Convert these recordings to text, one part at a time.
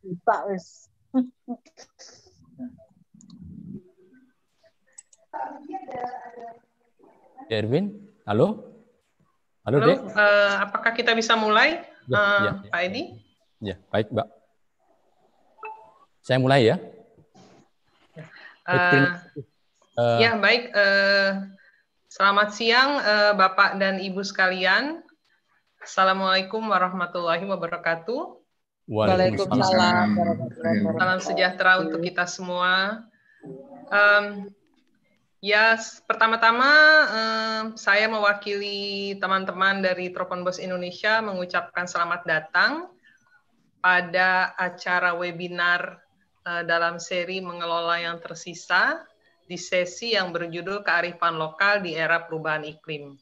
Buka Erwin, ya, halo? Halo, halo Uh, apakah kita bisa mulai, ya, uh, ya, Pak ya. Edi? Ya, baik, Mbak. Saya mulai ya. Uh, uh, ya, baik. Uh, selamat siang, uh, Bapak dan Ibu sekalian. Assalamualaikum warahmatullahi wabarakatuh. Waalaikumsalam. Salam sejahtera untuk kita semua. Um, ya, pertama-tama um, saya mewakili teman-teman dari Troponbos Indonesia mengucapkan selamat datang pada acara webinar uh, dalam seri Mengelola yang Tersisa di sesi yang berjudul Kearifan Lokal di Era Perubahan Iklim.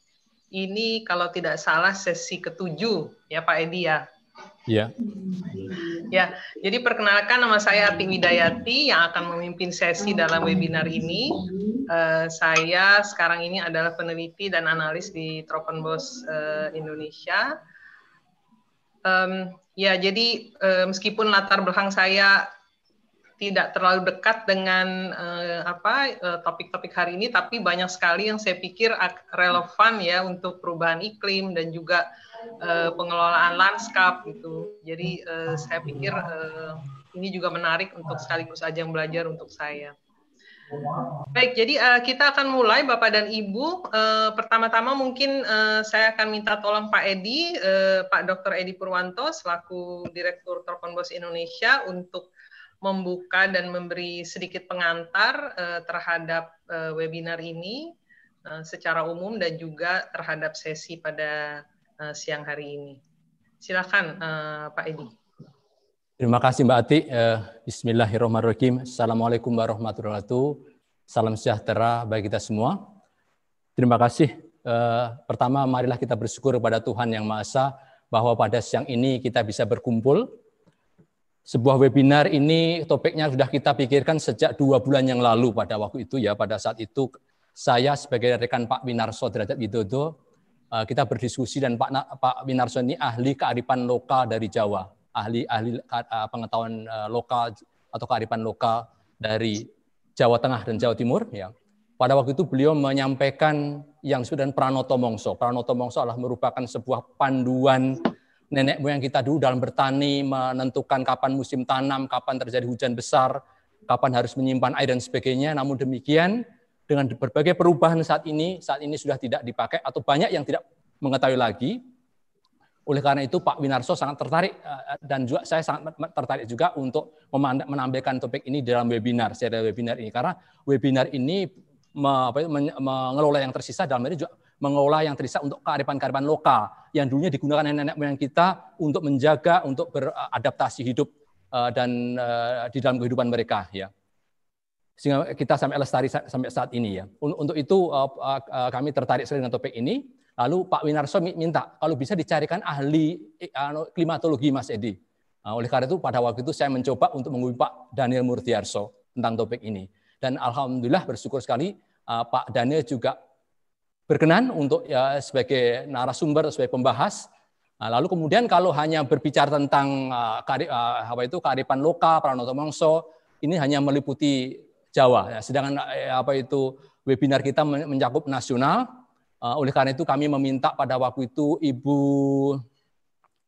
Ini kalau tidak salah sesi ketujuh ya Pak Edi ya. Ya. Ya, jadi perkenalkan nama saya Ati Widayati yang akan memimpin sesi dalam webinar ini. Uh, saya sekarang ini adalah peneliti dan analis di Tropenbos uh, Indonesia. Um, ya, jadi uh, meskipun latar belakang saya tidak terlalu dekat dengan uh, apa eh, topik-topik hari ini, tapi banyak sekali yang saya pikir relevan ya untuk perubahan iklim dan juga uh, pengelolaan lanskap gitu. Jadi uh, saya pikir uh, ini juga menarik untuk sekaligus ajang belajar untuk saya. Baik, jadi uh, kita akan mulai Bapak dan Ibu. Uh, Pertama-tama mungkin uh, saya akan minta tolong Pak Edi, uh, Pak Dr. Edi Purwanto selaku Direktur Telepon Bos Indonesia untuk membuka dan memberi sedikit pengantar uh, terhadap uh, webinar ini uh, secara umum dan juga terhadap sesi pada uh, siang hari ini. Silakan uh, Pak Edi. Terima kasih Mbak Ati. Uh, Bismillahirrahmanirrahim. Assalamualaikum warahmatullahi wabarakatuh. Salam sejahtera bagi kita semua. Terima kasih. Uh, pertama, marilah kita bersyukur kepada Tuhan Yang Maha Esa bahwa pada siang ini kita bisa berkumpul sebuah webinar ini topiknya sudah kita pikirkan sejak dua bulan yang lalu pada waktu itu ya pada saat itu saya sebagai rekan Pak Winarso Derajat Widodo eh, kita berdiskusi dan Pak Pak Winarso ini ahli kearifan lokal dari Jawa ahli ahli eh, pengetahuan eh, lokal atau kearifan lokal dari Jawa Tengah dan Jawa Timur ya pada waktu itu beliau menyampaikan yang sudah Pranoto Mongso. Pranoto Mongso adalah merupakan sebuah panduan nenek moyang kita dulu dalam bertani, menentukan kapan musim tanam, kapan terjadi hujan besar, kapan harus menyimpan air dan sebagainya. Namun demikian, dengan berbagai perubahan saat ini, saat ini sudah tidak dipakai atau banyak yang tidak mengetahui lagi. Oleh karena itu Pak Winarso sangat tertarik eh, dan juga saya sangat tertarik juga untuk menampilkan topik ini dalam webinar, secara webinar ini karena webinar ini mengelola yang tersisa dalam ini juga mengolah yang tersisa untuk kearifan-kearifan lokal yang dulunya digunakan nenek-nenek moyang kita untuk menjaga, untuk beradaptasi hidup eh, dan eh, di dalam kehidupan mereka ya sehingga kita sampai lestari sampai saat ini ya untuk itu eh, kami tertarik sekali dengan topik ini lalu Pak Winarso minta kalau bisa dicarikan ahli anu, klimatologi Mas Edi nah, oleh karena itu pada waktu itu saya mencoba untuk menghubungi Pak Daniel Murtiarso tentang topik ini dan alhamdulillah bersyukur sekali Pak Daniel juga berkenan untuk ya, sebagai narasumber sebagai pembahas. Nah, lalu kemudian kalau hanya berbicara tentang uh, kari, uh, apa itu kearifan lokal, Pranoto Mongso, ini hanya meliputi Jawa. Ya, sedangkan uh, apa itu webinar kita mencakup nasional. Uh, oleh karena itu kami meminta pada waktu itu Ibu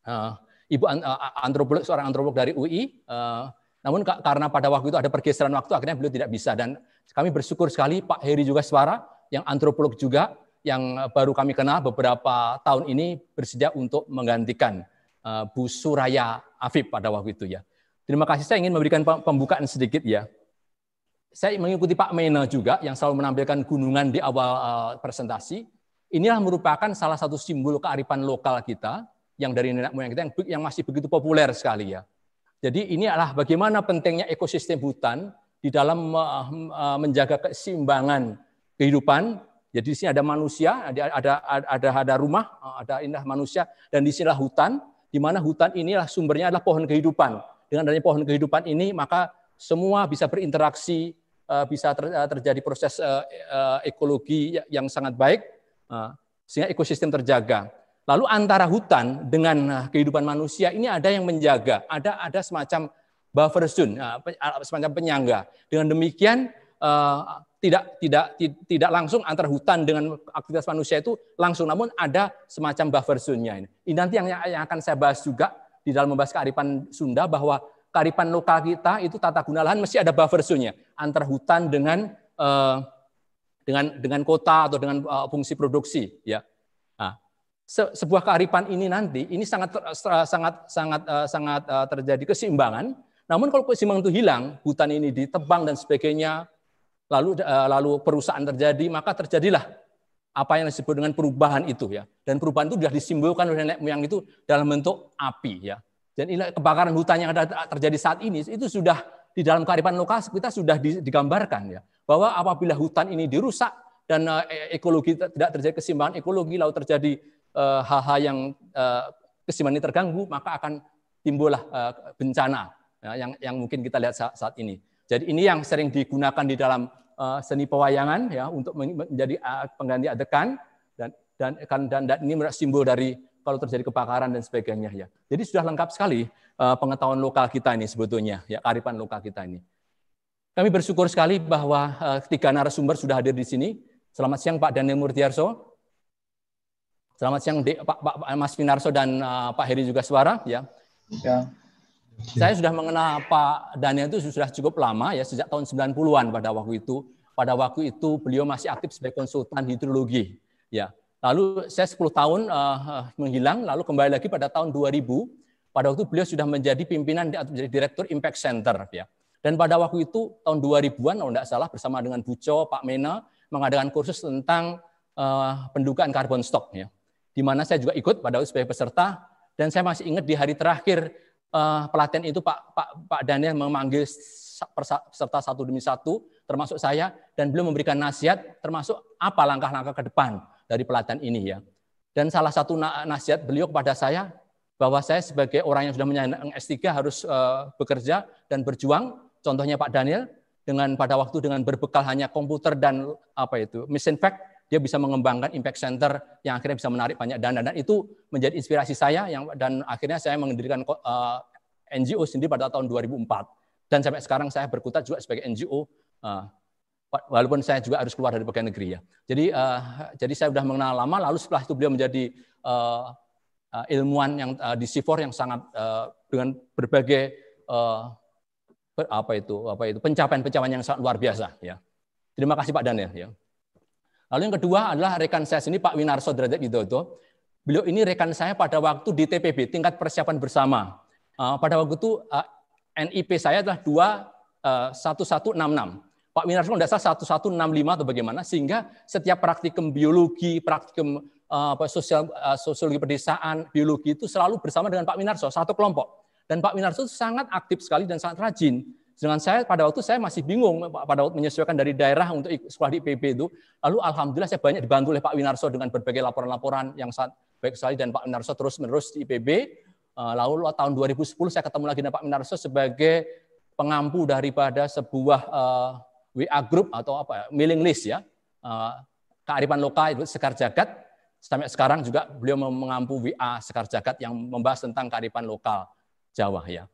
uh, Ibu uh, antropolog seorang antropolog dari UI uh, namun karena pada waktu itu ada pergeseran waktu, akhirnya beliau tidak bisa. Dan kami bersyukur sekali Pak Heri juga Suara, yang antropolog juga, yang eh, baru kami kenal beberapa tahun ini bersedia untuk menggantikan eh, Bu Suraya Afif pada waktu itu ya. Terima kasih. Saya ingin memberikan pembukaan sedikit ya. Saya mengikuti Pak Mena juga yang selalu menampilkan gunungan di awal eh, presentasi. Inilah merupakan salah satu simbol kearifan lokal kita yang dari nenek moyang kita yang masih begitu populer sekali ya. Jadi ini adalah bagaimana pentingnya ekosistem hutan di dalam menjaga keseimbangan kehidupan jadi di sini ada manusia, ada ada ada ada rumah, eh, ada indah manusia dan di sinilah hutan di mana hutan inilah sumbernya adalah pohon kehidupan. Dengan adanya pohon kehidupan ini maka semua bisa berinteraksi, eh, bisa eh, terjadi proses ekologi ya, yang sangat baik sehingga ekosistem terjaga. Lalu antara hutan dengan kehidupan manusia ini ada yang menjaga, ada ada semacam buffer zone, semacam penyangga. Dengan demikian tidak tidak tidak langsung antar hutan dengan aktivitas manusia itu langsung namun ada semacam buffer zone-nya ini. Ini nanti yang, yang akan saya bahas juga di dalam membahas kearifan Sunda bahwa kearifan lokal kita itu tata guna lahan mesti ada buffer zone-nya antar hutan dengan eh, dengan dengan kota atau dengan eh, fungsi produksi ya. Nah, se sebuah kearifan ini nanti ini sangat eh, sangat sangat eh, sangat eh, terjadi keseimbangan. Namun kalau keseimbangan itu hilang, hutan ini ditebang dan sebagainya, lalu eh, lalu perusahaan terjadi, maka terjadilah apa yang disebut dengan perubahan itu ya. Dan perubahan itu sudah disimbolkan oleh nenek moyang itu dalam bentuk api ya. Dan kebakaran hutan yang ada terjadi saat ini itu sudah di dalam kearifan lokal kita sudah digambarkan ya bahwa apabila hutan ini dirusak dan eh, ekologi tidak terjadi kesimbangan ekologi lalu terjadi eh, hal-hal yang kesimbangan ini terganggu maka akan timbullah bencana ya, yang yang mungkin kita lihat saat ini. Jadi ini yang sering digunakan di dalam Eh, seni pewayangan ya untuk menjadi ah, pengganti adegan dan dan dan, dan ini simbol dari kalau terjadi kebakaran dan sebagainya ya. Jadi sudah lengkap sekali eh, pengetahuan lokal kita ini sebetulnya ya kearifan lokal kita ini. Kami bersyukur sekali bahwa eh, tiga narasumber sudah hadir di sini. Selamat siang Pak Daniel Murtiarso. Selamat siang Pak, Pak Mas Finarso dan Pak Heri juga suara ya. Ya. Saya sudah mengenal Pak Daniel itu sudah cukup lama ya sejak tahun 90-an pada waktu itu. Pada waktu itu beliau masih aktif sebagai konsultan hidrologi ya. Lalu saya 10 tahun uh, menghilang lalu kembali lagi pada tahun 2000 pada waktu beliau sudah menjadi pimpinan atau menjadi direktur Impact Center ya. Dan pada waktu itu tahun 2000-an kalau tidak salah bersama dengan Buco, Pak Mena mengadakan kursus tentang uh, eh, pendukaan karbon stok ya. Di mana saya juga ikut pada waktu sebagai peserta dan saya masih ingat di hari terakhir uh, pelatihan itu Pak Pak Pak Daniel memanggil peserta satu demi satu, termasuk saya, dan beliau memberikan nasihat, termasuk apa langkah-langkah ke depan dari pelatihan ini ya. Dan salah satu nasihat beliau kepada saya bahwa saya sebagai orang yang sudah menyandang S3 harus uh, bekerja dan berjuang. Contohnya Pak Daniel dengan pada waktu dengan berbekal hanya komputer dan apa itu mesin fact dia bisa mengembangkan impact center yang akhirnya bisa menarik banyak dana dan itu menjadi inspirasi saya yang dan akhirnya saya mendirikan uh, eh, NGO sendiri pada tahun 2004 dan sampai sekarang saya berkutat juga sebagai NGO uh, eh, walaupun saya juga harus keluar dari pegawai negeri ya. Jadi uh, jadi saya sudah mengenal lama lalu setelah itu beliau menjadi uh, uh, ilmuwan yang uh, di Sifor yang sangat uh, dengan berbagai uh, apa itu apa itu pencapaian-pencapaian yang sangat luar biasa ya. Terima kasih Pak Daniel ya. Lalu yang kedua adalah rekan saya sini Pak Winarso Derajat Widodo. Beliau ini rekan saya pada waktu di TPB, tingkat persiapan bersama. Eh, pada waktu itu eh, NIP saya adalah 21166. Eh, Pak Winarso tidak salah 1165 atau bagaimana, sehingga setiap praktikum biologi, praktikum sosial, sosiologi pedesaan, biologi itu selalu bersama dengan Pak Winarso, satu kelompok. Dan Pak Winarso sangat aktif sekali dan sangat rajin. Dengan saya pada waktu saya masih bingung pada waktu menyesuaikan dari daerah untuk sekolah di IPB itu. Lalu alhamdulillah saya banyak dibantu oleh Pak Winarso dengan berbagai laporan-laporan yang sangat baik sekali dan Pak Winarso terus menerus di IPB. Eh, lalu tahun 2010 saya ketemu lagi dengan Pak Winarso sebagai pengampu daripada sebuah uh, eh, WA group atau apa ya, mailing list ya. Uh, kearifan lokal itu Sekar Jagat sampai sekarang juga beliau mengampu WA Sekar Jagat yang membahas tentang kearifan lokal Jawa ya.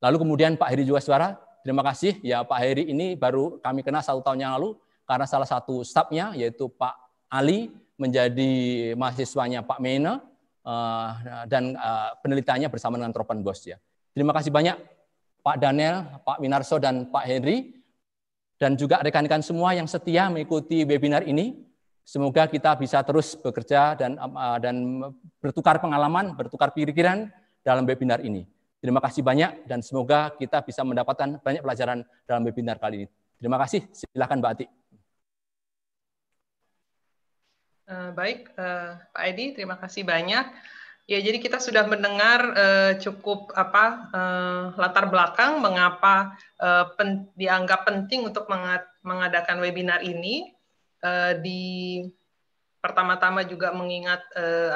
Lalu kemudian Pak Heri Juga Suara Terima kasih ya Pak Heri ini baru kami kenal satu tahun yang lalu karena salah satu stafnya yaitu Pak Ali menjadi mahasiswanya Pak Mena eh, dan eh, penelitiannya bersama dengan Tropen Bos ya. Terima kasih banyak Pak Daniel, Pak Minarso dan Pak Henry dan juga rekan-rekan semua yang setia mengikuti webinar ini. Semoga kita bisa terus bekerja dan eh, dan bertukar pengalaman, bertukar pikiran dalam webinar ini. Terima kasih banyak dan semoga kita bisa mendapatkan banyak pelajaran dalam webinar kali ini. Terima kasih. Silakan Mbak Ati. Eh, baik, eh, Pak Edi, terima kasih banyak. Ya, jadi kita sudah mendengar eh, cukup apa latar belakang mengapa dianggap penting untuk mengadakan webinar ini. di pertama-tama juga mengingat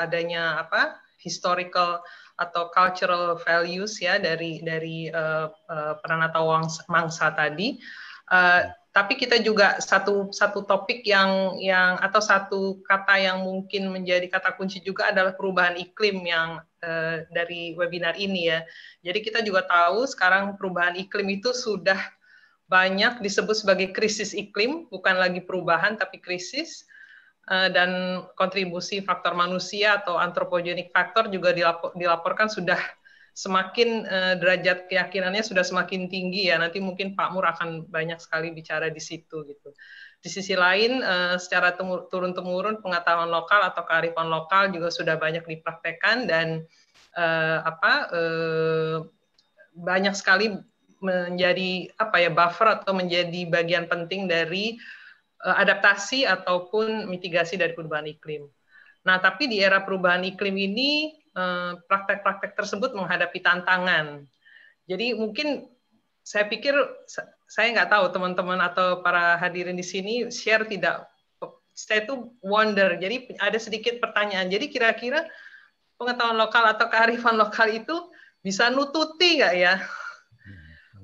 adanya apa historical atau cultural values ya dari dari uh, uh, Mangsa tadi. Uh, tapi kita juga satu satu topik yang yang atau satu kata yang mungkin menjadi kata kunci juga adalah perubahan iklim yang uh, dari webinar ini ya. Jadi kita juga tahu sekarang perubahan iklim itu sudah banyak disebut sebagai krisis iklim, bukan lagi perubahan tapi krisis. Eh, dan kontribusi faktor manusia atau antropogenik faktor juga dilaporkan sudah semakin eh, derajat keyakinannya sudah semakin tinggi ya. Nanti mungkin Pak Mur akan banyak sekali bicara di situ gitu. Di sisi lain, eh, secara turun temurun pengetahuan lokal atau kearifan lokal juga sudah banyak dipraktekkan dan apa banyak sekali menjadi apa ya buffer atau menjadi bagian penting dari Eh, adaptasi ataupun mitigasi dari perubahan iklim. Nah, tapi di era perubahan iklim ini eh, praktek-praktek tersebut menghadapi tantangan. Jadi mungkin saya pikir saya nggak tahu teman-teman atau para hadirin di sini share tidak saya itu wonder. Jadi ada sedikit pertanyaan. Jadi kira-kira pengetahuan lokal atau kearifan lokal itu bisa nututi nggak ya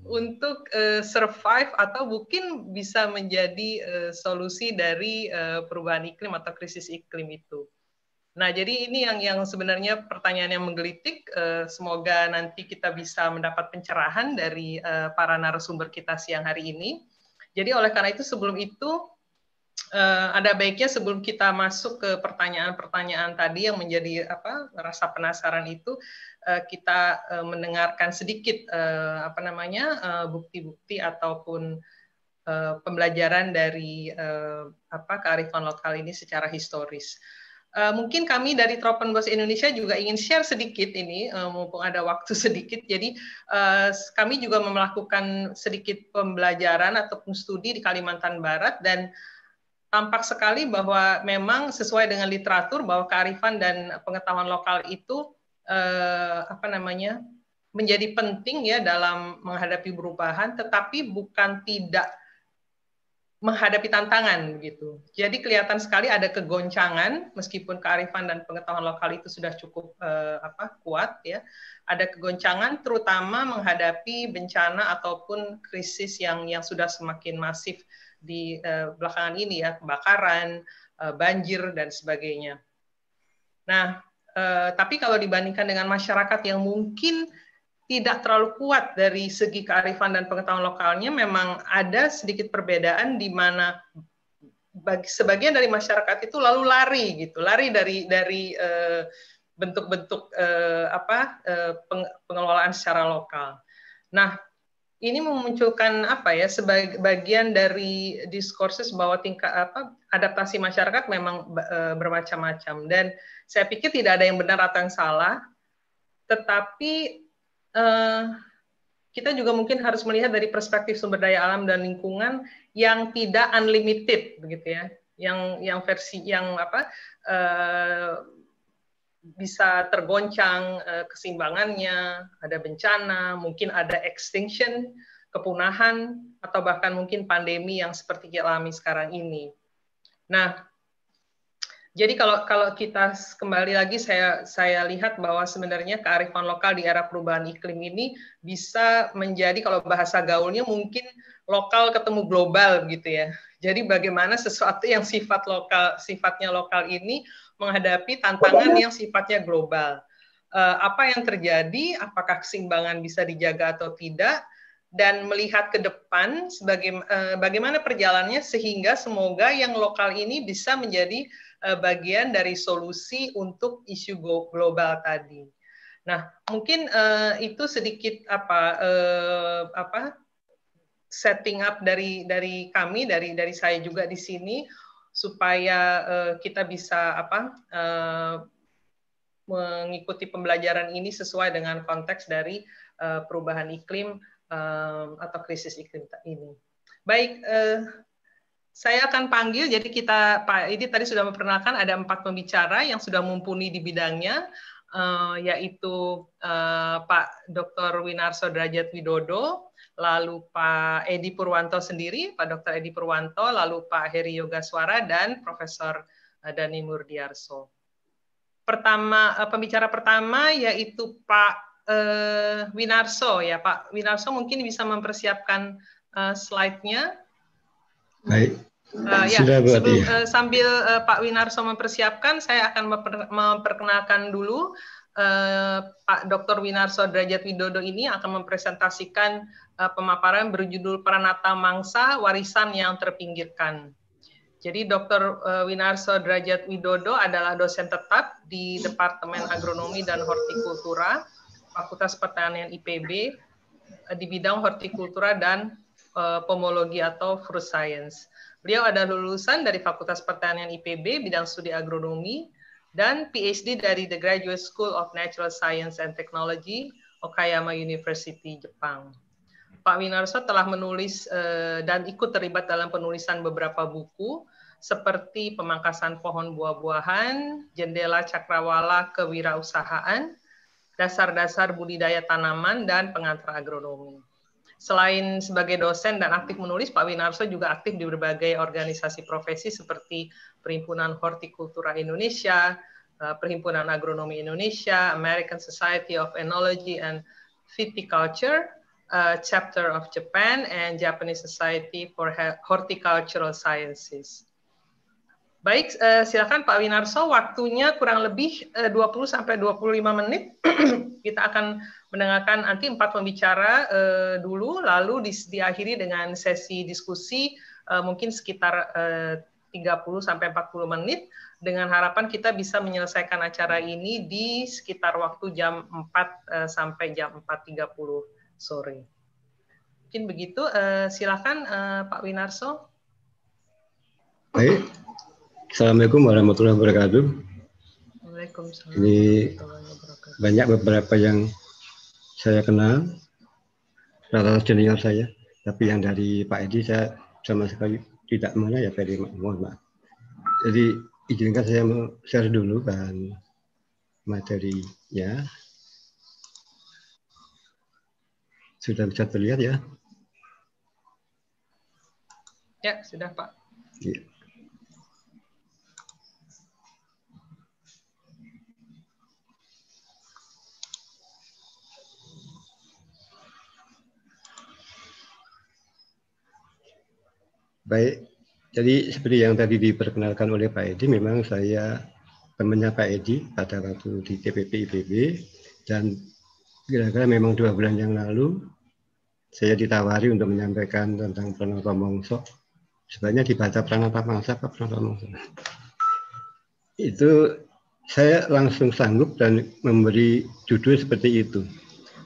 untuk uh, survive atau mungkin bisa menjadi uh, solusi dari uh, perubahan iklim atau krisis iklim itu. Nah, jadi ini yang yang sebenarnya pertanyaan yang menggelitik. Uh, semoga nanti kita bisa mendapat pencerahan dari uh, para narasumber kita siang hari ini. Jadi oleh karena itu sebelum itu uh, ada baiknya sebelum kita masuk ke pertanyaan-pertanyaan tadi yang menjadi apa rasa penasaran itu Eh, kita eh, mendengarkan sedikit eh, apa namanya bukti-bukti ataupun pembelajaran dari apa kearifan lokal ini secara historis. Mungkin kami dari Tropenbos Indonesia juga ingin share sedikit ini, mumpung ada waktu sedikit. Jadi kami juga melakukan sedikit pembelajaran ataupun studi di Kalimantan Barat dan tampak sekali bahwa memang sesuai dengan literatur bahwa kearifan dan pengetahuan lokal itu eh, apa namanya menjadi penting ya dalam menghadapi perubahan, tetapi bukan tidak menghadapi tantangan begitu. Jadi kelihatan sekali ada kegoncangan meskipun kearifan dan pengetahuan lokal itu sudah cukup eh, apa kuat ya. Ada kegoncangan terutama menghadapi bencana ataupun krisis yang yang sudah semakin masif di eh, belakangan ini ya, kebakaran, eh, banjir dan sebagainya. Nah, Eh, tapi kalau dibandingkan dengan masyarakat yang mungkin tidak terlalu kuat dari segi kearifan dan pengetahuan lokalnya, memang ada sedikit perbedaan di mana bagi, sebagian dari masyarakat itu lalu lari gitu, lari dari dari eh, bentuk-bentuk eh, apa eh, pengelolaan secara lokal. Nah, ini memunculkan apa ya sebagai bagian dari diskursus bahwa tingkat apa adaptasi masyarakat memang eh, bermacam-macam dan saya pikir tidak ada yang benar atau yang salah, tetapi eh, kita juga mungkin harus melihat dari perspektif sumber daya alam dan lingkungan yang tidak unlimited, begitu ya, yang yang versi yang apa eh, bisa tergoncang eh, keseimbangannya, ada bencana, mungkin ada extinction, kepunahan, atau bahkan mungkin pandemi yang seperti kita alami sekarang ini. Nah, jadi kalau kalau kita kembali lagi saya saya lihat bahwa sebenarnya kearifan lokal di era perubahan iklim ini bisa menjadi kalau bahasa gaulnya mungkin lokal ketemu global gitu ya. Jadi bagaimana sesuatu yang sifat lokal sifatnya lokal ini menghadapi tantangan yang sifatnya global. Eh, apa yang terjadi? Apakah keseimbangan bisa dijaga atau tidak? dan melihat ke depan sebagai eh, bagaimana perjalanannya sehingga semoga yang lokal ini bisa menjadi Eh, bagian dari solusi untuk isu global tadi. Nah, mungkin uh, itu sedikit apa uh, apa setting up dari dari kami dari dari saya juga di sini supaya uh, kita bisa apa uh, mengikuti pembelajaran ini sesuai dengan konteks dari uh, perubahan iklim uh, atau krisis iklim ini. Baik, uh, saya akan panggil, jadi kita Pak Edi tadi sudah memperkenalkan ada empat pembicara yang sudah mumpuni di bidangnya, uh, yaitu uh, Pak Dr. Winarso Derajat Widodo, lalu Pak Edi Purwanto sendiri, Pak Dr. Edi Purwanto, lalu Pak Heri Yoga Yogaswara, dan Profesor eh, Dani Murdiarso. Pertama, pembicara pertama yaitu Pak uh, Winarso ya Pak Winarso mungkin bisa mempersiapkan uh, slide-nya. Baik. Uh, ya, Sudah berarti, ya. Uh, sambil uh, Pak Winarso mempersiapkan, saya akan memper, memperkenalkan dulu uh, Pak Dr. Winarso Derajat Widodo ini akan mempresentasikan uh, pemaparan berjudul Pranata Mangsa Warisan yang Terpinggirkan. Jadi Dr. Winarso Derajat Widodo adalah dosen tetap di Departemen Agronomi dan Hortikultura, Fakultas Pertanian IPB di bidang hortikultura dan Eh, pomologi atau fruit science. Beliau ada lulusan dari Fakultas Pertanian IPB bidang studi agronomi dan PhD dari The Graduate School of Natural Science and Technology Okayama University Jepang. Pak Winarso telah menulis uh, dan ikut terlibat dalam penulisan beberapa buku seperti pemangkasan pohon buah-buahan, jendela cakrawala kewirausahaan, dasar-dasar budidaya tanaman dan pengantar agronomi. Selain sebagai dosen dan aktif menulis, Pak Winarso juga aktif di berbagai organisasi profesi seperti Perhimpunan Hortikultura Indonesia, eh, Perhimpunan Agronomi Indonesia, American Society of Enology and Viticulture, eh, Chapter of Japan, and Japanese Society for Horticultural Sciences. Baik, uh, silakan Pak Winarso, waktunya kurang lebih eh, uh, 20 sampai 25 menit. Kita akan mendengarkan nanti empat pembicara uh, dulu lalu di, diakhiri dengan sesi diskusi uh, mungkin sekitar uh, 30 sampai 40 menit dengan harapan kita bisa menyelesaikan acara ini di sekitar waktu jam 4 sampai jam 4.30 sore. Mungkin begitu, silakan Pak Winarso. Baik. Assalamualaikum warahmatullahi wabarakatuh. Ini banyak beberapa yang saya kenal, rata satu senior saya, tapi yang dari Pak Edi saya sama sekali tidak mengenal ya Pak mohon maaf. Jadi izinkan saya share dulu bahan materinya. Sudah bisa terlihat ya? Ya, sudah Pak. Iya. Baik, jadi seperti yang tadi diperkenalkan oleh Pak Edi, memang saya temannya Pak Edi pada waktu di TPP IPB dan kira-kira memang dua bulan yang lalu saya ditawari untuk menyampaikan tentang Pranata Mongso. Sebenarnya dibaca Pranata Mangsa, apa Pranata Mongso. Itu saya langsung sanggup dan memberi judul seperti itu.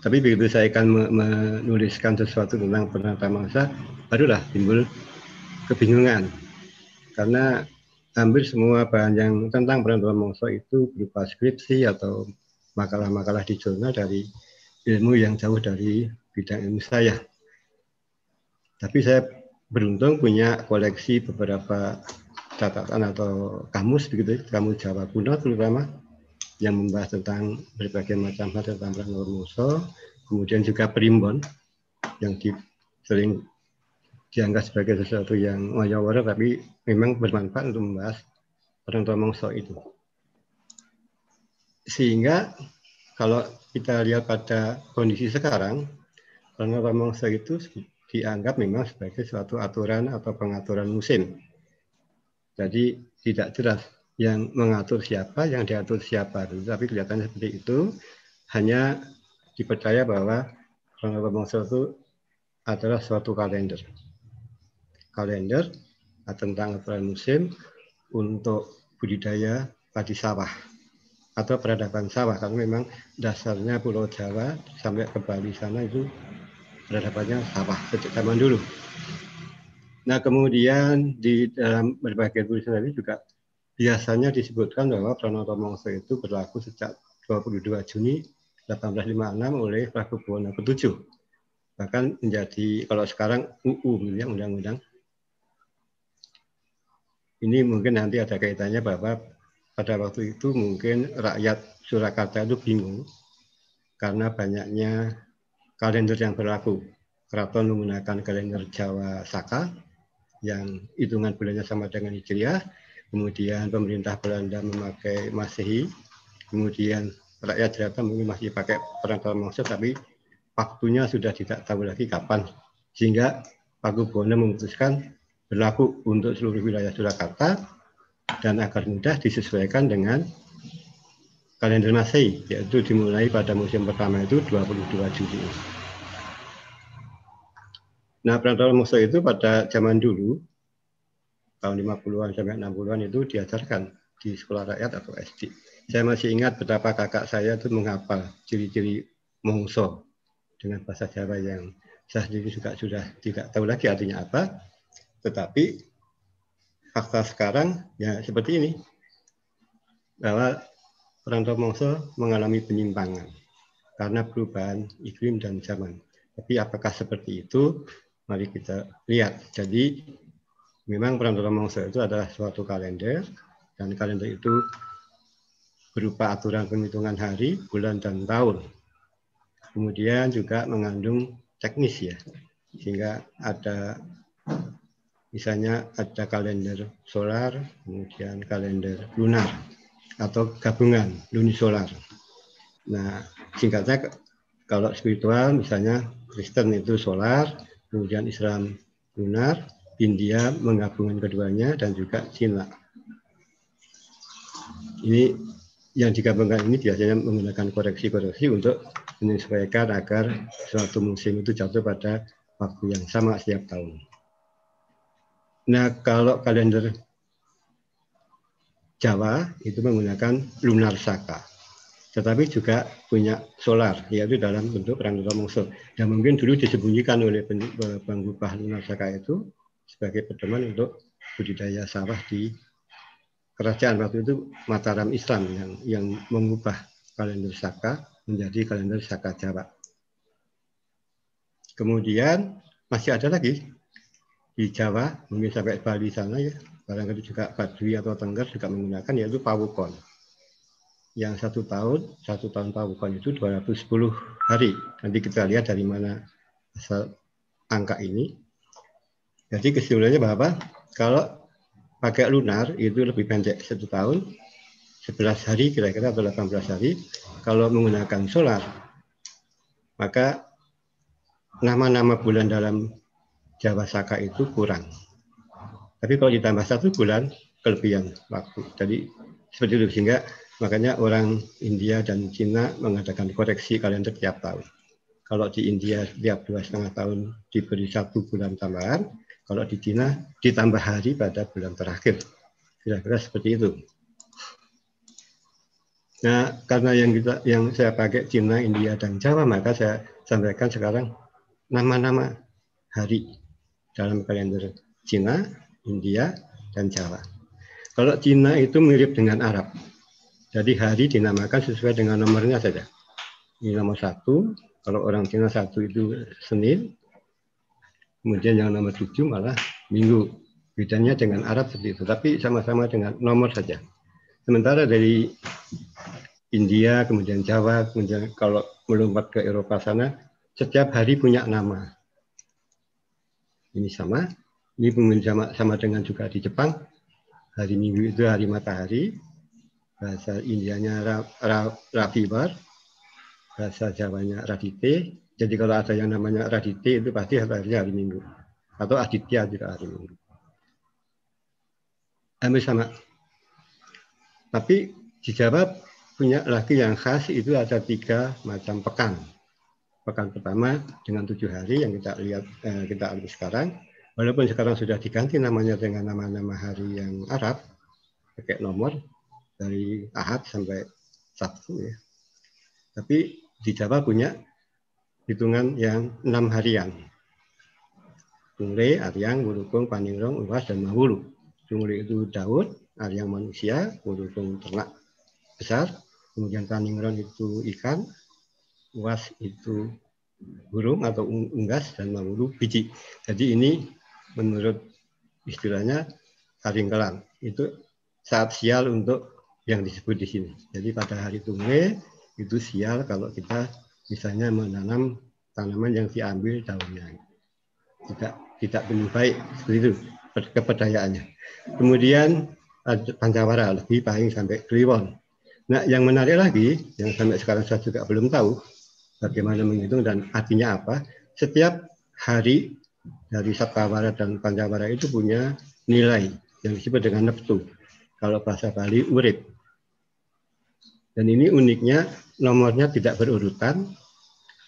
Tapi begitu saya akan menuliskan sesuatu tentang Pranata Mangsa, barulah timbul kebingungan karena hampir semua bahan yang tentang peradaban mongso itu berupa skripsi atau makalah-makalah di jurnal dari ilmu yang jauh dari bidang ilmu saya. Tapi saya beruntung punya koleksi beberapa catatan atau kamus begitu, ya, kamus Jawa kuno terutama yang membahas tentang berbagai macam hal tentang peradaban mongso, kemudian juga primbon yang di, sering dianggap sebagai sesuatu yang wajar tapi memang bermanfaat untuk membahas orang tua mongso itu. Sehingga kalau kita lihat pada kondisi sekarang, orang tua mongso itu dianggap memang sebagai suatu aturan atau pengaturan musim. Jadi tidak jelas yang mengatur siapa, yang diatur siapa. Tapi kelihatannya seperti itu, hanya dipercaya bahwa orang tua mongso itu adalah suatu kalender kalender nah, tentang aturan musim untuk budidaya padi sawah atau peradaban sawah karena memang dasarnya Pulau Jawa sampai ke Bali sana itu peradabannya sawah sejak zaman dulu. Nah kemudian di dalam berbagai tulisan tadi juga biasanya disebutkan bahwa Pranoto Mongso itu berlaku sejak 22 Juni 1856 oleh Prabu Buwono ke-7 bahkan menjadi kalau sekarang UU ya undang-undang ini mungkin nanti ada kaitannya bahwa pada waktu itu mungkin rakyat Surakarta itu bingung karena banyaknya kalender yang berlaku. Keraton menggunakan kalender Jawa Saka yang hitungan bulannya sama dengan Hijriah, kemudian pemerintah Belanda memakai Masehi, kemudian rakyat Jakarta mungkin masih pakai perangkat Mangsa tapi waktunya sudah tidak tahu lagi kapan. Sehingga Pak Gubernur memutuskan berlaku untuk seluruh wilayah Surakarta dan agar mudah disesuaikan dengan kalender Masehi, yaitu dimulai pada musim pertama itu 22 Juli. Nah, perantauan musuh itu pada zaman dulu, tahun 50-an sampai 60-an itu diajarkan di sekolah rakyat atau SD. Saya masih ingat betapa kakak saya itu menghafal ciri-ciri mongso dengan bahasa Jawa yang saya sendiri juga sudah tidak tahu lagi artinya apa, tetapi fakta sekarang ya seperti ini bahwa perantau mongso mengalami penyimpangan karena perubahan iklim dan zaman. Tapi apakah seperti itu? Mari kita lihat. Jadi memang perantau mongso itu adalah suatu kalender dan kalender itu berupa aturan penghitungan hari, bulan, dan tahun. Kemudian juga mengandung teknis ya, sehingga ada Misalnya ada kalender solar, kemudian kalender lunar atau gabungan lunisolar. Nah, singkatnya kalau spiritual misalnya Kristen itu solar, kemudian Islam lunar, India menggabungkan keduanya dan juga Cina. Ini yang digabungkan ini biasanya menggunakan koreksi-koreksi untuk menyesuaikan agar suatu musim itu jatuh pada waktu yang sama setiap tahun. Nah, kalau kalender Jawa itu menggunakan lunar saka. Tetapi juga punya solar, yaitu dalam bentuk rangka mongso. Dan mungkin dulu disembunyikan oleh penggubah lunar saka itu sebagai pedoman untuk budidaya sawah di kerajaan waktu itu Mataram Islam yang yang mengubah kalender Saka menjadi kalender Saka Jawa. Kemudian masih ada lagi di Jawa, mungkin sampai Bali sana ya, barangkali juga Badui atau Tengger juga menggunakan yaitu pawukon. Yang satu tahun, satu tahun pawukon itu 210 hari. Nanti kita lihat dari mana asal angka ini. Jadi kesimpulannya bahwa kalau pakai lunar itu lebih pendek satu tahun, 11 hari kira-kira atau 18 hari. Kalau menggunakan solar, maka nama-nama bulan dalam Jawa Saka itu kurang. Tapi kalau ditambah satu bulan, kelebihan waktu. Jadi seperti itu sehingga makanya orang India dan Cina mengadakan koreksi kalender tiap tahun. Kalau di India tiap dua setengah tahun diberi satu bulan tambahan, kalau di Cina ditambah hari pada bulan terakhir. Kira-kira seperti itu. Nah, karena yang kita yang saya pakai Cina, India, dan Jawa, maka saya sampaikan sekarang nama-nama hari dalam kalender Cina, India, dan Jawa. Kalau Cina itu mirip dengan Arab. Jadi hari dinamakan sesuai dengan nomornya saja. Ini nomor satu, kalau orang Cina satu itu Senin, kemudian yang nomor tujuh malah Minggu. Bedanya dengan Arab seperti itu, tapi sama-sama dengan nomor saja. Sementara dari India, kemudian Jawa, kemudian kalau melompat ke Eropa sana, setiap hari punya nama ini sama. Ini penguin sama, sama dengan juga di Jepang. Hari Minggu itu hari matahari. Bahasa Indianya ra, ra, Bahasa Jawanya Radite. Jadi kalau ada yang namanya Radite itu pasti hari-hari hari Minggu. Atau Aditya juga hari Minggu. Hampir sama. Tapi di Jawa punya lagi yang khas itu ada tiga macam pekan pekan pertama dengan tujuh hari yang kita lihat eh, kita alami sekarang. Walaupun sekarang sudah diganti namanya dengan nama-nama hari yang Arab, pakai nomor dari Ahad sampai Sabtu ya. Tapi di Jawa punya hitungan yang enam harian. Tungre, Aryang, Wurukung, Paningrong, Uwas, dan Mahulu. Tungre itu Daud, Aryang manusia, Wurukung ternak besar, kemudian Paningrong itu ikan, uas itu burung atau unggas dan mamulu biji. Jadi ini menurut istilahnya karing kelang itu saat sial untuk yang disebut di sini. Jadi pada hari tunggu itu sial kalau kita misalnya menanam tanaman yang diambil daunnya tidak tidak penuh baik seperti itu kepedayaannya. Kemudian pancawara lebih paling sampai kliwon. Nah yang menarik lagi yang sampai sekarang saya juga belum tahu bagaimana menghitung dan artinya apa. Setiap hari dari Saptawara dan Pancawara itu punya nilai yang disebut dengan neptu. Kalau bahasa Bali, urip. Dan ini uniknya nomornya tidak berurutan,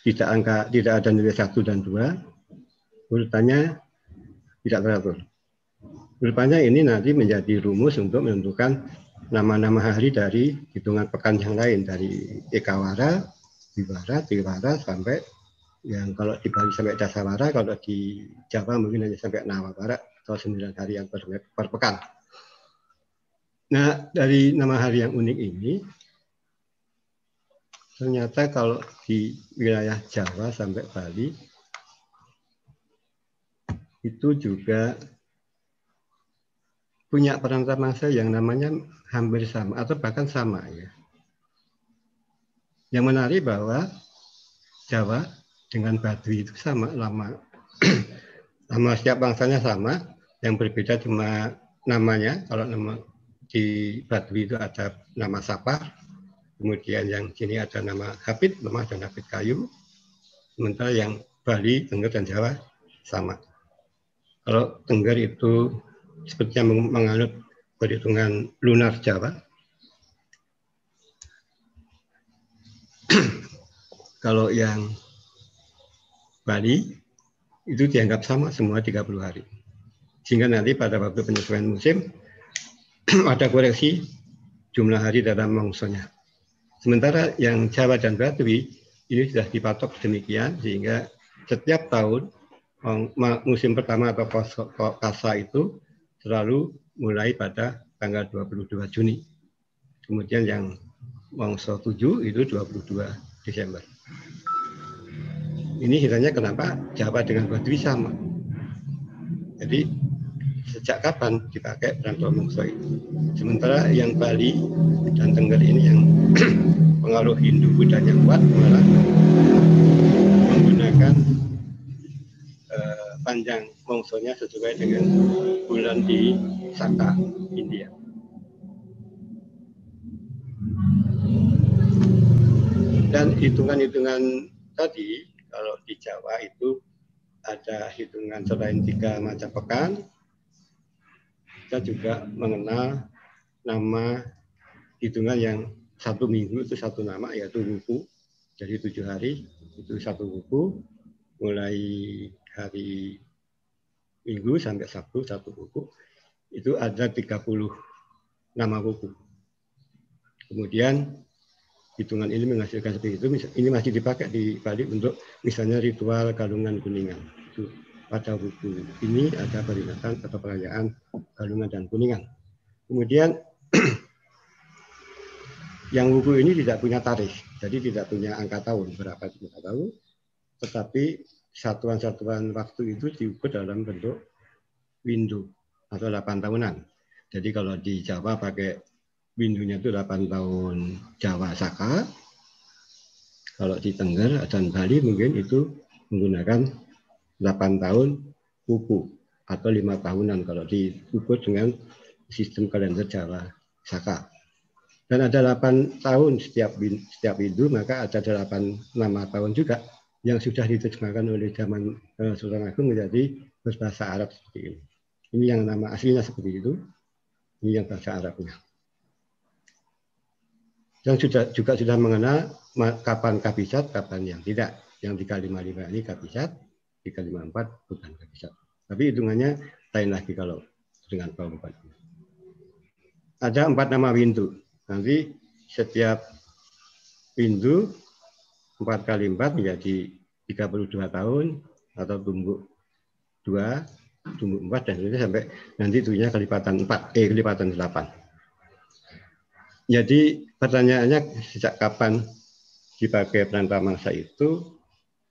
tidak angka tidak ada nilai satu dan dua, urutannya tidak teratur. Rupanya ini nanti menjadi rumus untuk menentukan nama-nama hari dari hitungan pekan yang lain dari Ekawara, di barat, di barat sampai yang kalau di Bali sampai Dasawara, kalau di Jawa mungkin hanya sampai Nawa Barat atau sembilan hari yang per, pekan. Nah, dari nama hari yang unik ini, ternyata kalau di wilayah Jawa sampai Bali, itu juga punya peran masa yang namanya hampir sama atau bahkan sama ya yang menarik bahwa Jawa dengan Baduy itu sama lama. nama setiap bangsanya sama, yang berbeda cuma namanya. Kalau nama di Baduy itu ada nama Sapar, kemudian yang sini ada nama Kapit, lemah dan Habit kayu. Sementara yang Bali, Tengger, dan Jawa sama. Kalau Tengger itu sepertinya menganut perhitungan lunar Jawa, Kalau yang Bali itu dianggap sama semua 30 hari. Sehingga nanti pada waktu penyesuaian musim ada koreksi jumlah hari dalam mongsonya. Sementara yang Jawa dan Batwi ini sudah dipatok demikian sehingga setiap tahun musim pertama atau kasa itu selalu mulai pada tanggal 22 Juni. Kemudian yang Wangso 7 itu 22 Desember. Ini hiranya kenapa Jawa dengan Badui sama. Jadi sejak kapan dipakai perantau Wangso itu. Sementara yang Bali dan Tengger ini yang pengaruh Hindu yang kuat malah menggunakan eh, panjang mongsonya sesuai dengan bulan di Saka, India. dan hitungan-hitungan tadi kalau di Jawa itu ada hitungan selain tiga macam pekan, kita juga mengenal nama hitungan yang satu minggu itu satu nama yaitu wuku. Jadi tujuh hari itu satu wuku, mulai hari Minggu sampai Sabtu satu wuku itu ada 30 nama wuku. Kemudian hitungan ini menghasilkan seperti itu. Ini masih dipakai di Bali untuk misalnya ritual kalungan kuningan. Itu pada buku ini ada peringatan atau perayaan kalungan dan kuningan. Kemudian yang buku ini tidak punya tarikh, jadi tidak punya angka tahun, berapa tidak tahu. Tetapi satuan-satuan waktu itu diukur dalam bentuk window atau 8 tahunan. Jadi kalau di Jawa pakai Windunya itu 8 tahun Jawa Saka. Kalau di Tengger dan Bali mungkin itu menggunakan 8 tahun Kuku atau lima tahunan kalau di diukur dengan sistem kalender Jawa Saka. Dan ada 8 tahun setiap setiap Windu, maka ada 8 nama tahun juga yang sudah diterjemahkan oleh zaman eh, Sultan Agung menjadi bahasa Arab seperti ini. Ini yang nama aslinya seperti itu. Ini yang bahasa Arabnya yang sudah juga sudah mengenal kapan kabisat, kapan yang tidak. Yang tiga lima lima ini kabisat, tiga lima empat bukan kabisat. Tapi hitungannya lain lagi kalau dengan pengumpulan. Ada empat nama pintu. Nanti setiap pintu empat kali empat menjadi 32 tahun atau tumbuh dua, tumbuh empat dan seterusnya sampai nanti tuhnya kelipatan empat, eh kelipatan delapan. Jadi pertanyaannya sejak kapan dipakai perantara mangsa itu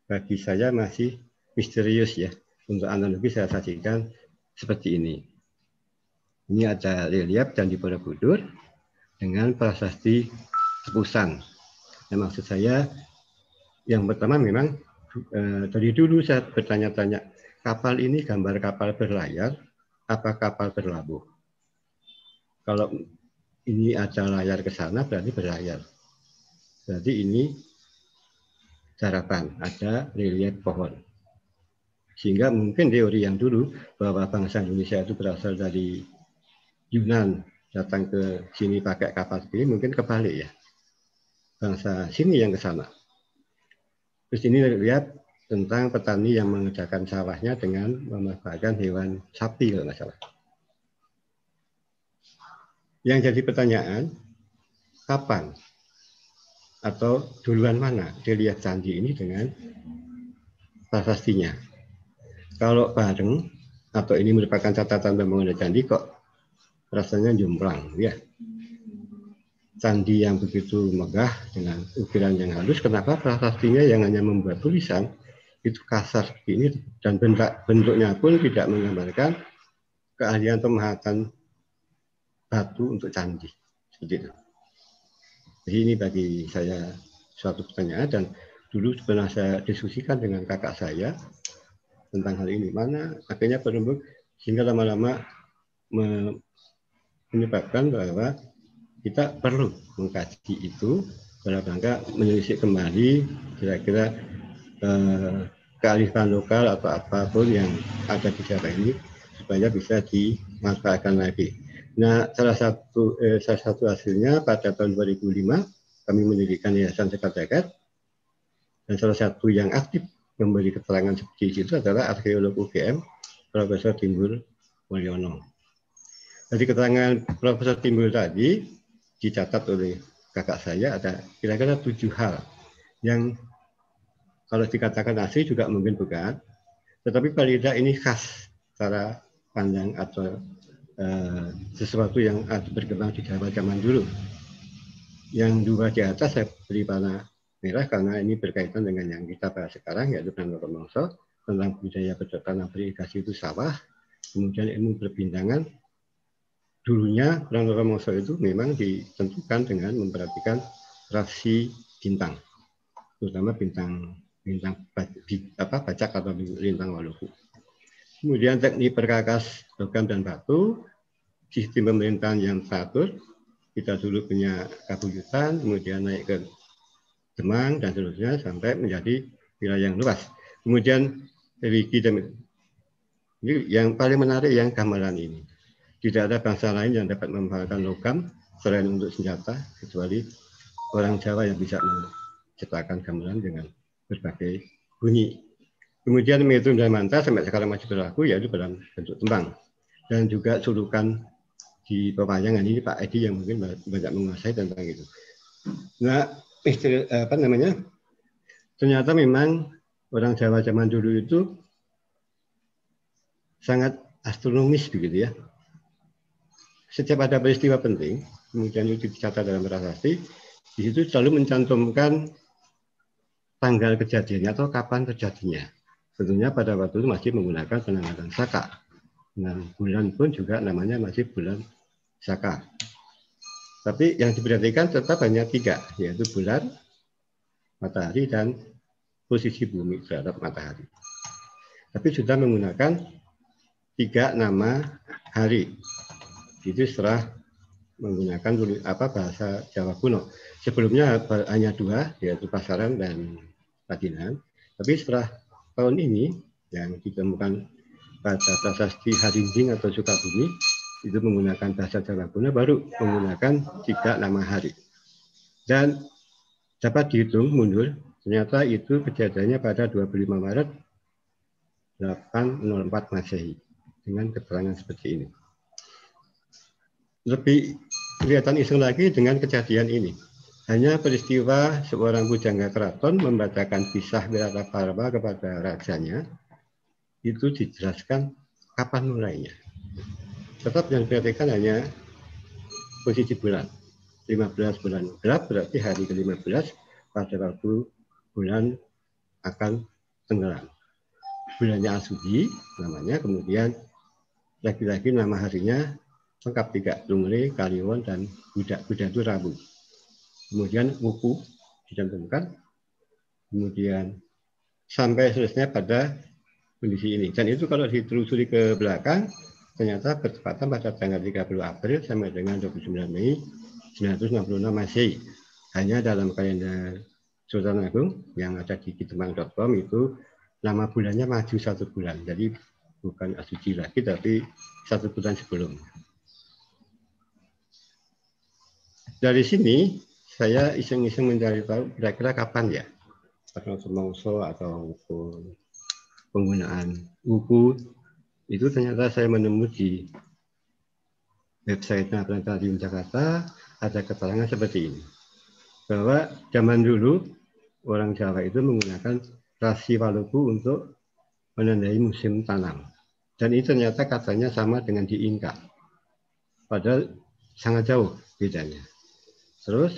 bagi saya masih misterius ya. Untuk analogi saya saksikan seperti ini. Ini ada relief dan di Borobudur dengan prasasti Tepusan. Nah, maksud saya yang pertama memang eh, dari dulu saya bertanya-tanya kapal ini gambar kapal berlayar apa kapal berlabuh? Kalau ini ada layar ke sana berarti berlayar. Berarti ini daratan, ada relief pohon. Sehingga mungkin teori yang dulu bahwa bangsa Indonesia itu berasal dari Yunan datang ke sini pakai kapal sendiri mungkin kebalik ya. Bangsa sini yang ke sana. Terus ini lihat tentang petani yang mengerjakan sawahnya dengan memanfaatkan hewan sapi kalau nggak salah yang jadi pertanyaan, kapan atau duluan mana dilihat candi ini dengan prasastinya. Kalau bareng atau ini merupakan catatan pembangunan candi kok rasanya jomplang ya. Candi yang begitu megah dengan ukiran yang halus, kenapa prasastinya yang hanya membuat tulisan itu kasar seperti ini dan bentuk bentuknya pun tidak menggambarkan keahlian pemahatan batu untuk candi. Jadi ini bagi saya suatu pertanyaan dan dulu pernah saya diskusikan dengan kakak saya tentang hal ini. Mana akhirnya penumbuk sehingga lama-lama menyebabkan bahwa kita perlu mengkaji itu dalam rangka menyelisih kembali kira-kira eh, kearifan lokal atau apapun yang ada di Jawa ini supaya bisa dimanfaatkan lagi. Nah, salah satu eh, salah satu hasilnya pada tahun 2005 kami mendirikan Yayasan sekat-sekat dan salah satu yang aktif memberi keterangan seperti itu adalah arkeolog UGM Profesor Timbul Mulyono. Jadi keterangan Profesor Timbul tadi dicatat oleh kakak saya ada kira-kira tujuh hal yang kalau dikatakan asli juga mungkin bukan, tetapi paling tidak ini khas cara pandang atau uh, sesuatu yang berkembang di Jawa zaman dulu. Yang dua di atas saya beri warna merah karena ini berkaitan dengan yang kita bahas sekarang yaitu Nando Romongso tentang budaya pedesaan aplikasi itu sawah, kemudian ilmu berbintangan Dulunya Nando Mongso itu memang ditentukan dengan memperhatikan rasi bintang, terutama bintang bintang apa, bacak atau bintang waluku kemudian teknik perkakas logam dan batu, sistem pemerintahan yang teratur, kita dulu punya kabuyutan, kemudian naik ke Demang dan seterusnya sampai menjadi wilayah yang luas. Kemudian religi dan ini yang paling menarik yang gamelan ini. Tidak ada bangsa lain yang dapat memanfaatkan logam selain untuk senjata, kecuali orang Jawa yang bisa menciptakan gamelan dengan berbagai bunyi Kemudian metrum dan mantra sampai sekarang masih berlaku yaitu dalam bentuk tembang dan juga sulukan di pewayangan ini Pak Edi yang mungkin banyak menguasai tentang itu. Nah, istri, apa namanya? Ternyata memang orang Jawa zaman dulu itu sangat astronomis begitu ya. Setiap ada peristiwa penting, kemudian itu dicatat dalam prasasti, di situ selalu mencantumkan tanggal kejadiannya atau kapan terjadinya tentunya pada waktu itu masih menggunakan penanggalan Saka. Nah, bulan pun juga namanya masih bulan Saka. Tapi yang diperhatikan tetap hanya tiga, yaitu bulan, matahari, dan posisi bumi terhadap matahari. Tapi sudah menggunakan tiga nama hari. Itu setelah menggunakan apa bahasa Jawa kuno. Sebelumnya hanya dua, yaitu Pasaran dan Padinan. Tapi setelah tahun ini yang ditemukan pada prasasti Harinjing atau Sukabumi itu menggunakan bahasa Jawa kuno baru menggunakan tiga nama hari. Dan dapat dihitung mundur, ternyata itu kejadiannya pada 25 Maret 804 Masehi dengan keterangan seperti ini. Lebih kelihatan iseng lagi dengan kejadian ini. Hanya peristiwa seorang bujangga keraton membacakan kisah Wirata Barba kepada rajanya itu dijelaskan kapan mulainya. Tetap yang diperhatikan hanya posisi bulan. 15 bulan gelap berarti hari ke-15 pada waktu bulan akan tenggelam. Bulannya Asugi namanya, kemudian lagi-lagi nama harinya lengkap tiga, Lumri, Kaliwon, dan Budak. Budak itu Rabu kemudian wuku dicantumkan, kemudian sampai seterusnya pada kondisi ini. Dan itu kalau ditelusuri ke belakang, ternyata bertepatan pada tanggal 30 April sampai dengan 29 Mei 1966 Masehi. Hanya dalam kalender Sultan Agung yang ada di kitemang.com itu nama bulannya maju satu bulan. Jadi bukan asuci lagi, tapi satu bulan sebelumnya. Dari sini saya iseng-iseng mencari tahu kira-kira kapan ya atau semongso atau penggunaan buku itu ternyata saya menemui di website di Jakarta ada keterangan seperti ini bahwa zaman dulu orang Jawa itu menggunakan rasi waluku untuk menandai musim tanam dan itu ternyata katanya sama dengan di Inka padahal sangat jauh bedanya terus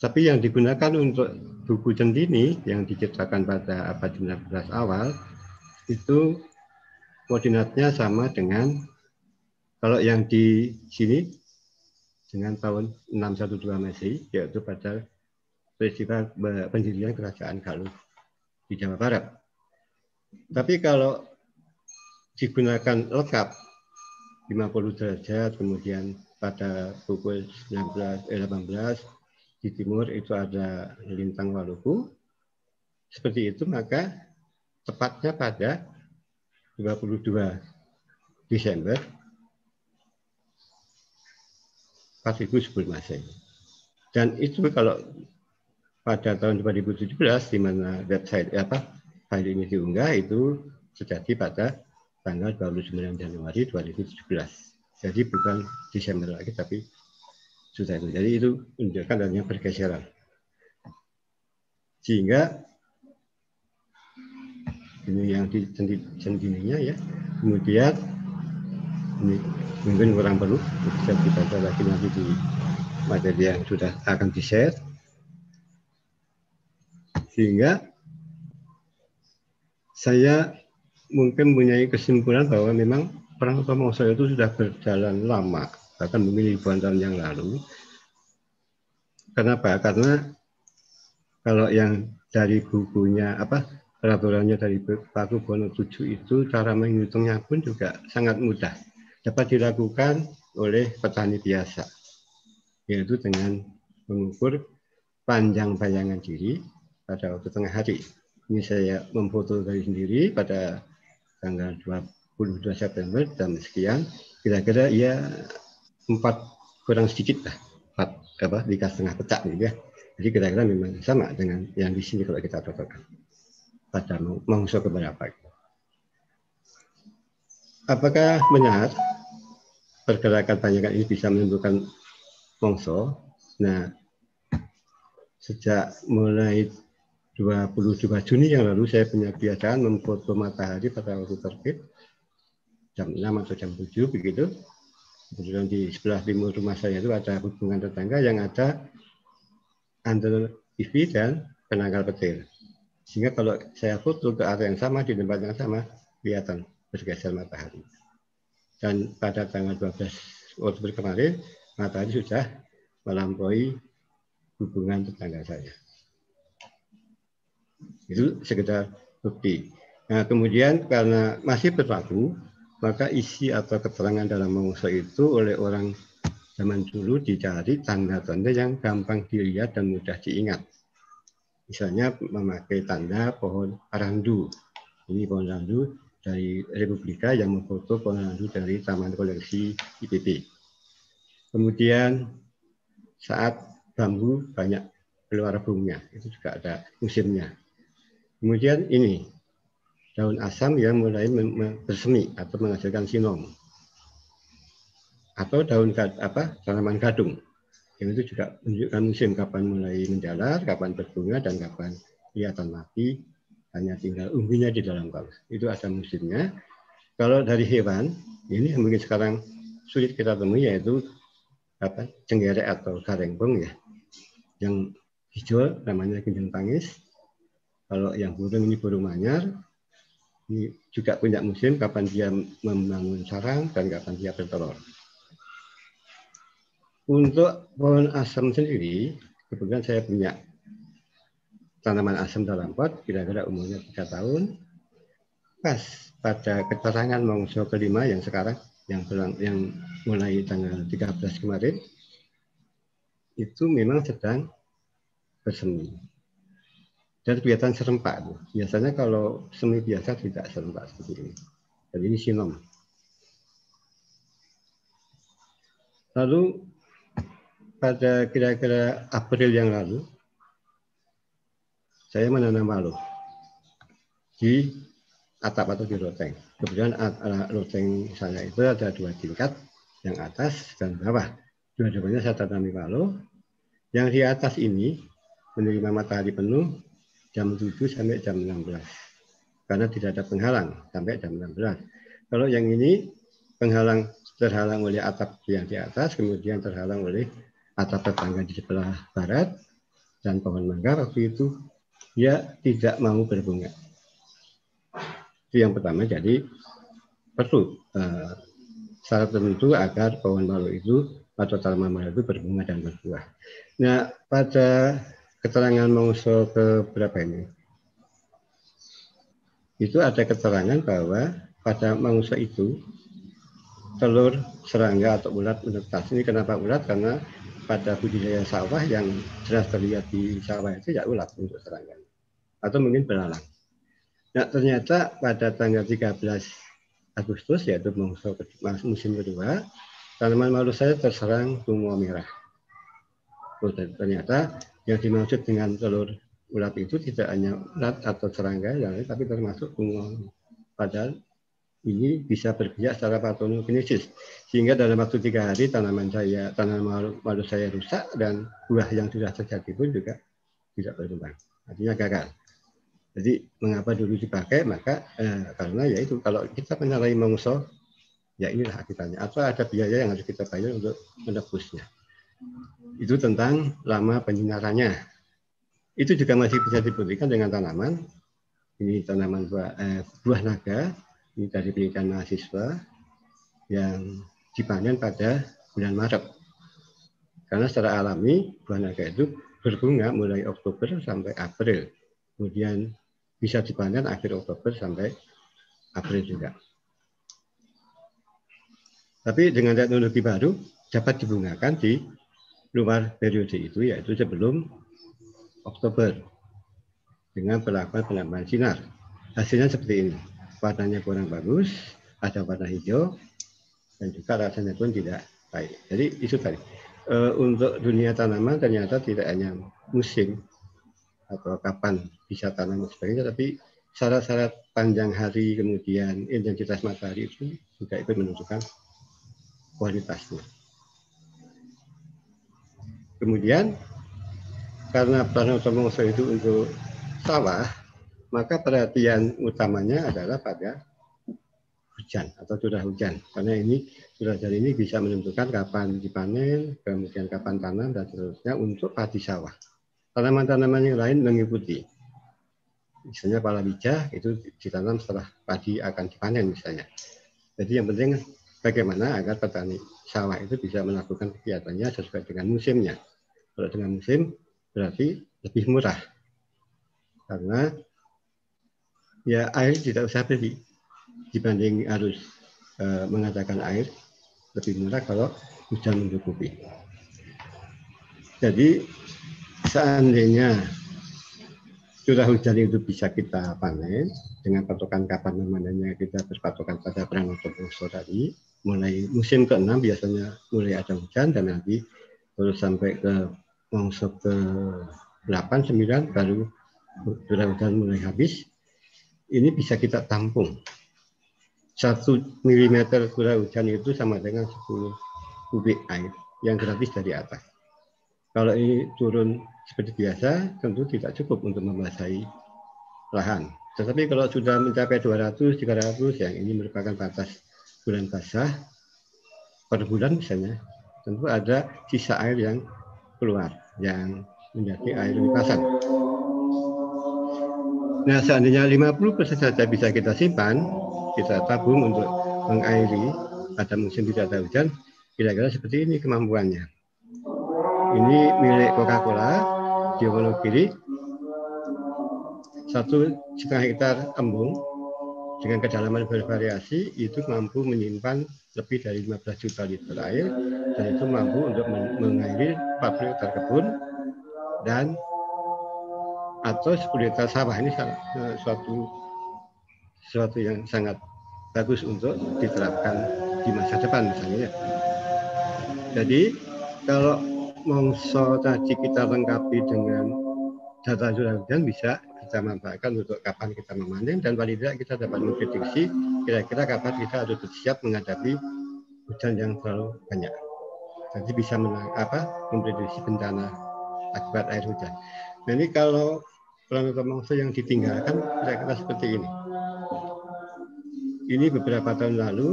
tapi yang digunakan untuk buku centini yang diciptakan pada abad 19 awal itu koordinatnya sama dengan kalau yang di sini dengan tahun 612 Masehi yaitu pada peristiwa pendirian kerajaan Galuh di Jawa Barat. Tapi kalau digunakan lengkap 50 derajat kemudian pada pukul 19 eh, 18 di timur itu ada lintang Waluku. Seperti itu maka tepatnya pada 22 Desember 4000 sebelum Masehi. Dan itu kalau pada tahun 2017 di mana website apa file ini diunggah itu terjadi pada tanggal 29 Januari 2017. Jadi bukan Desember lagi tapi sudah itu. Jadi itu menunjukkan adanya pergeseran. Sehingga ini yang di sendirinya ya. Kemudian ini mungkin kurang perlu bisa dibaca lagi nanti di materi yang sudah akan di share. Sehingga saya mungkin mempunyai kesimpulan bahwa memang perang Tomoso itu sudah berjalan lama bahkan mungkin ribuan tahun yang lalu. Kenapa? Karena kalau yang dari bukunya apa peraturannya dari Paku Bono 7 itu cara menghitungnya pun juga sangat mudah. Dapat dilakukan oleh petani biasa, yaitu dengan mengukur panjang bayangan diri pada waktu tengah hari. Ini saya memfoto dari sendiri pada tanggal 22 September dan sekian. Kira-kira ia empat kurang sedikit lah empat apa tiga setengah pecah gitu ya jadi kira-kira memang sama dengan yang di sini kalau kita totalkan pada mengusur keberapa gitu. apakah benar pergerakan tanyakan ini bisa menimbulkan mongso nah sejak mulai 22 Juni yang lalu saya punya kebiasaan memfoto matahari pada waktu terbit jam 6 atau jam 7 begitu Kebetulan di sebelah timur rumah saya itu ada hubungan tetangga yang ada antena TV dan penangkal petir. Sehingga kalau saya foto ke arah yang sama di tempat yang sama, kelihatan bergeser matahari. Dan pada tanggal 12 Oktober kemarin, matahari sudah melampaui hubungan tetangga saya. Itu sekedar bukti. Nah, kemudian karena masih berlaku maka isi atau keterangan dalam mangsa itu oleh orang zaman dulu dicari tanda-tanda yang gampang dilihat dan mudah diingat. Misalnya memakai tanda pohon randu. Ini pohon randu dari Republika yang memfoto pohon randu dari Taman Koleksi IPB. Kemudian saat bambu banyak keluar bunga, itu juga ada musimnya. Kemudian ini, daun asam yang mulai bersemi atau menghasilkan sinom atau daun apa tanaman gadung yang itu juga menunjukkan musim kapan mulai menjalar, kapan berbunga dan kapan kelihatan mati hanya tinggal umbinya di dalam kaos. Itu ada musimnya. Kalau dari hewan ini yang mungkin sekarang sulit kita temui yaitu apa cenggerek atau karengbong ya yang hijau namanya ginjal tangis kalau yang burung ini burung manyar juga punya musim kapan dia membangun sarang dan kapan dia bertelur. Untuk pohon asam sendiri, kebetulan saya punya tanaman asam dalam pot, kira-kira umurnya tiga tahun. Pas pada keterangan mongso kelima yang sekarang, yang, berlang, yang mulai tanggal 13 kemarin, itu memang sedang bersemi dan kelihatan serempak. Biasanya kalau semi biasa tidak serempak seperti ini. Jadi ini sinom. Lalu pada kira-kira April yang lalu, saya menanam malu di atap atau di loteng. Kemudian loteng saya itu ada dua tingkat, yang atas dan bawah. Dua-duanya saya tanami malu. Yang di atas ini menerima matahari penuh, jam 7 sampai jam 16. Karena tidak ada penghalang sampai jam 16. Kalau yang ini penghalang terhalang oleh atap yang di atas, kemudian terhalang oleh atap tetangga di sebelah barat dan pohon mangga waktu itu ya tidak mau berbunga. Itu yang pertama. Jadi perlu uh, syarat tertentu agar pohon malu itu atau tanaman malu itu berbunga dan berbuah. Nah pada keterangan mengusul ke berapa ini? Itu ada keterangan bahwa pada mengusul itu telur serangga atau ulat menetas. Ini kenapa ulat? Karena pada budidaya sawah yang jelas terlihat di sawah itu ya ulat untuk serangga. Atau mungkin belalang. Nah, ternyata pada tanggal 13 Agustus, yaitu musim kedua, tanaman malu saya terserang bunga merah. Oh, ternyata yang dimaksud dengan telur ulat itu tidak hanya ulat atau serangga yang lain, tapi termasuk tungau. Padahal ini bisa berbiak secara patogenesis. Sehingga dalam waktu tiga hari tanaman saya, tanaman malu saya rusak dan buah yang sudah terjadi pun juga tidak berkembang. Artinya gagal. Jadi mengapa dulu dipakai? Maka eh, karena yaitu kalau kita menyalahi mongso, ya inilah akibatnya. Atau ada biaya yang harus kita bayar untuk menebusnya? itu tentang lama penyinarannya. Itu juga masih bisa diberikan dengan tanaman. Ini tanaman buah, eh, buah naga, ini dari penelitian mahasiswa yang dipanen pada bulan Maret. Karena secara alami buah naga itu berbunga mulai Oktober sampai April. Kemudian bisa dipanen akhir Oktober sampai April juga. Tapi dengan teknologi baru dapat dibungakan di luar periode itu yaitu sebelum Oktober dengan perlakuan penambahan sinar. Hasilnya seperti ini. Warnanya kurang bagus, ada warna hijau, dan juga rasanya pun tidak baik. Jadi isu tadi. E, untuk dunia tanaman ternyata tidak hanya musim atau kapan bisa tanam sebagainya, tapi syarat-syarat panjang hari kemudian intensitas matahari itu juga ikut menentukan kualitasnya. Kemudian karena peran utama itu untuk sawah, maka perhatian utamanya adalah pada hujan atau curah hujan. Karena ini curah hujan ini bisa menentukan kapan dipanen, kemudian kapan tanam dan seterusnya untuk padi sawah. Tanaman-tanaman yang lain mengikuti. Misalnya pala bija itu ditanam setelah padi akan dipanen misalnya. Jadi yang penting bagaimana agar petani sawah itu bisa melakukan kegiatannya sesuai dengan musimnya. Kalau dengan musim berarti lebih murah. Karena ya air tidak usah beli dibanding harus e, mengadakan air lebih murah kalau hujan mencukupi. Jadi seandainya curah hujan itu bisa kita panen dengan patokan kapan memanennya kita berpatokan pada perang untuk tadi mulai musim ke-6 biasanya mulai ada hujan dan nanti terus sampai ke bangsa ke 8, 9 baru hujan mulai habis, ini bisa kita tampung. 1 mm curah hujan itu sama dengan 10 kubik air yang gratis dari atas. Kalau ini turun seperti biasa, tentu tidak cukup untuk membasahi lahan. Tetapi kalau sudah mencapai 200, 300, yang ini merupakan batas bulan basah, per bulan misalnya, tentu ada sisa air yang keluar yang menjadi air pasar. Nah, seandainya 50% saja bisa kita simpan, kita tabung untuk mengairi pada musim tidak ada hujan, kira-kira seperti ini kemampuannya. Ini milik Coca-Cola di kiri, satu setengah hektar embung dengan kedalaman bervariasi itu mampu menyimpan lebih dari 15 juta liter air dan itu mampu untuk mengairi pabrik terkebun dan atau sekuritas sawah ini eh, suatu suatu yang sangat bagus untuk diterapkan di masa depan misalnya. Ya. Jadi kalau mongso tadi kita lengkapi dengan data curah hujan bisa kita manfaatkan untuk kapan kita memanen dan paling tidak kita dapat memprediksi kira-kira kapan kita harus bersiap menghadapi hujan yang terlalu banyak jadi bisa menang, apa memprediksi bencana akibat air hujan. Jadi kalau planet mangsa yang ditinggalkan kira-kira seperti ini. Ini beberapa tahun lalu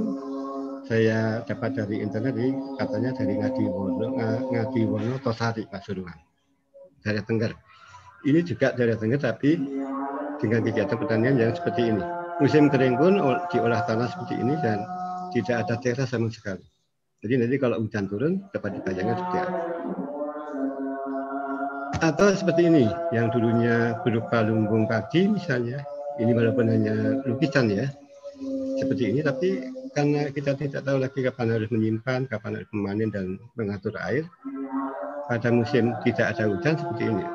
saya dapat dari internet katanya dari Ngadiwono Wono Tosari Pasuruan dari Tengger. Ini juga dari Tengger tapi dengan kegiatan pertanian yang seperti ini. Musim kering pun diolah tanah seperti ini dan tidak ada teras sama sekali. Jadi nanti kalau hujan turun dapat ditayangkan seperti apa. Atau seperti ini, yang dulunya berupa lumbung padi misalnya, ini walaupun hanya lukisan ya, seperti ini, tapi karena kita tidak tahu lagi kapan harus menyimpan, kapan harus memanen dan mengatur air, pada musim tidak ada hujan seperti ini.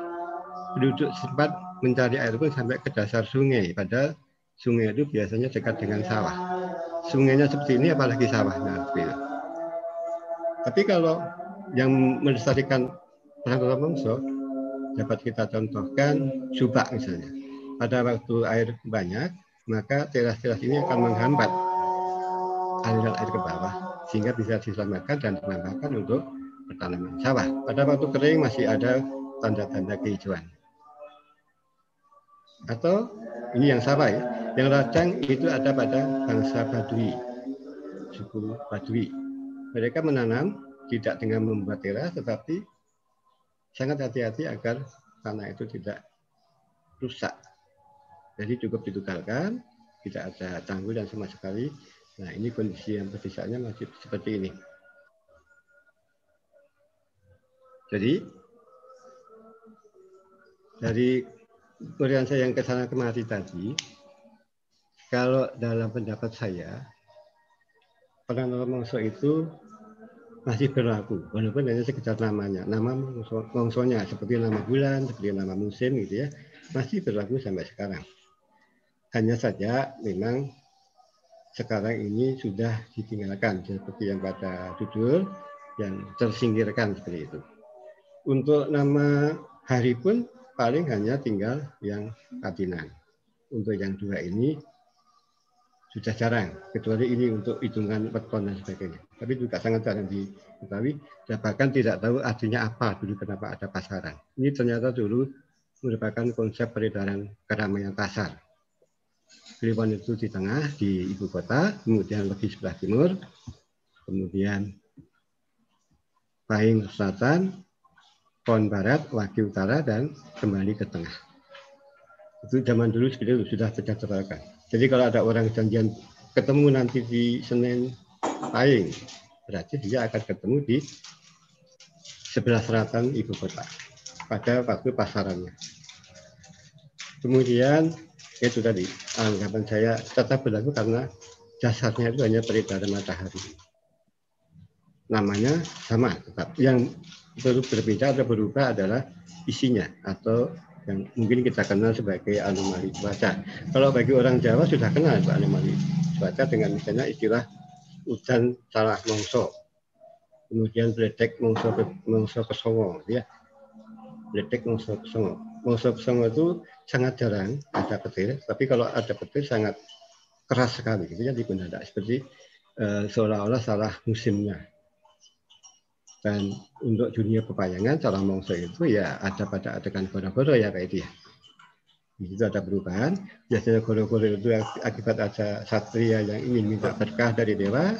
Penduduk sempat mencari air pun sampai ke dasar sungai, padahal sungai itu biasanya dekat dengan sawah. Sungainya seperti ini, apalagi sawah. Nah, tapi kalau yang melestarikan perantara bangsa dapat kita contohkan subak misalnya. Pada waktu air banyak, maka teras-teras ini akan menghambat aliran air ke bawah sehingga bisa diselamatkan dan ditambahkan untuk pertanaman sawah. Pada waktu kering masih ada tanda-tanda kehijauan. Atau ini yang sawah ya, yang rajang itu ada pada bangsa Badui, suku Badui mereka menanam tidak dengan membuat teras, tetapi sangat hati-hati agar tanah itu tidak rusak. Jadi cukup ditukarkan, tidak ada tanggul dan sama sekali. Nah ini kondisi yang pedesanya masih seperti ini. Jadi dari kurian saya yang ke sana kemari tadi, kalau dalam pendapat saya, penanaman mongso itu masih berlaku walaupun hanya sekedar namanya nama mongsonya seperti nama bulan seperti nama musim gitu ya masih berlaku sampai sekarang hanya saja memang sekarang ini sudah ditinggalkan seperti yang pada judul yang tersingkirkan seperti itu untuk nama hari pun paling hanya tinggal yang katinan untuk yang dua ini sudah jarang, kecuali ini untuk hitungan weton dan sebagainya. Tapi juga sangat jarang diketahui, dan bahkan tidak tahu artinya apa dulu kenapa ada pasaran. Ini ternyata dulu merupakan konsep peredaran keramaian pasar. Kliwon itu di tengah, di ibu kota, kemudian lebih sebelah timur, kemudian Pahing selatan, Pon barat, Wagi utara, dan kembali ke tengah. Itu zaman dulu sebenarnya sudah tercatatkan. Jadi kalau ada orang janjian ketemu nanti di Senin Pahing, berarti dia akan ketemu di sebelah selatan ibu kota pada waktu pasarannya. Kemudian itu tadi anggapan saya tetap berlaku karena dasarnya itu hanya peredaran matahari. Namanya sama tetap. Yang berbeda atau berubah adalah isinya atau yang mungkin kita kenal sebagai anomali cuaca. Kalau bagi orang Jawa sudah kenal Pak anomali cuaca dengan misalnya istilah hujan salah mongso, kemudian beledek mongso mongso kesongo, ya beledek mongso kesongo. Mongso kesongo itu sangat jarang ada petir, tapi kalau ada petir sangat keras sekali, gitu ya di Seperti uh, seolah-olah salah musimnya dan untuk dunia pepayangan, cara mongso itu ya ada pada adegan goro-goro ya kayak dia. Ya. Itu ada perubahan. Biasanya goro-goro itu akibat ada satria yang ingin minta berkah dari dewa.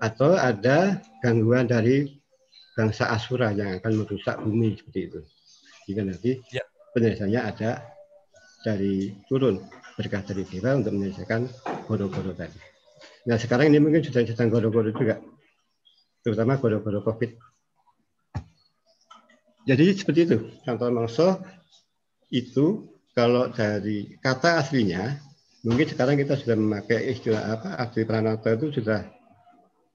Atau ada gangguan dari bangsa asura yang akan merusak bumi seperti itu. Jika nanti ya. penyelesaiannya ada dari turun berkah dari dewa untuk menyelesaikan goro-goro tadi. Nah sekarang ini mungkin sudah sedang goro-goro juga terutama kode-kode COVID. Jadi seperti itu, contoh mangso itu kalau dari kata aslinya, mungkin sekarang kita sudah memakai istilah apa, arti pranata itu sudah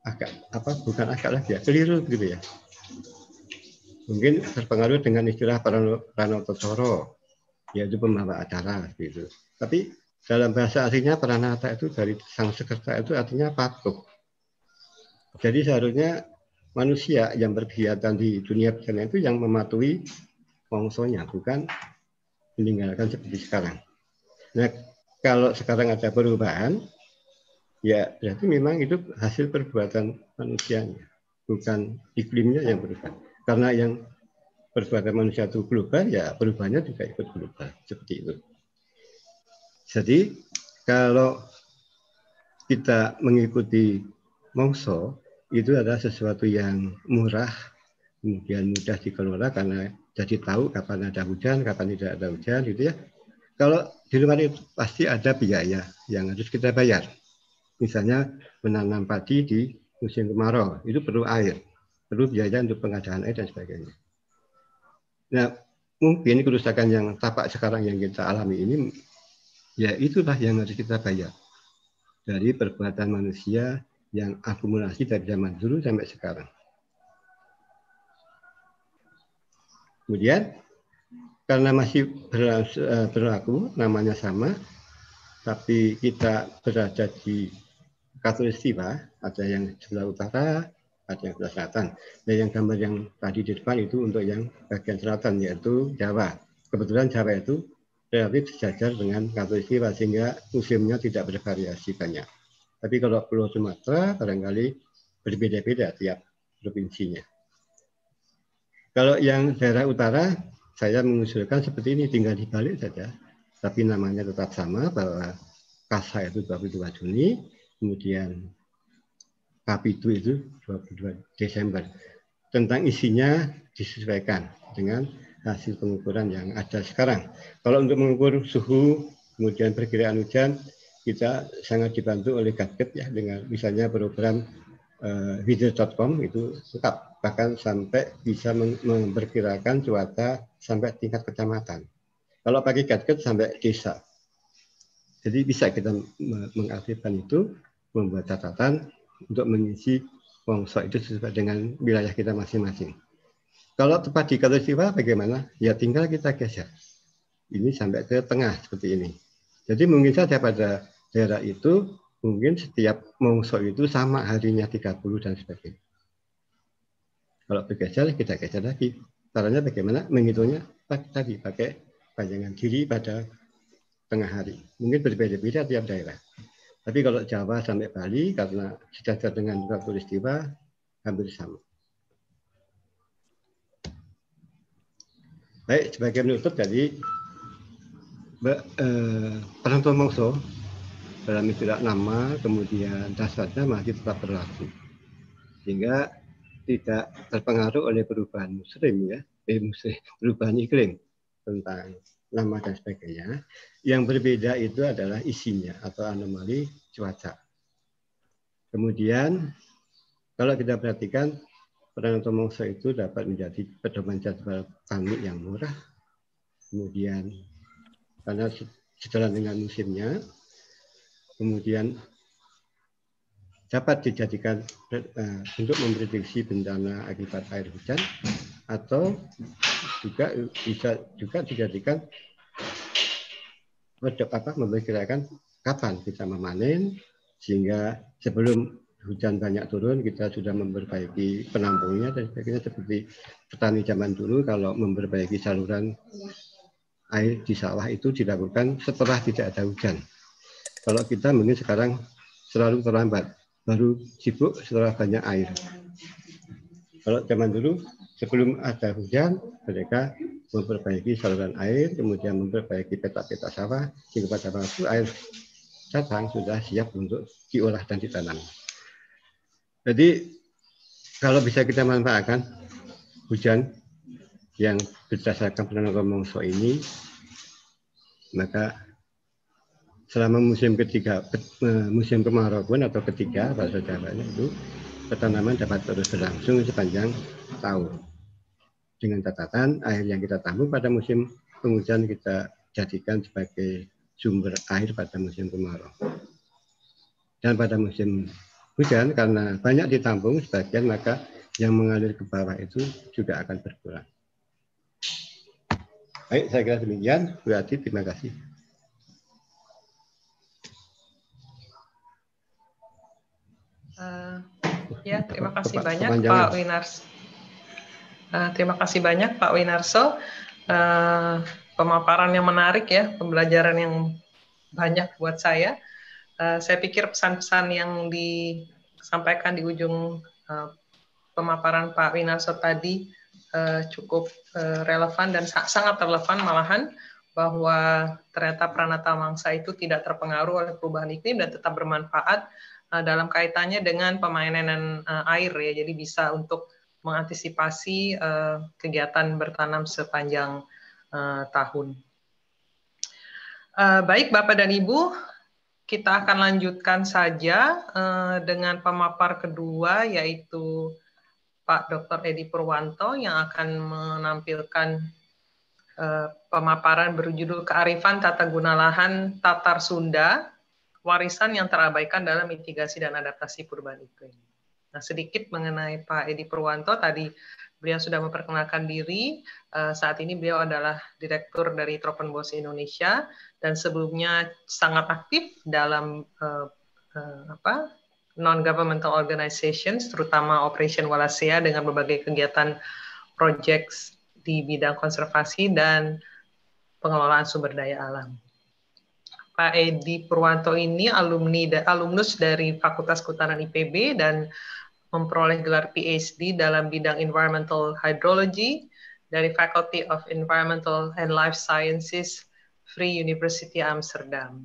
agak apa bukan agak lagi ya keliru gitu ya mungkin terpengaruh dengan istilah pranoto coro yaitu pembawa acara gitu tapi dalam bahasa aslinya pranata itu dari sang sekerta itu artinya patuh jadi seharusnya manusia yang berkegiatan di dunia bejana itu yang mematuhi mongsonya, bukan meninggalkan seperti sekarang. Nah, kalau sekarang ada perubahan, ya berarti memang itu hasil perbuatan manusianya, bukan iklimnya yang berubah. Karena yang perbuatan manusia itu global, ya perubahannya juga ikut global. Seperti itu. Jadi, kalau kita mengikuti mongso, itu adalah sesuatu yang murah, kemudian mudah dikelola karena jadi tahu kapan ada hujan, kapan tidak ada hujan, gitu ya. Kalau di luar itu pasti ada biaya yang harus kita bayar. Misalnya menanam padi di musim kemarau, itu perlu air, perlu biaya untuk pengadaan air dan sebagainya. Nah, mungkin kerusakan yang tapak sekarang yang kita alami ini, ya itulah yang harus kita bayar dari perbuatan manusia yang akumulasi dari zaman dulu sampai sekarang. Kemudian karena masih berlaku eh, namanya sama, tapi kita berada di katulistiwa, ada yang sebelah utara, ada yang sebelah selatan. Dan yang gambar yang tadi di depan itu untuk yang bagian selatan, yaitu Jawa. Kebetulan Jawa itu relatif sejajar dengan katulistiwa, sehingga musimnya tidak bervariasi banyak. Tapi kalau Pulau Sumatera barangkali berbeda-beda tiap provinsinya. Kalau yang daerah utara, saya mengusulkan seperti ini, tinggal dibalik saja. Tapi namanya tetap sama bahwa kasa itu 22 Juni, kemudian kapitu itu 22 Desember. Tentang isinya disesuaikan dengan hasil pengukuran yang ada sekarang. Kalau untuk mengukur suhu, kemudian perkiraan hujan, kita sangat dibantu oleh Gadget ya dengan misalnya program uh, eh, weather.com itu tetap bahkan sampai bisa memperkirakan cuaca sampai tingkat kecamatan. Kalau pakai Gadget sampai desa. Jadi bisa kita mengaktifkan itu, membuat catatan untuk mengisi Wongso itu sesuai dengan wilayah kita masing-masing. Kalau tepat di katulistiwa bagaimana? Ya tinggal kita geser. Ini sampai ke tengah seperti ini. Jadi mungkin saja pada daerah itu mungkin setiap mongso itu sama harinya 30 dan sebagainya. Kalau bergeser, kita geser lagi. Caranya bagaimana? Menghitungnya tadi pakai panjangan diri pada tengah hari. Mungkin berbeda-beda tiap daerah. Tapi kalau Jawa sampai Bali, karena sejajar dengan juga istiwa, hampir sama. Baik, sebagai penutup tadi, eh, penonton Mongso dalam istilah nama kemudian dasarnya masih tetap berlaku sehingga tidak terpengaruh oleh perubahan muslim ya eh, muslim perubahan iklim tentang nama dan sebagainya yang berbeda itu adalah isinya atau anomali cuaca kemudian kalau kita perhatikan Perang Tomongso itu dapat menjadi pedoman jadwal kami yang murah kemudian karena sejalan dengan musimnya kemudian dapat dijadikan eh, untuk memprediksi bencana akibat air hujan atau juga bisa juga dijadikan untuk apa memperkirakan kapan kita memanen sehingga sebelum hujan banyak turun kita sudah memperbaiki penampungnya dan sebagainya seperti petani zaman dulu kalau memperbaiki saluran air di sawah itu dilakukan setelah tidak ada hujan kalau kita mungkin sekarang selalu terlambat, baru sibuk setelah banyak air. Kalau zaman dulu, sebelum ada hujan, mereka memperbaiki saluran air, kemudian memperbaiki peta-peta sawah, sehingga pada waktu air datang sudah siap untuk diolah dan ditanam. Jadi kalau bisa kita manfaatkan hujan yang berdasarkan penanaman mongso ini, maka selama musim ketiga eh, musim kemarau pun atau ketiga bahasa Jawanya itu pertanaman dapat terus berlangsung sepanjang tahun dengan catatan air yang kita tampung pada musim penghujan kita jadikan sebagai sumber air pada musim kemarau dan pada musim hujan karena banyak ditampung sebagian maka yang mengalir ke bawah itu juga akan berkurang. Baik, saya kira demikian. Berarti terima kasih. Eh, ya, terima kasih banyak Pak Winars. Uh, terima kasih banyak Pak Winarso. Uh, pemaparan yang menarik ya, pembelajaran yang banyak buat saya. Uh, saya pikir pesan-pesan yang disampaikan di ujung uh, pemaparan Pak Winarso tadi uh, cukup uh, relevan dan sangat relevan malahan bahwa ternyata Pranata Mangsa itu tidak terpengaruh oleh perubahan iklim dan tetap bermanfaat Eh, dalam kaitannya dengan pemainan eh, air ya. Jadi bisa untuk mengantisipasi eh, kegiatan bertanam sepanjang tahun. baik Bapak dan Ibu, kita akan lanjutkan saja dengan pemapar kedua yaitu Pak Dr. Edi Purwanto yang akan menampilkan pemaparan berjudul Kearifan Tata Guna Lahan Tatar Sunda warisan yang terabaikan dalam mitigasi dan adaptasi perubahan iklim. Nah, sedikit mengenai Pak Edi Purwanto tadi beliau sudah memperkenalkan diri. Eh, saat ini beliau adalah direktur dari Tropenbos Indonesia dan sebelumnya sangat aktif dalam uh, apa non-governmental organizations, terutama Operation Wallacea dengan berbagai kegiatan projects di bidang konservasi dan pengelolaan sumber daya alam. Pak Edi Purwanto ini alumni da, alumnus dari Fakultas Kehutanan IPB dan memperoleh gelar PhD dalam bidang Environmental Hydrology dari Faculty of Environmental and Life Sciences Free University Amsterdam.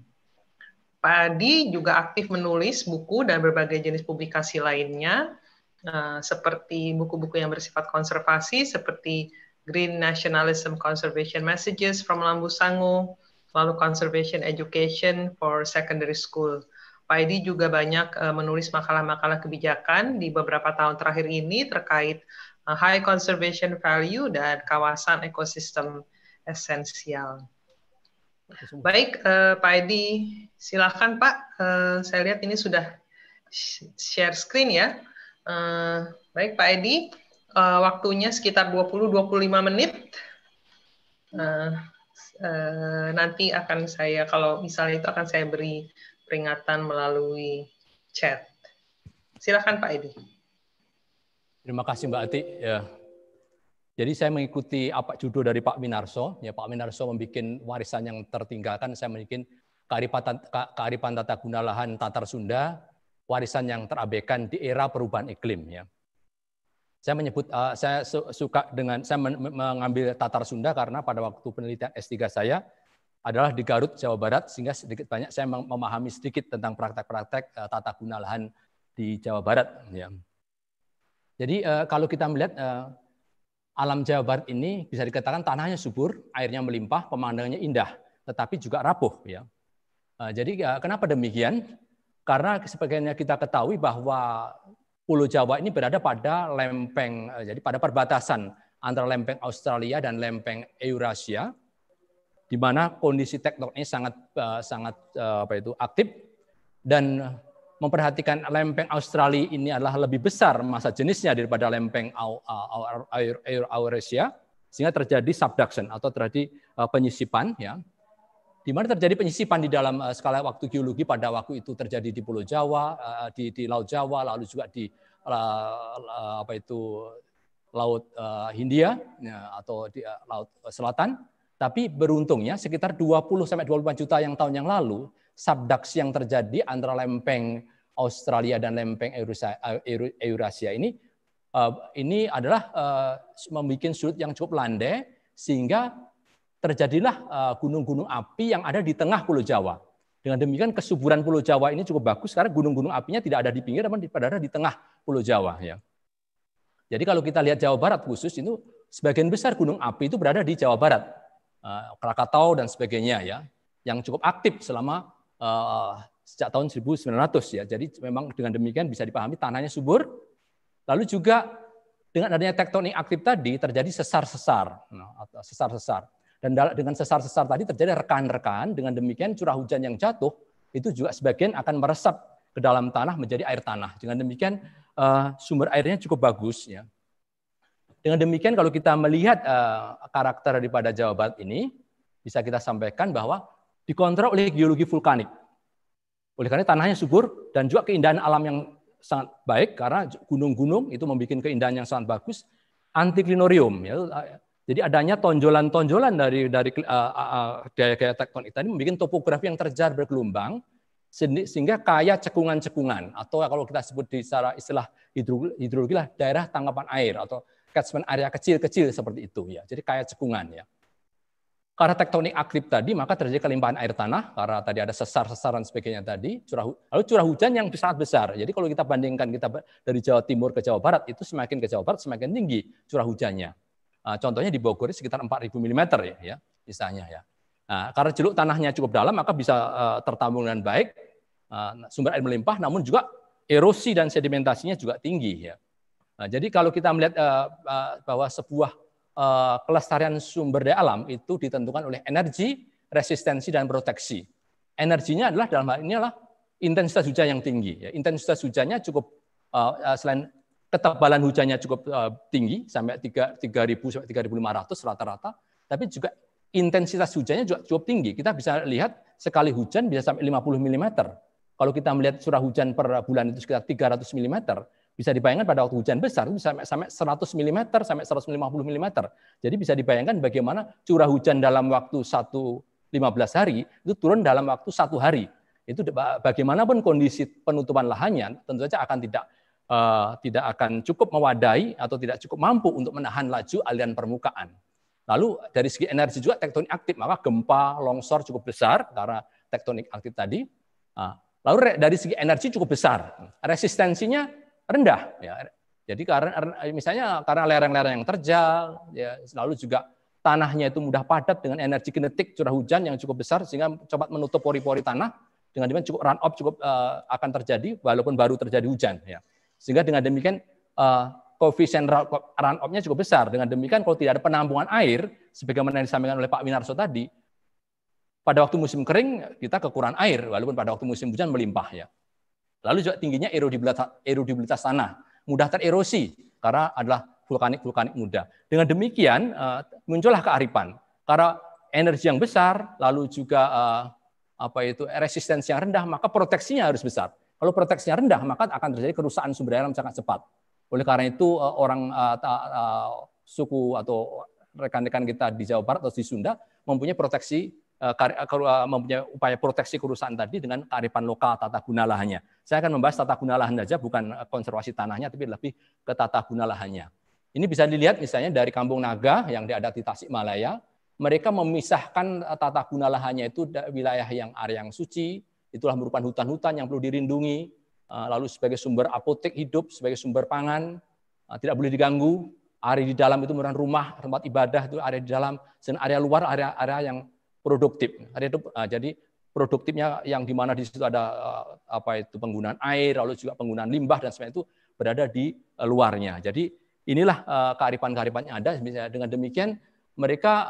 Pak Adi juga aktif menulis buku dan berbagai jenis publikasi lainnya, eh, seperti buku-buku yang bersifat konservasi, seperti Green Nationalism Conservation Messages from Lambu Sangu, lalu conservation education for secondary school. Pak Edi juga banyak uh, menulis makalah-makalah kebijakan di beberapa tahun terakhir ini terkait uh, high conservation value dan kawasan ekosistem esensial. Baik, uh, Pak Edi, silakan Pak. Uh, saya lihat ini sudah share screen ya. Uh, baik Pak Edi, uh, waktunya sekitar 20-25 menit. Uh, Eh, nanti akan saya kalau misalnya itu akan saya beri peringatan melalui chat. Silakan Pak Edi. Terima kasih Mbak Ati. Ya. Jadi saya mengikuti apa judul dari Pak Minarso. Ya Pak Minarso membuat warisan yang tertinggalkan. Saya membuat kearifan, kearifan tata guna lahan Tatar Sunda, warisan yang terabaikan di era perubahan iklim. Ya. Saya menyebut uh, saya suka dengan saya mengambil tatar Sunda karena pada waktu penelitian S3 saya adalah di Garut, Jawa Barat sehingga sedikit banyak saya memahami sedikit tentang praktek-praktek uh, tata guna lahan di Jawa Barat ya. Jadi uh, kalau kita melihat uh, alam Jawa Barat ini bisa dikatakan tanahnya subur, airnya melimpah, pemandangannya indah, tetapi juga rapuh ya. Uh, jadi uh, kenapa demikian? Karena sebagainya kita ketahui bahwa Pulau Jawa ini berada pada lempeng, eh, jadi pada perbatasan antara lempeng Australia dan lempeng Eurasia, di mana kondisi tektoniknya sangat eh, sangat eh, apa itu aktif dan memperhatikan lempeng Australia ini adalah lebih besar masa jenisnya daripada lempeng Eurasia, sehingga terjadi subduction atau terjadi penyisipan ya di mana terjadi penyisipan di dalam eh, skala waktu geologi pada waktu itu terjadi di Pulau Jawa, eh, di, di Laut Jawa, lalu juga di apa itu Laut eh, Hindia ya, atau di Laut Selatan. Tapi beruntungnya sekitar 20 sampai 25 juta yang tahun yang lalu subduksi yang terjadi antara lempeng Australia dan lempeng Eurasia ini ini adalah membuat sudut yang cukup landai sehingga terjadilah eh, gunung-gunung api yang ada di tengah Pulau Jawa. Dengan demikian kesuburan Pulau Jawa ini cukup bagus karena gunung-gunung apinya tidak ada di pinggir, tapi pada di tengah Pulau Jawa. Ya. Jadi kalau kita lihat Jawa Barat khusus itu sebagian besar gunung api itu berada di Jawa Barat, eh, Krakatau dan sebagainya ya, yang cukup aktif selama uh, sejak tahun 1900 ya. Jadi memang dengan demikian bisa dipahami tanahnya subur. Lalu juga dengan adanya tektonik aktif tadi terjadi sesar-sesar, nah, sesar-sesar. Dan dengan sesar-sesar tadi terjadi rekan-rekan, dengan demikian curah hujan yang jatuh itu juga sebagian akan meresap ke dalam tanah menjadi air tanah. Dengan demikian eh, sumber airnya cukup bagus. Ya. Dengan demikian kalau kita melihat eh, karakter daripada Jawa Barat ini, bisa kita sampaikan bahwa dikontrol oleh geologi vulkanik. Oleh karena tanahnya subur dan juga keindahan alam yang sangat baik karena gunung-gunung itu membuat keindahan yang sangat bagus. Antiklinorium, ya, jadi adanya tonjolan-tonjolan dari dari uh, uh, tektonik tadi membuat topografi yang terjar bergelombang sehingga kaya cekungan-cekungan atau kalau kita sebut di secara istilah hidrologi lah daerah tanggapan air atau catchment area kecil-kecil seperti itu ya. Jadi kaya cekungan ya. Karena tektonik aktif tadi maka terjadi kelimpahan air tanah karena tadi ada sesar-sesaran sebagainya tadi curah lalu curah hujan yang sangat besar. Jadi kalau kita bandingkan kita dari Jawa Timur ke Jawa Barat itu semakin ke Jawa Barat semakin tinggi curah hujannya. Eh, contohnya di Bogor sekitar 4000 mm ya, ya misalnya ya. Nah, karena celuk tanahnya cukup dalam maka bisa uh, tertampung dengan baik, uh, sumber air melimpah namun juga erosi dan sedimentasinya juga tinggi ya. Nah, jadi kalau kita melihat uh, uh, bahwa sebuah uh, kelestarian sumber daya alam itu ditentukan oleh energi, resistensi dan proteksi. Energinya adalah dalam hal ini adalah intensitas hujan yang tinggi ya. Intensitas hujannya cukup uh, selain ketebalan hujannya cukup eh, tinggi sampai 3 3000 sampai 3500 rata-rata, tapi juga intensitas hujannya juga cukup tinggi. Kita bisa lihat sekali hujan bisa sampai 50 mm. Kalau kita melihat curah hujan per bulan itu sekitar 300 mm, bisa dibayangkan pada waktu hujan besar itu bisa sampai 100 mm sampai 150 mm. Jadi bisa dibayangkan bagaimana curah hujan dalam waktu 1 15 hari itu turun dalam waktu satu hari. Itu bagaimanapun kondisi penutupan lahannya tentu saja akan tidak uh, tidak akan cukup mewadai atau tidak cukup mampu untuk menahan laju aliran permukaan. Lalu dari segi energi juga tektonik aktif, maka gempa, longsor cukup besar karena tektonik aktif tadi. Uh, lalu dari segi energi cukup besar, resistensinya rendah. Ya. Jadi karena misalnya karena lereng-lereng yang terjal, ya, lalu juga tanahnya itu mudah padat dengan energi kinetik curah hujan yang cukup besar sehingga cepat menutup pori-pori tanah dengan demikian cukup run off cukup uh, akan terjadi walaupun baru terjadi hujan ya. Sehingga dengan demikian uh, koefisien run off-nya cukup besar. Dengan demikian kalau tidak ada penampungan air, sebagaimana yang disampaikan oleh Pak Winarso tadi, pada waktu musim kering kita kekurangan air, walaupun pada waktu musim hujan melimpah ya. Lalu juga tingginya erodibilitas, erodibilitas tanah, mudah tererosi karena adalah vulkanik-vulkanik muda. Dengan demikian eh, muncullah kearifan karena energi yang besar, lalu juga eh, apa itu resistensi yang rendah, maka proteksinya harus besar. Kalau proteksinya rendah, maka akan terjadi kerusakan sumber daya alam sangat cepat. Oleh karena itu, eh, orang eh, eh, suku atau rekan-rekan kita di Jawa Barat atau di Sunda mempunyai proteksi mempunyai upaya proteksi kerusakan tadi dengan kearifan lokal tata guna lahannya. Saya akan membahas tata guna lahan saja, bukan konservasi tanahnya, tapi lebih ke tata guna lahannya. Ini bisa dilihat misalnya dari Kampung Naga yang ada di Tasikmalaya, mereka memisahkan tata guna lahannya itu wilayah yang area yang suci, itulah merupakan hutan-hutan yang perlu dirindungi, uh, lalu sebagai sumber apotek hidup, sebagai sumber pangan, uh, tidak boleh diganggu. Area di dalam itu merupakan rumah, tempat ibadah itu area di dalam, dan area luar area area yang produktif. Area itu, uh, jadi produktifnya yang di mana di situ ada apa itu penggunaan air, lalu juga penggunaan limbah dan sebagainya itu berada di luarnya. Jadi inilah kearifan-kearifan yang ada. Dengan demikian mereka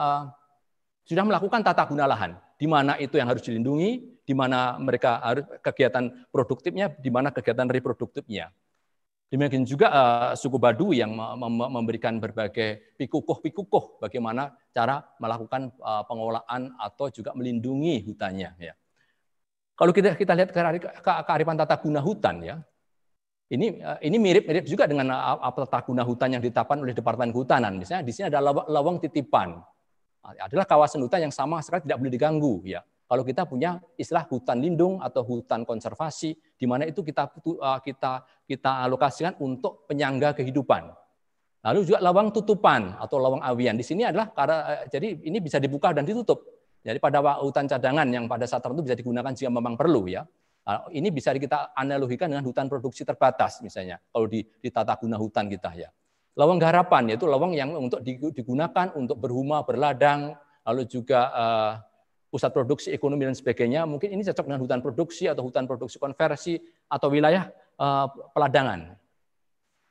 sudah melakukan tata guna lahan di mana itu yang harus dilindungi, di mana mereka harus kegiatan produktifnya, di mana kegiatan reproduktifnya. Demikian juga uh, suku Badu yang memberikan berbagai pikukuh-pikukuh bagaimana cara melakukan uh, eh, pengelolaan atau juga melindungi hutannya. Ya. Kalau kita kita lihat kearifan tata guna hutan ya, ini eh, ini mirip-mirip juga dengan apa tata guna hutan yang ditetapkan oleh Departemen Kehutanan. Misalnya di sini ada lawang titipan. Nah, adalah kawasan hutan yang sama sekali tidak boleh diganggu ya. Kalau kita punya istilah hutan lindung atau hutan konservasi di mana itu kita uh, kita kita alokasikan untuk penyangga kehidupan. Lalu juga lawang tutupan atau lawang awian. Di sini adalah karena uh, jadi ini bisa dibuka dan ditutup. Jadi pada hutan cadangan yang pada saat tertentu bisa digunakan jika memang perlu ya. Nah, ini bisa kita analogikan dengan hutan produksi terbatas misalnya kalau di, di tata guna hutan kita ya. Lawang garapan yaitu lawang yang untuk digunakan untuk berhuma, berladang, lalu juga eh, pusat produksi ekonomi dan sebagainya. Mungkin ini cocok dengan hutan produksi atau hutan produksi konversi atau wilayah eh, peladangan.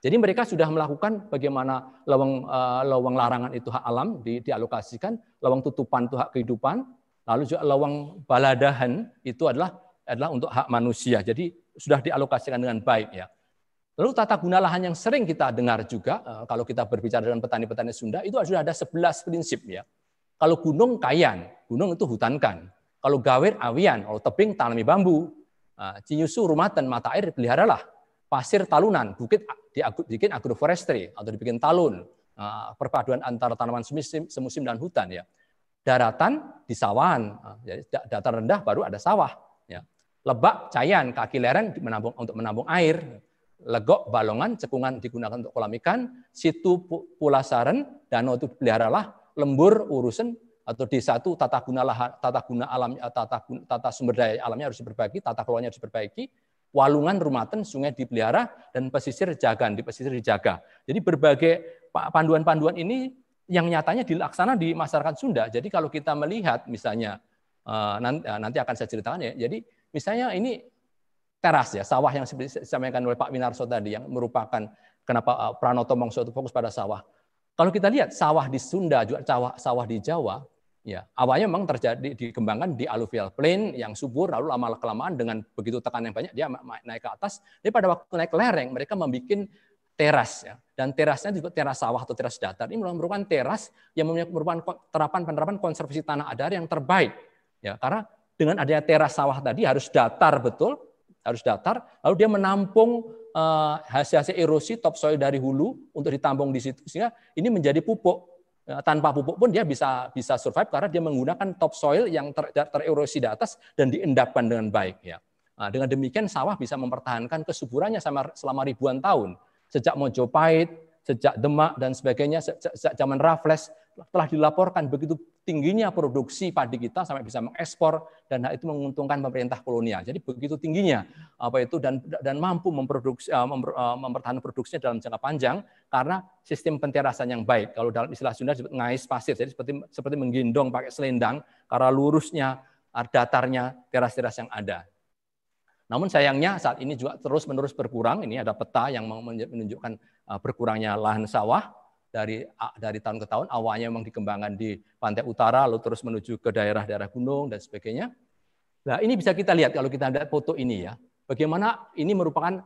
Jadi mereka sudah melakukan bagaimana lawang eh, lawang larangan itu hak alam dialokasikan, lawang tutupan itu hak kehidupan, lalu juga lawang baladahan itu adalah adalah untuk hak manusia. Jadi sudah dialokasikan dengan baik ya. Lalu tata guna lahan yang sering kita dengar juga, eh, kalau kita berbicara dengan petani-petani Sunda, itu sudah ada 11 prinsip ya. Kalau gunung kayan, gunung itu hutankan. Kalau gawir awian, kalau tebing tanami bambu. Eh, cinyusu rumah dan mata air peliharalah. Pasir talunan, bukit bikin agroforestry atau dibikin talun. Eh, perpaduan antara tanaman semusim, semusim dan hutan ya. Daratan di sawahan, jadi datar rendah baru ada sawah. Ya. Lebak, cayan, kaki lereng untuk menampung air Legok, Balongan, Cekungan digunakan untuk kolam ikan, situ Pulasaren, danau itu peliharalah, lembur urusan atau di satu tata guna lahan, tata guna alam, tata, tata sumber daya alamnya harus diperbaiki, tata kelolanya harus diperbaiki, walungan, rumaten, sungai dipelihara, dan pesisir jagaan, di pesisir dijaga. Jadi berbagai panduan-panduan ini yang nyatanya dilaksana di masyarakat Sunda. Jadi kalau kita melihat misalnya eh, eh, nanti akan saya ceritakan ya. Jadi misalnya ini teras ya, sawah yang seperti disampaikan oleh Pak Winarso tadi yang merupakan kenapa uh, Pranoto Mongso itu fokus pada sawah. Kalau kita lihat sawah di Sunda juga sawah, sawah di Jawa, ya awalnya memang terjadi dikembangkan di alluvial plain yang subur lalu lama kelamaan dengan begitu tekanan yang banyak dia naik ke atas. Jadi pada waktu naik lereng mereka membuat teras ya. Dan terasnya juga teras sawah atau teras datar. Ini merupakan teras yang merupakan terapan penerapan konservasi tanah adat yang terbaik. Ya, karena dengan adanya teras sawah tadi harus datar betul, harus datar, lalu dia menampung eh, hasil-hasil erosi topsoil dari hulu untuk ditampung di situ sehingga ini menjadi pupuk eh, tanpa pupuk pun dia bisa bisa survive karena dia menggunakan topsoil yang ter, tererosi di atas dan diendapkan dengan baik ya. Nah, dengan demikian sawah bisa mempertahankan kesuburannya sama, selama ribuan tahun. Sejak Mojopahit, sejak Demak dan sebagainya, sejak, sejak zaman Raffles telah dilaporkan begitu tingginya produksi padi kita sampai bisa mengekspor dan itu menguntungkan pemerintah kolonial. Jadi begitu tingginya apa itu dan dan mampu memproduksi eh, memper, eh, mempertahankan produksinya dalam jangka panjang karena sistem penterasan yang baik. Kalau dalam istilah Sunda disebut ngais pasir. Jadi seperti seperti menggendong pakai selendang karena lurusnya datarnya teras-teras yang ada. Namun sayangnya saat ini juga terus-menerus berkurang. Ini ada peta yang menunjukkan eh, berkurangnya lahan sawah dari dari tahun ke tahun. Awalnya memang dikembangkan di pantai utara, lalu terus menuju ke daerah-daerah gunung dan sebagainya. Nah, ini bisa kita lihat kalau kita lihat foto ini ya. Bagaimana ini merupakan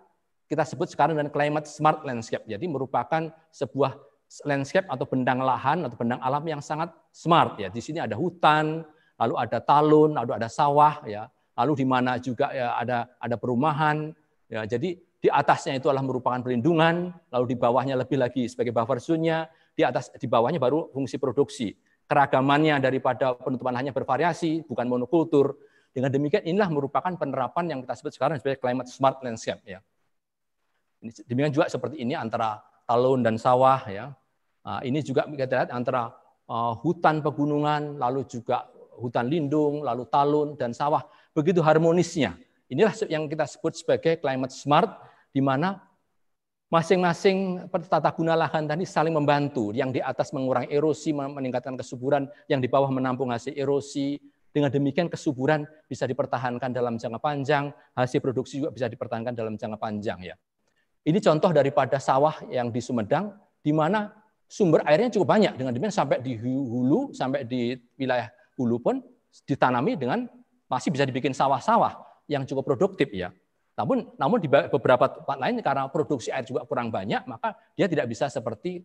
kita sebut sekarang dan climate smart landscape. Jadi merupakan sebuah landscape atau bendang lahan atau bendang alam yang sangat smart ya. Di sini ada hutan, lalu ada talun, lalu ada sawah ya. Lalu di mana juga ya ada ada perumahan ya. Jadi di atasnya itu adalah merupakan perlindungan, lalu di bawahnya lebih lagi sebagai buffer zone-nya, di atas di bawahnya baru fungsi produksi. Keragamannya daripada penutupan hanya bervariasi, bukan monokultur. Dengan demikian inilah merupakan penerapan yang kita sebut sekarang sebagai climate smart landscape ya. Demikian juga seperti ini antara talun dan sawah ya. Ah, ini juga kita lihat antara ah, hutan pegunungan, lalu juga hutan lindung, lalu talun dan sawah. Begitu harmonisnya Inilah yang kita sebut sebagai climate smart, di mana masing-masing tata guna lahan tadi saling membantu. Yang di atas mengurangi erosi, meningkatkan kesuburan, yang di bawah menampung hasil erosi. Dengan demikian kesuburan bisa dipertahankan dalam jangka panjang, hasil produksi juga bisa dipertahankan dalam jangka panjang. ya. Ini contoh daripada sawah yang di Sumedang, di mana sumber airnya cukup banyak. Dengan demikian sampai di hulu, sampai di wilayah hulu pun ditanami dengan masih bisa dibikin sawah-sawah yang cukup produktif ya. Namun namun di beberapa tempat lain karena produksi air juga kurang banyak, maka dia tidak bisa seperti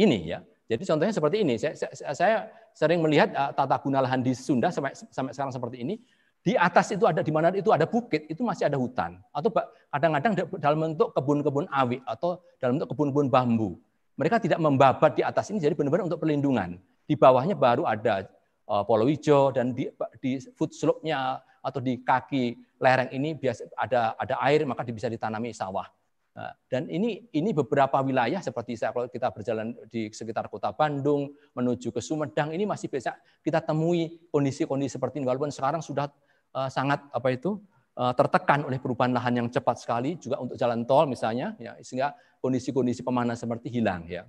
ini ya. Jadi contohnya seperti ini. Saya, saya, sering melihat eh, tata guna lahan di Sunda sampai sampai sekarang seperti ini. Di atas itu ada di mana itu ada bukit, itu masih ada hutan atau kadang-kadang dalam bentuk kebun-kebun awi atau dalam bentuk kebun-kebun bambu. Mereka tidak membabat di atas ini jadi benar-benar untuk perlindungan. Di bawahnya baru ada uh, hijau dan di, di food slope-nya atau di kaki lereng ini biasa ada ada air maka bisa ditanami sawah. Nah, dan ini ini beberapa wilayah seperti saya kalau kita berjalan di sekitar kota Bandung menuju ke Sumedang ini masih bisa kita temui kondisi-kondisi seperti ini walaupun sekarang sudah eh, sangat apa itu eh, tertekan oleh perubahan lahan yang cepat sekali juga untuk jalan tol misalnya ya sehingga kondisi-kondisi pemanas seperti hilang ya.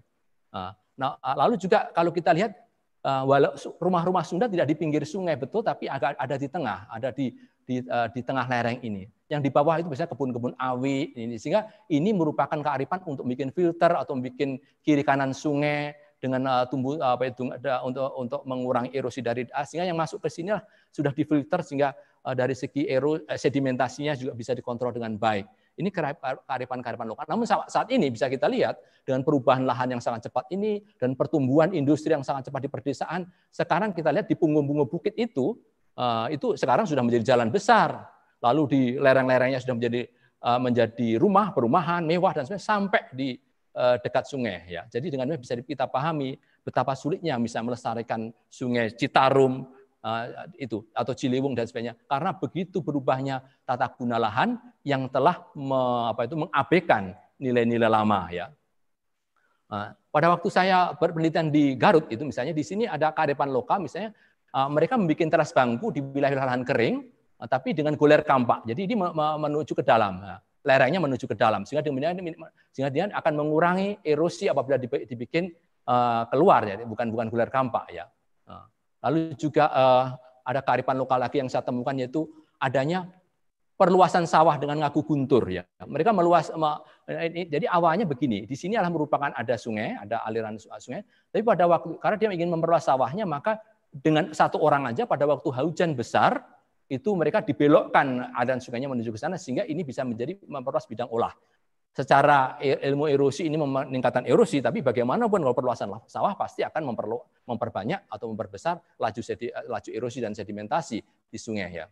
Nah, nah lalu juga kalau kita lihat eh, walau rumah-rumah Sunda tidak di pinggir sungai betul tapi agak ada di tengah, ada di di, uh, di tengah lereng ini. Yang di bawah itu biasanya kebun-kebun awi ini sehingga ini merupakan kearifan untuk bikin filter atau bikin kiri kanan sungai dengan uh, tumbuh eh, apa itu untuk untuk mengurangi erosi dari uh, sehingga yang masuk ke sini sudah difilter sehingga uh, dari segi ero, sedimentasinya juga bisa dikontrol dengan baik. Ini kearifan-kearifan lokal. Namun saat ini bisa kita lihat dengan perubahan lahan yang sangat cepat ini dan pertumbuhan industri yang sangat cepat di perdesaan, sekarang kita lihat di punggung-punggung bukit itu Eh, itu sekarang sudah menjadi jalan besar. Lalu di lereng-lerengnya sudah menjadi eh, menjadi rumah, perumahan, mewah dan sebagainya sampai di eh, dekat sungai ya. Jadi dengan bisa kita pahami betapa sulitnya bisa melestarikan sungai Citarum itu atau Ciliwung dan sebagainya karena begitu berubahnya tata guna lahan yang telah me, apa itu mengabaikan nilai-nilai lama ya. Pada waktu saya berpenelitian di Garut itu misalnya di sini ada kearifan lokal misalnya Ah, mereka membuat teras bangku di wilayah-wilayah lahan kering, ah, tapi dengan goler kampak. Jadi ini menuju ke dalam, ah, lerengnya menuju ke dalam, sehingga dia, sehingga dia akan mengurangi erosi apabila dibikin keluar, ya, bukan bukan goler kampak ya. Lalu juga ada kearifan lokal lagi yang saya temukan yaitu adanya perluasan sawah dengan ngaku guntur ya. Mereka meluas jadi awalnya begini, di sini adalah merupakan ada sungai, ada aliran sungai, tapi pada waktu karena dia ingin memperluas sawahnya maka dengan satu orang aja pada waktu hujan besar itu mereka dibelokkan aliran sungainya menuju ke sana sehingga ini bisa menjadi memperluas bidang olah. Secara e-, ilmu erosi ini meningkatkan erosi, tapi bagaimanapun kalau perluasan sawah pasti akan memperlu, memperbanyak atau memperbesar laju, sedi, eh, laju erosi dan sedimentasi di sungai ya.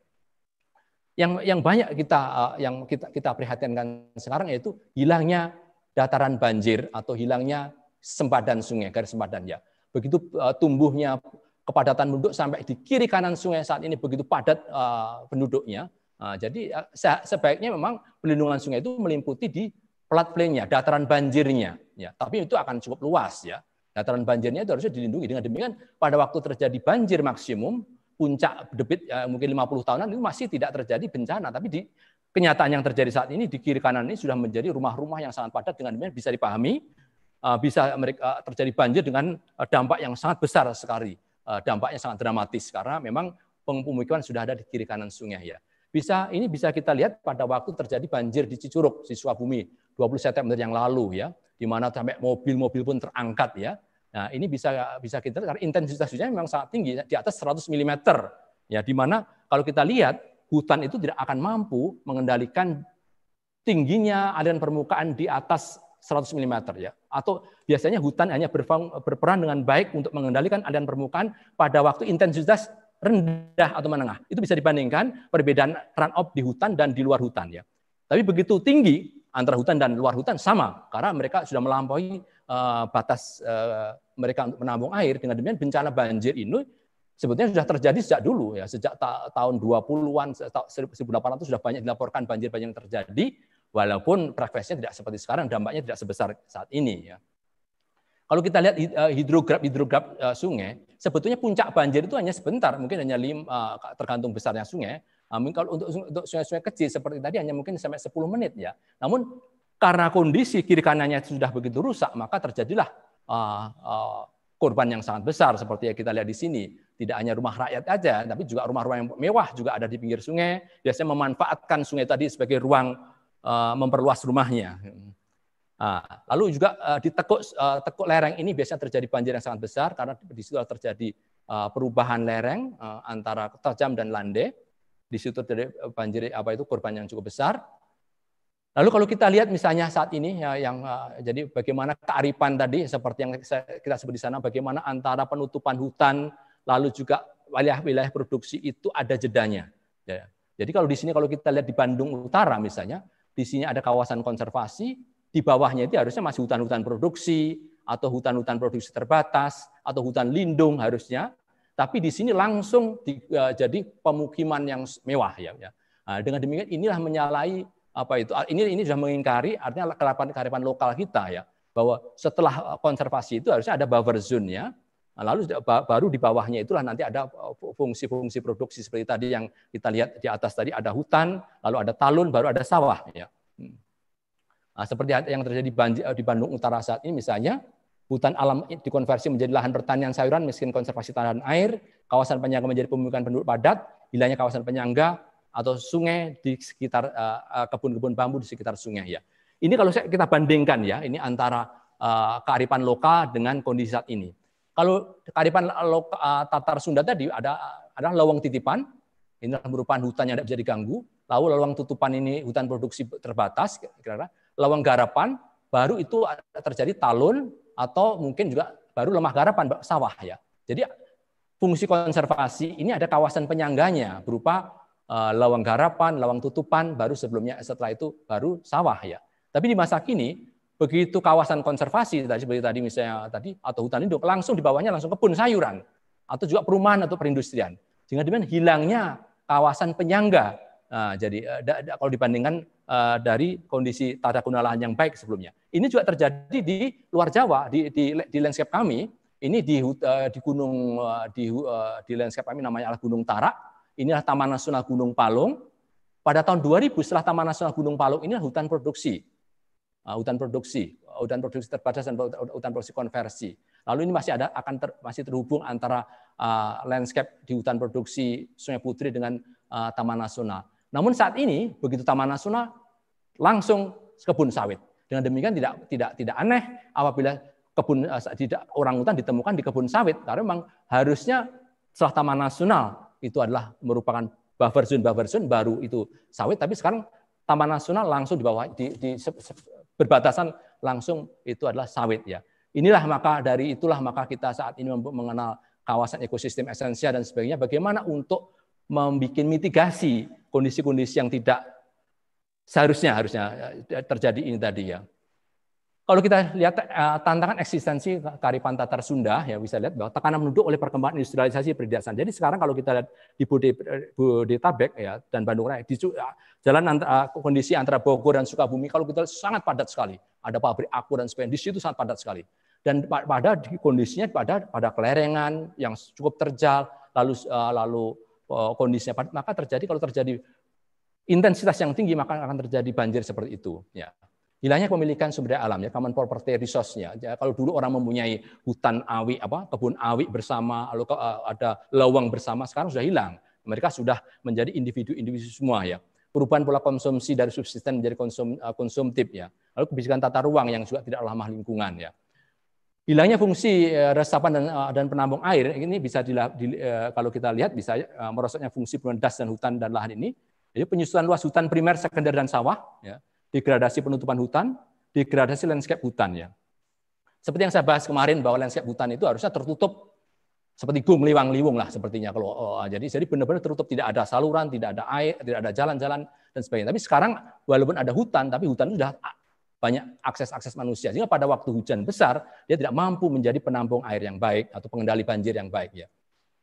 Yang yang banyak kita eh, yang kita kita prihatinkan sekarang yaitu hilangnya dataran banjir atau hilangnya sempadan sungai, garis sempadan ya. Begitu eh, tumbuhnya kepadatan penduduk sampai di kiri kanan sungai saat ini begitu padat eh, penduduknya. Eh, jadi eh, sebaiknya memang pelindungan sungai itu meliputi di pelat plainnya, dataran banjirnya. Ya, tapi itu akan cukup luas ya. Dataran banjirnya itu harusnya dilindungi dengan demikian pada waktu terjadi banjir maksimum puncak debit ya, mungkin 50 tahunan itu masih tidak terjadi bencana tapi di kenyataan yang terjadi saat ini di kiri kanan ini sudah menjadi rumah-rumah yang sangat padat dengan demikian bisa dipahami bisa mereka terjadi banjir dengan dampak yang sangat besar sekali Eh, dampaknya sangat dramatis karena memang pemukiman sudah ada di kiri kanan sungai ya. Bisa ini bisa kita lihat pada waktu terjadi banjir di Cicuruk, di Sukabumi 20 September yang lalu ya, di mana sampai mobil-mobil pun terangkat ya. Nah, ini bisa bisa kita lihat karena intensitas hujannya memang sangat tinggi di atas 100 mm ya di mana kalau kita lihat hutan itu tidak akan mampu mengendalikan tingginya aliran permukaan di atas 100 mm ya atau biasanya hutan hanya berperan dengan baik untuk mengendalikan aliran permukaan pada waktu intensitas rendah atau menengah. Itu bisa dibandingkan perbedaan run off di hutan dan di luar hutan ya. Tapi begitu tinggi antara hutan dan luar hutan sama karena mereka sudah melampaui uh, batas uh, mereka untuk menampung air dengan demikian bencana banjir ini sebetulnya sudah terjadi sejak dulu ya sejak ta tahun 20-an 1800 sudah banyak dilaporkan banjir-banjir yang terjadi walaupun frekuensinya tidak seperti sekarang dampaknya tidak sebesar saat ini ya kalau kita lihat hidrograf-hidrograf eh, eh, sungai, sebetulnya puncak banjir itu hanya sebentar, mungkin hanya lima, eh, tergantung besarnya sungai. Nah, mungkin kalau untuk untuk sungai-sungai kecil seperti tadi hanya mungkin sampai 10 menit ya. Namun karena kondisi kiri kanannya sudah begitu rusak, maka terjadilah uh, korban yang sangat besar seperti yang kita lihat di sini. Tidak hanya rumah rakyat aja, tapi juga rumah-rumah yang mewah juga ada di pinggir sungai. Biasanya memanfaatkan sungai tadi sebagai ruang uh, memperluas rumahnya. Nah, lalu juga uh, di tekuk, uh, tekuk lereng ini biasanya terjadi banjir yang sangat besar karena di situ terjadi uh, perubahan lereng uh, antara tajam dan landai. Di situ terjadi banjir apa itu korban yang cukup besar. Lalu kalau kita lihat misalnya saat ini ya, yang uh, jadi bagaimana kearifan tadi seperti yang kita sebut di sana bagaimana antara penutupan hutan lalu juga wilayah-wilayah produksi itu ada jedanya. Ya. Jadi kalau di sini kalau kita lihat di Bandung Utara misalnya, di sini ada kawasan konservasi, di bawahnya itu harusnya masih hutan-hutan produksi atau hutan-hutan produksi terbatas atau hutan lindung harusnya. Tapi di sini langsung di, uh, jadi pemukiman yang mewah ya. ya. Nah, dengan demikian inilah menyalahi apa itu ini ini sudah mengingkari artinya kerapan kearifan lokal kita ya bahwa setelah e, konservasi itu harusnya ada buffer zone ya nah, lalu baru di bawahnya itulah nanti ada e, fungsi-fungsi produksi seperti tadi yang kita lihat di atas tadi ada hutan lalu ada talun baru ada sawah ya Nah, seperti yang terjadi eh, di Bandung Utara saat ini misalnya, hutan alam dikonversi menjadi lahan pertanian sayuran miskin konservasi tanah dan air, kawasan penyangga menjadi pemukiman penduduk padat, hilangnya kawasan penyangga atau sungai di sekitar eh, eh, kebun-kebun bambu di sekitar sungai ya. Ini kalau saya kita bandingkan ya, ini antara kearifan lokal dengan kondisi saat ini. Kalau kearifan loka, Tatar Sunda tadi ada adalah lawang titipan, ini merupakan hutan yang tidak bisa diganggu. Lalu lawang tutupan ini hutan produksi terbatas, kira-kira lawang garapan, baru itu terjadi talun atau mungkin juga baru lemah garapan sawah ya. Jadi fungsi konservasi ini ada kawasan penyangganya berupa eh, lawang garapan, lawang tutupan, baru sebelumnya setelah itu baru sawah ya. Tapi di masa kini begitu kawasan konservasi tadi seperti tadi misalnya tadi atau hutan induk langsung di bawahnya langsung kebun sayuran atau juga perumahan atau perindustrian. Sehingga dengan hilangnya kawasan penyangga. Nah, jadi eh, kalau dibandingkan Eh, dari kondisi tata guna lahan yang baik sebelumnya. Ini juga terjadi di luar Jawa di di, di landscape kami. Ini di eh, di gunung eh, di di landscape kami namanya adalah Gunung Tarak. Inilah Taman Nasional Gunung Palung. Pada tahun 2000 setelah Taman Nasional Gunung Palung ini hutan produksi. hutan produksi, hutan produksi terbatas dan hutan produksi konversi. Lalu ini masih ada akan ter, masih terhubung antara uh, landscape di hutan produksi Sungai Putri dengan uh, Taman Nasional namun saat ini begitu Taman Nasional langsung kebun sawit. Dengan demikian tidak tidak tidak aneh apabila kebun eh, tidak orang hutan ditemukan di kebun sawit karena memang harusnya setelah Taman Nasional itu adalah merupakan buffer zone buffer zone baru itu sawit tapi sekarang Taman Nasional langsung di bawah di, di berbatasan langsung itu adalah sawit ya. Inilah maka dari itulah maka kita saat ini mengenal kawasan ekosistem esensial dan sebagainya bagaimana untuk membuat mitigasi kondisi-kondisi yang tidak seharusnya harusnya terjadi ini tadi ya. Kalau kita lihat eh, tantangan eksistensi karifan Tatar Sunda, ya bisa lihat bahwa tekanan menuduk oleh perkembangan industrialisasi perdesaan. Jadi sekarang kalau kita lihat di Bodetabek ya dan Bandung Raya, di eh, jalan antara, eh, kondisi antara Bogor dan Sukabumi, kalau kita lihat, sangat padat sekali. Ada pabrik aku dan sebagainya, di situ sangat padat sekali. Dan pada kondisinya pada pada kelerengan yang cukup terjal, lalu lalu Eh, kondisinya padat, maka terjadi kalau terjadi intensitas yang tinggi maka akan terjadi banjir seperti itu. Ya. Hilangnya pemilikan sumber daya alam ya, common property resource-nya. Ya, kalau dulu orang mempunyai hutan awi apa kebun awi bersama, lalu eh, ada lawang bersama, sekarang sudah hilang. Mereka sudah menjadi individu-individu semua ya. Perubahan pola konsumsi dari subsisten menjadi konsum, eh, konsumtif ya. Lalu kebijakan tata ruang yang juga tidak ramah lingkungan ya. Hilangnya fungsi eh, resapan dan, eh, dan penambung air ini bisa di, di, eh, kalau kita lihat bisa merosotnya fungsi penendas dan hutan dan lahan ini. Jadi penyusutan luas hutan primer, sekunder dan sawah, ya. degradasi penutupan hutan, degradasi landscape hutan ya. Seperti yang saya bahas kemarin bahwa landscape hutan itu harusnya tertutup seperti gum liwang-liwung lah sepertinya kalau oh, jadi jadi benar-benar tertutup tidak ada saluran, tidak ada air, tidak ada jalan-jalan dan sebagainya. Tapi sekarang walaupun ada hutan tapi hutan itu sudah banyak akses-akses manusia. Sehingga pada waktu hujan besar, dia tidak mampu menjadi penampung air yang baik atau pengendali banjir yang baik. Ya.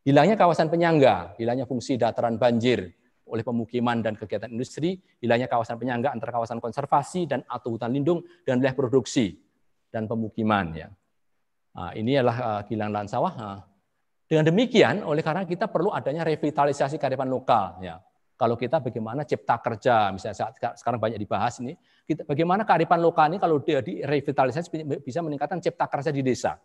Hilangnya kawasan penyangga, hilangnya fungsi dataran banjir oleh pemukiman dan kegiatan industri, hilangnya kawasan penyangga antara kawasan konservasi dan atau hutan lindung dan wilayah produksi dan pemukiman. Ya. Nah, ini adalah ah, kilang lahan sawah. Nah, dengan demikian, oleh karena kita perlu adanya revitalisasi kearifan lokal. Ya. Kalau kita bagaimana cipta kerja, misalnya saat sekarang banyak dibahas ini, bagaimana kearifan lokal ini kalau dia direvitalisasi bisa meningkatkan cipta kerja di desa.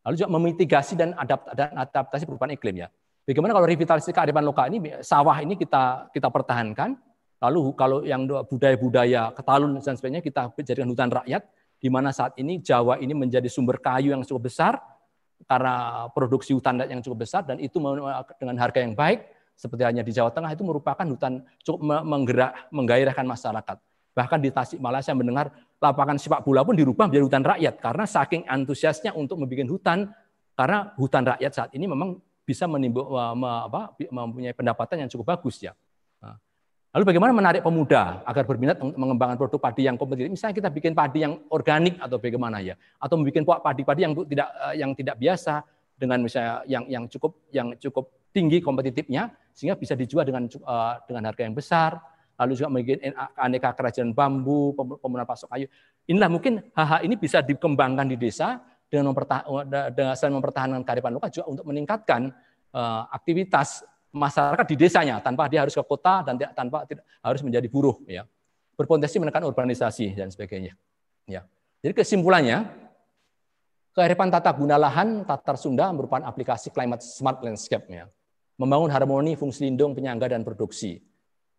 Lalu juga memitigasi dan, adaptasi perubahan iklim ya. Bagaimana kalau revitalisasi kearifan lokal ini sawah ini kita kita pertahankan, lalu kalau yang budaya-budaya ketalun dan sebagainya kita jadikan hutan rakyat, di mana saat ini Jawa ini menjadi sumber kayu yang cukup besar karena produksi hutan yang cukup besar dan itu dengan harga yang baik seperti hanya di Jawa Tengah itu merupakan hutan cukup menggerak menggairahkan masyarakat. Bahkan di Tasik Malaya saya mendengar lapangan sepak bola pun dirubah menjadi hutan rakyat karena saking antusiasnya untuk membuat hutan karena hutan rakyat saat ini memang bisa menimbul, apa, mempunyai pendapatan yang cukup bagus ya. Nah, lalu bagaimana menarik pemuda agar berminat mengembangkan produk padi yang kompetitif? Misalnya kita bikin padi yang organik atau bagaimana ya, atau membuat padi-padi yang tidak eh, yang tidak biasa dengan misalnya yang yang cukup yang cukup tinggi kompetitifnya sehingga bisa dijual dengan eh, dengan harga yang besar lalu juga mungkin aneka kerajinan bambu, pembangunan pasok kayu. Inilah mungkin hal-hal ini bisa dikembangkan di desa dengan, dengan selain mempertahankan kearifan lokal juga untuk meningkatkan uh, aktivitas masyarakat di desanya tanpa dia harus ke kota dan tidak, tanpa tidak harus menjadi buruh ya. Berpotensi menekan urbanisasi dan sebagainya. Ya. Jadi kesimpulannya Kearifan tata guna lahan Tatar Sunda merupakan aplikasi climate smart landscape ya Membangun harmoni fungsi lindung, penyangga, dan produksi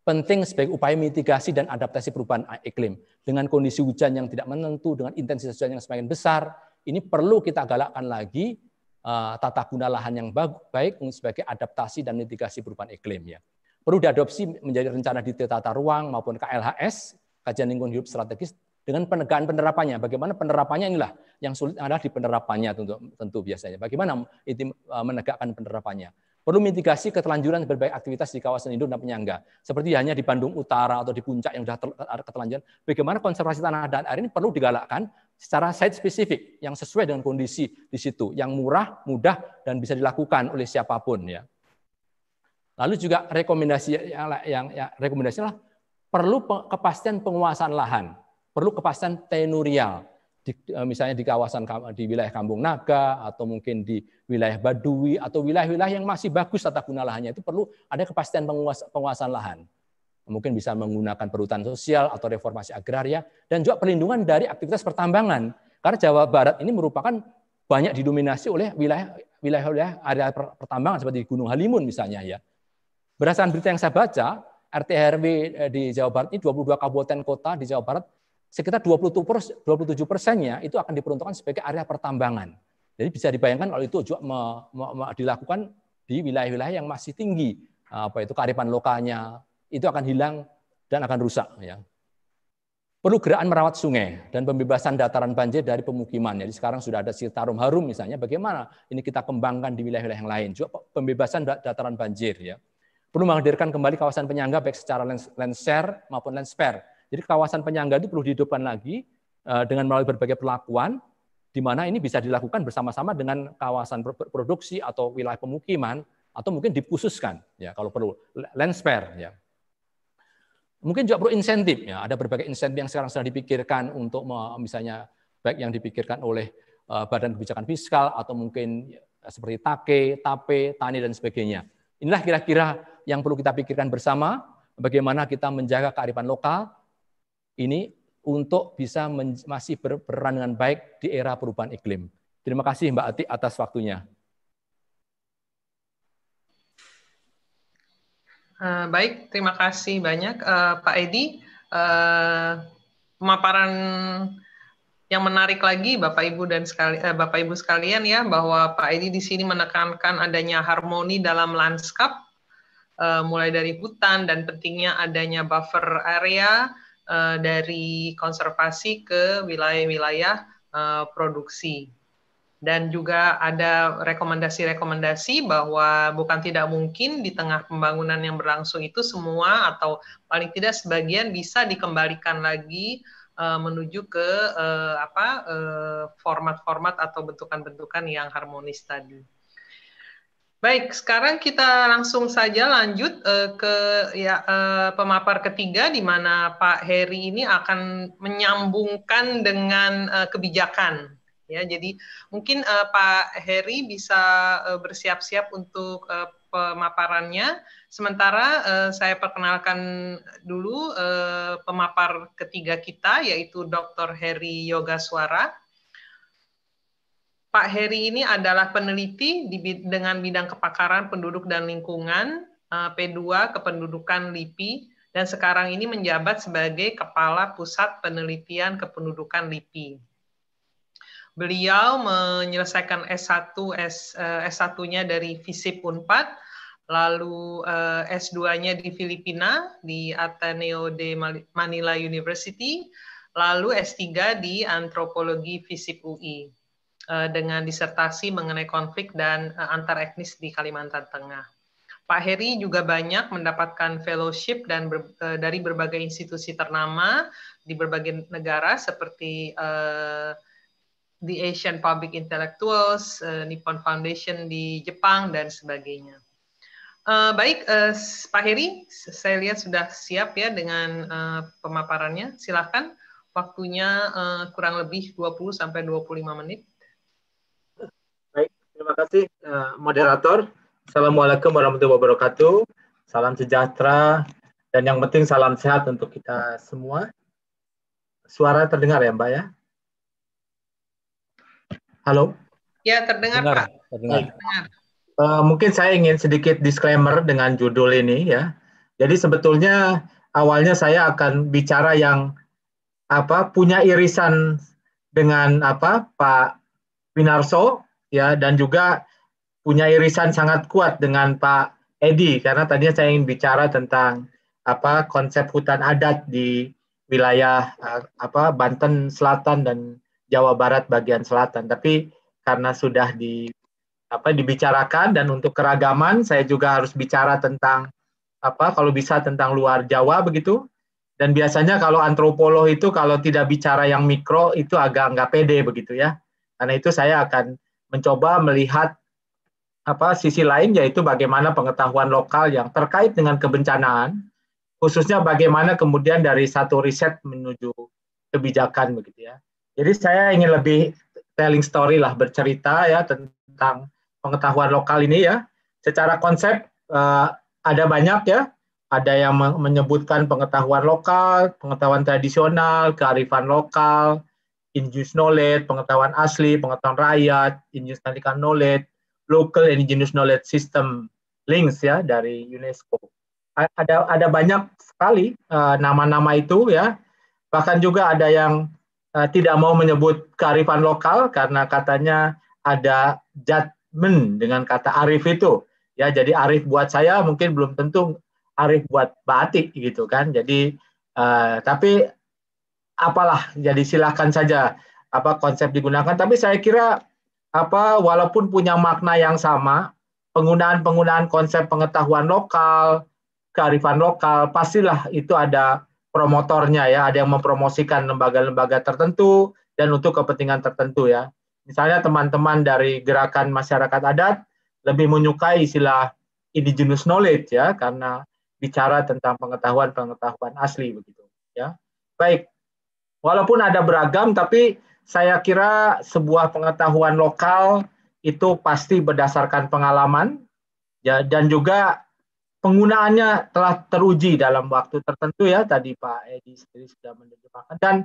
penting sebagai upaya mitigasi dan adaptasi perubahan iklim. Dengan kondisi hujan yang tidak menentu, dengan intensitas hujan yang semakin besar, ini perlu kita galakkan lagi uh, tata guna lahan yang baik sebagai adaptasi dan mitigasi perubahan iklim. Ya. Perlu diadopsi menjadi rencana detail tata ruang maupun KLHS, kajian lingkungan hidup strategis, dengan penegakan penerapannya. Bagaimana penerapannya inilah yang sulit adalah di penerapannya tentu, tentu biasanya. Bagaimana itu eh, menegakkan penerapannya Perlu mitigasi ketelanjuran berbagai aktivitas di kawasan induk dan penyangga. Seperti hanya di Bandung Utara atau di Puncak yang sudah ketelanjuran. Bagaimana konservasi tanah dan air ini perlu digalakkan secara site spesifik yang sesuai dengan kondisi di situ, yang murah, mudah, dan bisa dilakukan oleh siapapun. ya. Lalu juga rekomendasi yang, yang, yang adalah perlu kepastian penguasaan lahan, perlu kepastian tenurial, di, eh, misalnya di kawasan di wilayah Kampung Naga atau mungkin di wilayah Badui atau wilayah-wilayah yang masih bagus tata guna lahannya itu perlu ada kepastian penguasa, penguasaan lahan. Mungkin bisa menggunakan perhutanan sosial atau reformasi agraria dan juga perlindungan dari aktivitas pertambangan. Karena Jawa Barat ini merupakan banyak didominasi oleh wilayah wilayah area pertambangan seperti Gunung Halimun misalnya ya. Berdasarkan berita yang saya baca, RTRW eh, di Jawa Barat ini 22 kabupaten kota di Jawa Barat sekitar 27 persennya itu akan diperuntukkan sebagai area pertambangan. Jadi bisa dibayangkan kalau itu juga me, me, me, dilakukan di wilayah-wilayah yang masih tinggi, apa itu kearifan lokalnya, itu akan hilang dan akan rusak. Ya. Perlu gerakan merawat sungai dan pembebasan dataran banjir dari pemukiman. Jadi sekarang sudah ada Sitarum Harum misalnya, bagaimana ini kita kembangkan di wilayah-wilayah yang lain. Juga pembebasan dataran banjir. ya Perlu menghadirkan kembali kawasan penyangga baik secara land maupun land jadi kawasan penyangga itu perlu dihidupkan lagi eh, dengan melalui berbagai perlakuan, di mana ini bisa dilakukan bersama-sama dengan kawasan produksi atau wilayah pemukiman, atau mungkin dikhususkan ya kalau perlu land spare ya. Mungkin juga perlu insentif ya, ada berbagai insentif yang sekarang sedang dipikirkan untuk misalnya baik yang dipikirkan oleh eh, Badan Kebijakan Fiskal atau mungkin ya, seperti take, tape, tani dan sebagainya. Inilah kira-kira yang perlu kita pikirkan bersama bagaimana kita menjaga kearifan lokal ini untuk bisa masih berperan dengan baik di era perubahan iklim. Terima kasih Mbak Ati atas waktunya. Uh, baik, terima kasih banyak uh, Pak Edi. Uh, pemaparan yang menarik lagi Bapak Ibu dan sekali uh, Bapak Ibu sekalian ya bahwa Pak Edi di sini menekankan adanya harmoni dalam lanskap uh, mulai dari hutan dan pentingnya adanya buffer area Eh, dari konservasi ke wilayah-wilayah eh, produksi. Dan juga ada rekomendasi-rekomendasi bahwa bukan tidak mungkin di tengah pembangunan yang berlangsung itu semua atau paling tidak sebagian bisa dikembalikan lagi eh, menuju ke apa format-format atau bentukan-bentukan yang harmonis tadi. Baik, sekarang kita langsung saja lanjut uh, ke ya, uh, pemapar ketiga di mana Pak Heri ini akan menyambungkan dengan uh, kebijakan. Ya, jadi mungkin uh, Pak Heri bisa uh, bersiap-siap untuk uh, pemaparannya. Sementara uh, saya perkenalkan dulu uh, pemapar ketiga kita yaitu Dr. Heri Yoga Suara. Pak Heri ini adalah peneliti di, dengan bidang kepakaran penduduk dan lingkungan eh, P2 kependudukan LIPI dan sekarang ini menjabat sebagai Kepala Pusat Penelitian Kependudukan LIPI. Beliau menyelesaikan S1 S, S1-nya eh, dari FISIP Unpad, lalu eh, S2-nya di Filipina di Ateneo de Manila University, lalu S3 di Antropologi FISIP UI. Eh, dengan disertasi mengenai konflik dan eh, antar etnis di Kalimantan Tengah. Pak Heri juga banyak mendapatkan fellowship dan ber, eh, dari berbagai institusi ternama di berbagai negara seperti uh, the Asian Public Intellectuals, uh, Nippon Foundation di Jepang dan sebagainya. Uh, baik, uh, Pak Heri, saya lihat sudah siap ya dengan uh, pemaparannya. Silakan, waktunya uh, kurang lebih 20 sampai 25 menit. Terima kasih uh, moderator. Assalamualaikum warahmatullahi wabarakatuh. Salam sejahtera dan yang penting salam sehat untuk kita semua. Suara terdengar ya, Mbak ya? Halo? Ya, terdengar, Pak. Terdengar. terdengar. Uh, mungkin saya ingin sedikit disclaimer dengan judul ini ya. Jadi sebetulnya awalnya saya akan bicara yang apa punya irisan dengan apa Pak Winarso ya dan juga punya irisan sangat kuat dengan Pak Edi karena tadinya saya ingin bicara tentang apa konsep hutan adat di wilayah eh, apa Banten Selatan dan Jawa Barat bagian selatan tapi karena sudah di apa dibicarakan dan untuk keragaman saya juga harus bicara tentang apa kalau bisa tentang luar Jawa begitu dan biasanya kalau antropolog itu kalau tidak bicara yang mikro itu agak nggak pede begitu ya karena itu saya akan mencoba melihat apa sisi lain yaitu bagaimana pengetahuan lokal yang terkait dengan kebencanaan khususnya bagaimana kemudian dari satu riset menuju kebijakan begitu ya. Jadi saya ingin lebih telling story lah bercerita ya tentang pengetahuan lokal ini ya. Secara konsep eh, ada banyak ya, ada yang menyebutkan pengetahuan lokal, pengetahuan tradisional, kearifan lokal, Indigenous knowledge, pengetahuan asli, pengetahuan rakyat, indigenous technical knowledge, local and indigenous knowledge system links ya dari UNESCO. Ada ada banyak sekali eh, nama-nama uh, itu ya. Bahkan juga ada yang uh, tidak mau menyebut kearifan lokal karena katanya ada judgment dengan kata arif itu. Ya, jadi arif buat saya mungkin belum tentu arif buat Batik gitu kan. Jadi uh, tapi apalah jadi silahkan saja apa konsep digunakan tapi saya kira apa walaupun punya makna yang sama penggunaan-penggunaan konsep pengetahuan lokal kearifan lokal pastilah itu ada promotornya ya ada yang mempromosikan lembaga-lembaga tertentu dan untuk kepentingan tertentu ya misalnya teman-teman dari gerakan masyarakat adat lebih menyukai istilah indigenous knowledge ya karena bicara tentang pengetahuan pengetahuan asli begitu ya baik Walaupun ada beragam, tapi saya kira sebuah pengetahuan lokal itu pasti berdasarkan pengalaman ya, dan juga penggunaannya telah teruji dalam waktu tertentu ya tadi Pak Edi sendiri sudah menerjemahkan dan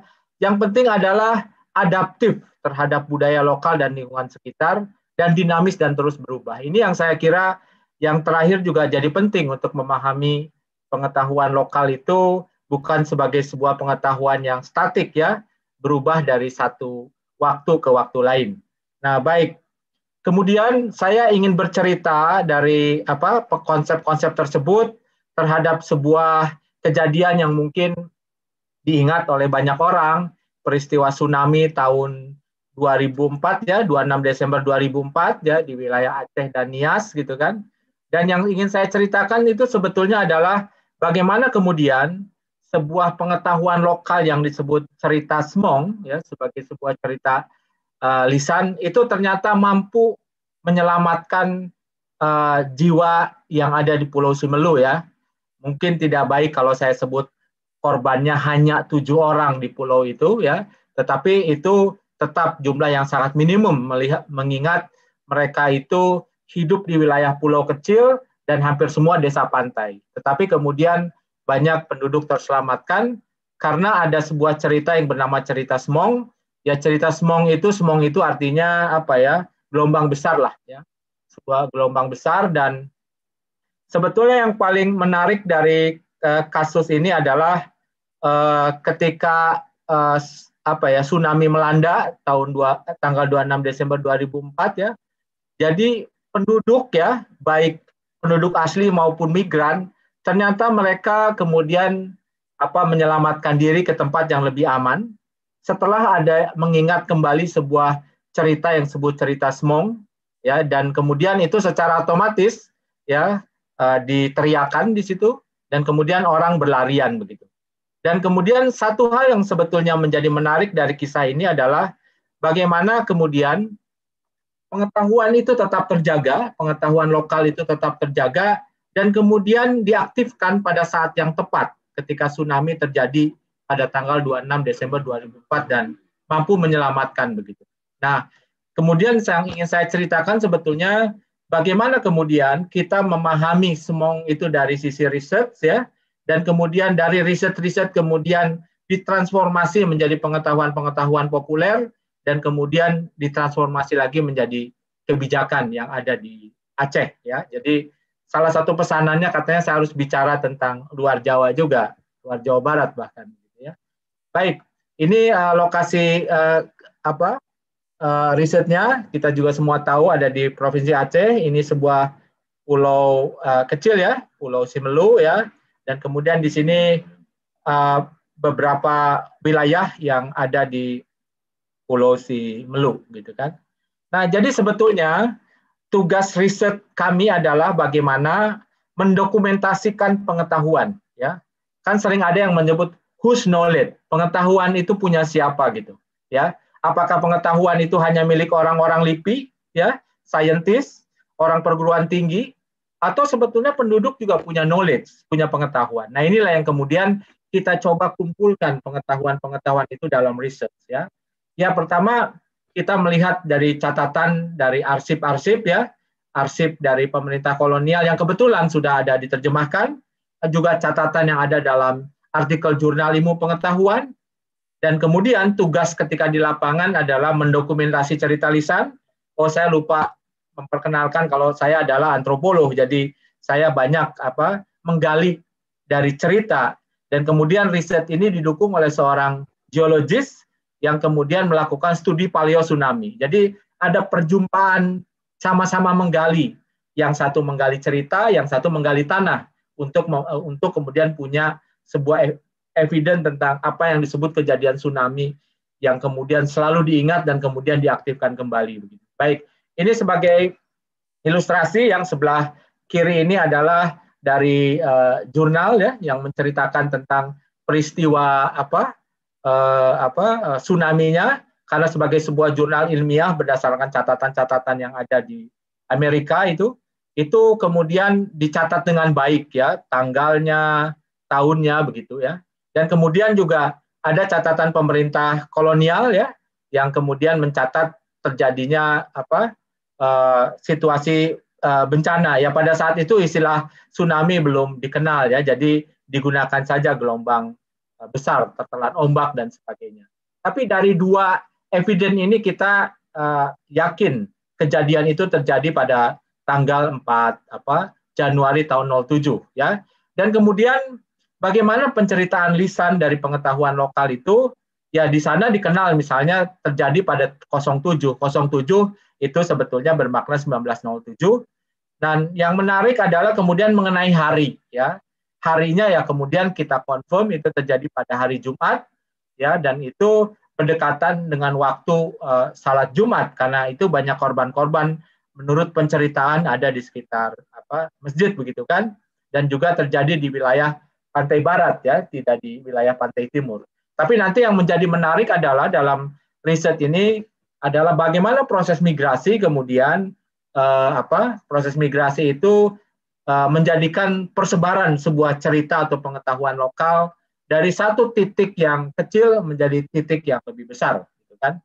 yang penting adalah adaptif terhadap budaya lokal dan lingkungan sekitar dan dinamis dan terus berubah. Ini yang saya kira yang terakhir juga jadi penting untuk memahami pengetahuan lokal itu bukan sebagai sebuah pengetahuan yang statik ya, berubah dari satu waktu ke waktu lain. Nah, baik. Kemudian saya ingin bercerita dari apa konsep-konsep tersebut terhadap sebuah kejadian yang mungkin diingat oleh banyak orang, peristiwa tsunami tahun 2004 ya, 26 Desember 2004 ya di wilayah Aceh dan Nias gitu kan. Dan yang ingin saya ceritakan itu sebetulnya adalah bagaimana kemudian sebuah pengetahuan lokal yang disebut cerita Smong ya sebagai sebuah cerita uh, lisan itu ternyata mampu menyelamatkan uh, jiwa yang ada di Pulau Simelu ya. Mungkin tidak baik kalau saya sebut korbannya hanya tujuh orang di pulau itu ya, tetapi itu tetap jumlah yang sangat minimum melihat mengingat mereka itu hidup di wilayah pulau kecil dan hampir semua desa pantai. Tetapi kemudian banyak penduduk terselamatkan karena ada sebuah cerita yang bernama cerita Semong. Ya cerita Semong itu Semong itu artinya apa ya? Gelombang besar lah ya. Sebuah gelombang besar dan sebetulnya yang paling menarik dari eh, kasus ini adalah eh, ketika eh, apa ya tsunami melanda tahun dua tanggal 26 Desember 2004 ya. Jadi penduduk ya, baik penduduk asli maupun migran Ternyata mereka kemudian apa menyelamatkan diri ke tempat yang lebih aman setelah ada mengingat kembali sebuah cerita yang sebut cerita Smong ya dan kemudian itu secara otomatis ya eh, diteriakan di situ dan kemudian orang berlarian begitu. Dan kemudian satu hal yang sebetulnya menjadi menarik dari kisah ini adalah bagaimana kemudian pengetahuan itu tetap terjaga, pengetahuan lokal itu tetap terjaga dan kemudian diaktifkan pada saat yang tepat ketika tsunami terjadi pada tanggal 26 Desember 2004 dan mampu menyelamatkan begitu. Nah, kemudian yang ingin saya ceritakan sebetulnya bagaimana kemudian kita memahami semong itu dari sisi riset ya dan kemudian dari riset-riset kemudian ditransformasi menjadi pengetahuan-pengetahuan populer dan kemudian ditransformasi lagi menjadi kebijakan yang ada di Aceh ya. Jadi salah satu pesanannya katanya saya harus bicara tentang luar Jawa juga, luar Jawa Barat bahkan gitu ya. Baik, ini uh, lokasi uh, apa? Uh, risetnya kita juga semua tahu ada di Provinsi Aceh. Ini sebuah pulau uh, kecil ya, Pulau Simelu ya. Dan kemudian di sini uh, beberapa wilayah yang ada di Pulau Simelu gitu kan. Nah, jadi sebetulnya tugas riset kami adalah bagaimana mendokumentasikan pengetahuan ya kan sering ada yang menyebut whose knowledge pengetahuan itu punya siapa gitu ya apakah pengetahuan itu hanya milik orang-orang LIPI ya scientist orang perguruan tinggi atau sebetulnya penduduk juga punya knowledge punya pengetahuan nah inilah yang kemudian kita coba kumpulkan pengetahuan-pengetahuan itu dalam riset ya ya pertama kita melihat dari catatan dari arsip-arsip ya, arsip dari pemerintah kolonial yang kebetulan sudah ada diterjemahkan, juga catatan yang ada dalam artikel jurnal ilmu pengetahuan, dan kemudian tugas ketika di lapangan adalah mendokumentasi cerita lisan. Oh saya lupa memperkenalkan kalau saya adalah antropolog, jadi saya banyak apa menggali dari cerita dan kemudian riset ini didukung oleh seorang geologis yang kemudian melakukan studi paleo tsunami. Jadi ada perjumpaan sama-sama menggali, yang satu menggali cerita, yang satu menggali tanah untuk eh, untuk kemudian punya sebuah e, evidence tentang apa yang disebut kejadian tsunami yang kemudian selalu diingat dan kemudian diaktifkan kembali. Baik, ini sebagai ilustrasi yang sebelah kiri ini adalah dari uh, jurnal ya yang menceritakan tentang peristiwa apa uh, apa eh, tsunami-nya karena sebagai sebuah jurnal ilmiah berdasarkan catatan-catatan yang ada di Amerika itu itu kemudian dicatat dengan baik ya tanggalnya tahunnya begitu ya dan kemudian juga ada catatan pemerintah kolonial ya yang kemudian mencatat terjadinya apa uh, situasi uh, bencana ya pada saat itu istilah tsunami belum dikenal ya jadi digunakan saja gelombang Eh, besar, tertelan ombak dan sebagainya. Tapi dari dua eviden ini kita uh, yakin kejadian itu terjadi pada tanggal 4 apa Januari tahun 07 ya. Dan kemudian bagaimana penceritaan lisan dari pengetahuan lokal itu ya di sana dikenal misalnya terjadi pada 07 07 itu sebetulnya bermakna 1907 dan yang menarik adalah kemudian mengenai hari ya harinya ya kemudian kita confirm itu terjadi pada hari Jumat ya dan itu pendekatan dengan waktu uh, salat Jumat karena itu banyak korban-korban menurut penceritaan ada di sekitar apa masjid begitu kan dan juga terjadi di wilayah pantai barat ya tidak di wilayah pantai timur. Tapi nanti yang menjadi menarik adalah dalam riset ini adalah bagaimana proses migrasi kemudian uh, apa proses migrasi itu Uh, menjadikan persebaran sebuah cerita atau pengetahuan lokal dari satu titik yang kecil menjadi titik yang lebih besar, gitu kan?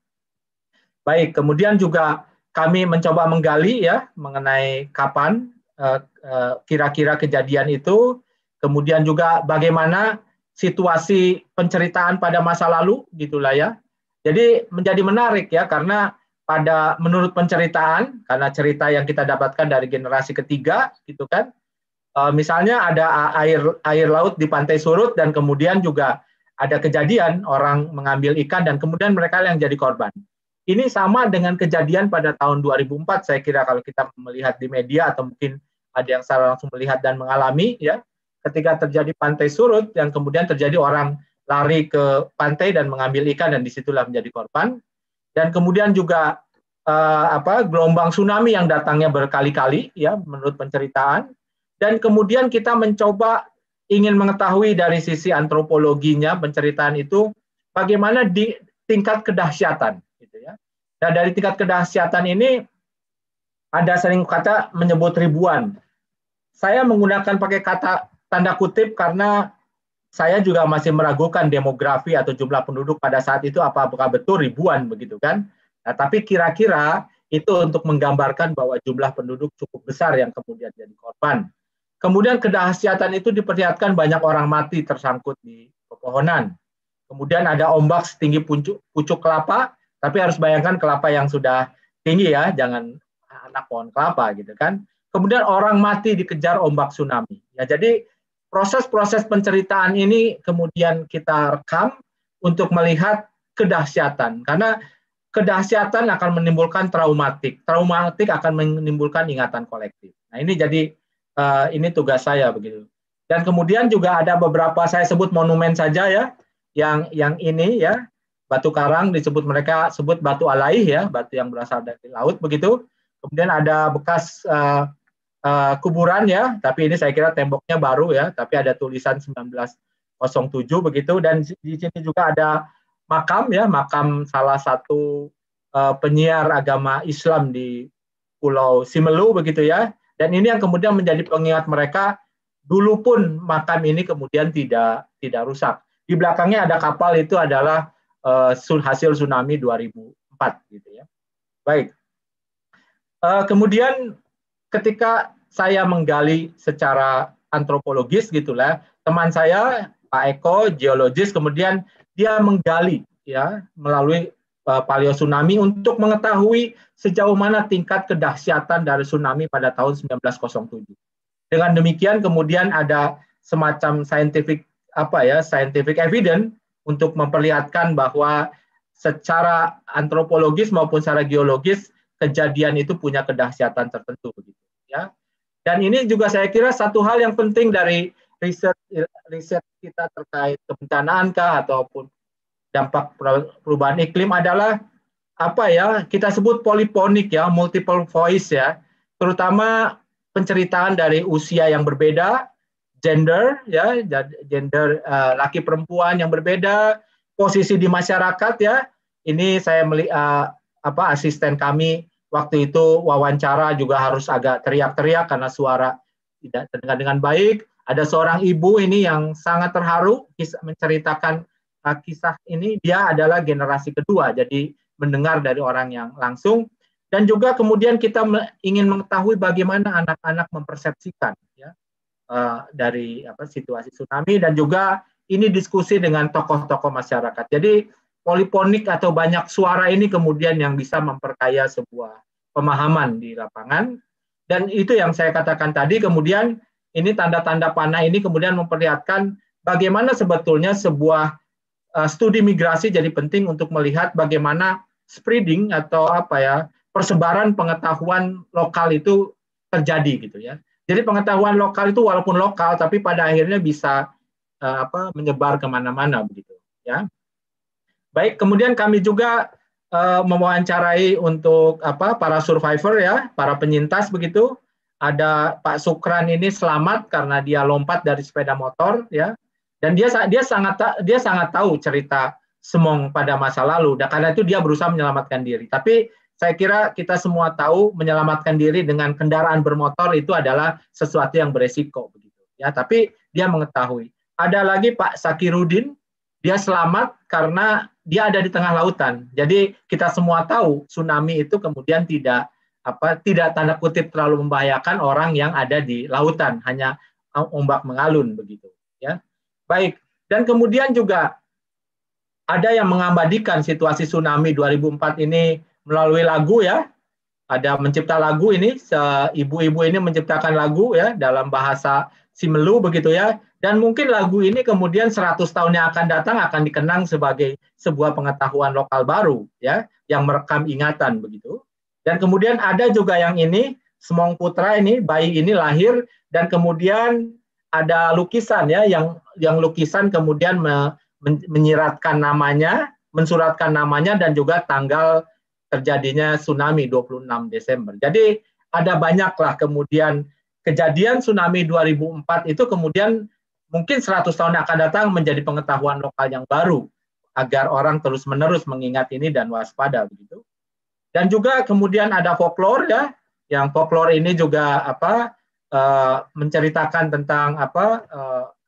Baik, kemudian juga kami mencoba menggali ya mengenai kapan uh, uh, kira-kira kejadian itu, kemudian juga bagaimana situasi penceritaan pada masa lalu gitulah ya. Jadi menjadi menarik ya karena pada menurut penceritaan karena cerita yang kita dapatkan dari generasi ketiga gitu kan e, misalnya ada air air laut di pantai surut dan kemudian juga ada kejadian orang mengambil ikan dan kemudian mereka yang jadi korban. Ini sama dengan kejadian pada tahun 2004 saya kira kalau kita melihat di media atau mungkin ada yang secara langsung melihat dan mengalami ya ketika terjadi pantai surut dan kemudian terjadi orang lari ke pantai dan mengambil ikan dan disitulah menjadi korban dan kemudian juga eh, apa gelombang tsunami yang datangnya berkali-kali ya menurut penceritaan dan kemudian kita mencoba ingin mengetahui dari sisi antropologinya penceritaan itu bagaimana di tingkat kedahsyatan gitu ya. Nah, dari tingkat kedahsyatan ini ada sering kata menyebut ribuan. Saya menggunakan pakai kata tanda kutip karena saya juga masih meragukan demografi atau jumlah penduduk pada saat itu apakah betul ribuan begitu kan. Nah, tapi kira-kira itu untuk menggambarkan bahwa jumlah penduduk cukup besar yang kemudian jadi korban. Kemudian kedahsyatan itu diperlihatkan banyak orang mati tersangkut di pepohonan. Kemudian ada ombak setinggi pucuk, pucuk kelapa, tapi harus bayangkan kelapa yang sudah tinggi ya, jangan anak pohon kelapa gitu kan. Kemudian orang mati dikejar ombak tsunami. Ya jadi proses-proses penceritaan ini kemudian kita rekam untuk melihat kedahsyatan karena kedahsyatan akan menimbulkan traumatik traumatik akan menimbulkan ingatan kolektif nah ini jadi uh, ini tugas saya begitu dan kemudian juga ada beberapa saya sebut monumen saja ya yang yang ini ya batu karang disebut mereka sebut batu alaih ya batu yang berasal dari laut begitu kemudian ada bekas uh, uh, ya, tapi ini saya kira temboknya baru ya, tapi ada tulisan 1907 begitu dan di sini juga ada makam ya, makam salah satu uh, penyiar agama Islam di Pulau Simelu begitu ya. Dan ini yang kemudian menjadi pengingat mereka dulu pun makam ini kemudian tidak tidak rusak. Di belakangnya ada kapal itu adalah uh, hasil tsunami 2004 gitu ya. Baik. Uh, kemudian ketika saya menggali secara antropologis gitulah, teman saya Pak Eko geologis kemudian dia menggali ya melalui uh, paleo tsunami untuk mengetahui sejauh mana tingkat kedahsyatan dari tsunami pada tahun 1907. Dengan demikian kemudian ada semacam scientific apa ya scientific evidence untuk memperlihatkan bahwa secara antropologis maupun secara geologis kejadian itu punya kedahsyatan tertentu. Gitu ya. Dan ini juga saya kira satu hal yang penting dari riset riset kita terkait kebencanaan kah ataupun dampak perubahan iklim adalah apa ya kita sebut poliponik ya multiple voice ya terutama penceritaan dari usia yang berbeda gender ya gender uh, laki perempuan yang berbeda posisi di masyarakat ya ini saya melihat uh, eh, apa asisten kami waktu itu wawancara juga harus agak teriak-teriak karena suara tidak terdengar dengan baik. Ada seorang ibu ini yang sangat terharu menceritakan uh, kisah ini. Dia adalah generasi kedua, jadi mendengar dari orang yang langsung. Dan juga kemudian kita ingin mengetahui bagaimana anak-anak mempersepsikan ya, uh, dari apa, situasi tsunami dan juga ini diskusi dengan tokoh-tokoh masyarakat. Jadi poliponik atau banyak suara ini kemudian yang bisa memperkaya sebuah pemahaman di lapangan. Dan itu yang saya katakan tadi, kemudian ini tanda-tanda panah ini kemudian memperlihatkan bagaimana sebetulnya sebuah uh, studi migrasi jadi penting untuk melihat bagaimana spreading atau apa ya persebaran pengetahuan lokal itu terjadi gitu ya. Jadi pengetahuan lokal itu walaupun lokal tapi pada akhirnya bisa uh, apa menyebar kemana-mana begitu ya. Baik, kemudian kami juga uh, mewawancarai untuk apa para survivor ya, para penyintas begitu. Ada Pak Sukran ini selamat karena dia lompat dari sepeda motor ya. Dan dia dia sangat dia sangat tahu cerita Semong pada masa lalu. Dan karena itu dia berusaha menyelamatkan diri. Tapi saya kira kita semua tahu menyelamatkan diri dengan kendaraan bermotor itu adalah sesuatu yang beresiko begitu. Ya, tapi dia mengetahui. Ada lagi Pak Sakirudin, dia selamat karena dia ada di tengah lautan. Jadi kita semua tahu tsunami itu kemudian tidak apa tidak tanda kutip terlalu membahayakan orang yang ada di lautan, hanya ombak mengalun begitu, ya. Baik. Dan kemudian juga ada yang mengabadikan situasi tsunami 2004 ini melalui lagu ya. Ada mencipta lagu ini, ibu-ibu ini menciptakan lagu ya dalam bahasa Simelu begitu ya dan mungkin lagu ini kemudian 100 tahun yang akan datang akan dikenang sebagai sebuah pengetahuan lokal baru ya yang merekam ingatan begitu. Dan kemudian ada juga yang ini Semong Putra ini bayi ini lahir dan kemudian ada lukisan ya yang yang lukisan kemudian me, men, menyiratkan namanya, mensuratkan namanya dan juga tanggal terjadinya tsunami 26 Desember. Jadi ada banyaklah kemudian kejadian tsunami 2004 itu kemudian mungkin 100 tahun akan datang menjadi pengetahuan lokal yang baru agar orang terus-menerus mengingat ini dan waspada begitu. Dan juga kemudian ada folklore ya, yang folklore ini juga apa e, menceritakan tentang apa e,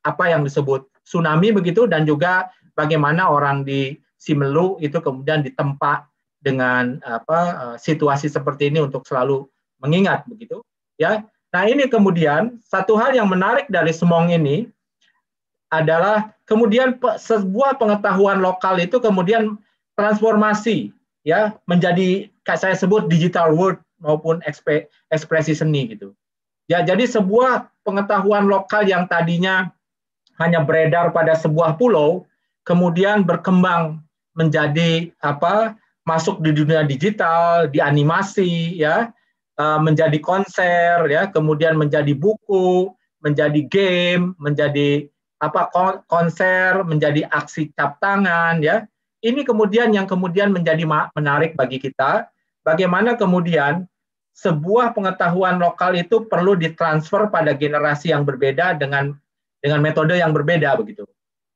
apa yang disebut tsunami begitu dan juga bagaimana orang di Simelu itu kemudian ditempa dengan apa e, situasi seperti ini untuk selalu mengingat begitu ya. Nah, ini kemudian satu hal yang menarik dari Semong ini adalah kemudian sebuah pengetahuan lokal itu kemudian transformasi ya menjadi kayak saya sebut digital world maupun ekspresi seni gitu. Ya jadi sebuah pengetahuan lokal yang tadinya hanya beredar pada sebuah pulau kemudian berkembang menjadi apa masuk di dunia digital, di animasi ya, e, menjadi konser ya, kemudian menjadi buku, menjadi game, menjadi apa konser menjadi aksi cap tangan ya ini kemudian yang kemudian menjadi menarik bagi kita bagaimana kemudian sebuah pengetahuan lokal itu perlu ditransfer pada generasi yang berbeda dengan dengan metode yang berbeda begitu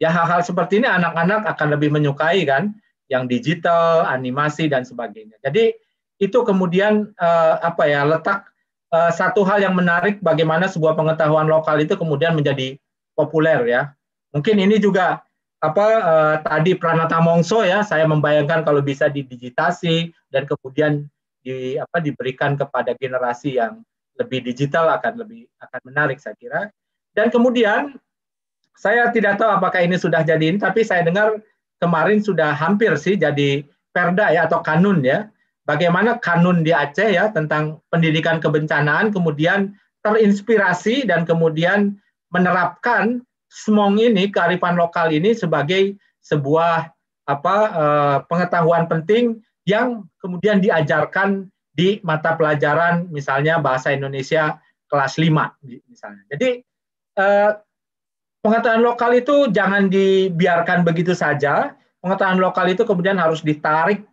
ya hal-hal seperti ini anak-anak akan lebih menyukai kan yang digital animasi dan sebagainya jadi itu kemudian eh, apa ya letak eh, satu hal yang menarik bagaimana sebuah pengetahuan lokal itu kemudian menjadi populer ya. Mungkin ini juga apa eh, tadi Pranata Mongso ya, saya membayangkan kalau bisa didigitasi dan kemudian di apa diberikan kepada generasi yang lebih digital akan lebih akan menarik saya kira. Dan kemudian saya tidak tahu apakah ini sudah jadi ini, tapi saya dengar kemarin sudah hampir sih jadi perda ya atau kanun ya. Bagaimana kanun di Aceh ya tentang pendidikan kebencanaan kemudian terinspirasi dan kemudian menerapkan smong ini kearifan lokal ini sebagai sebuah apa eh, pengetahuan penting yang kemudian diajarkan di mata pelajaran misalnya bahasa Indonesia kelas 5 misalnya. Jadi eh, pengetahuan lokal itu jangan dibiarkan begitu saja. Pengetahuan lokal itu kemudian harus ditarik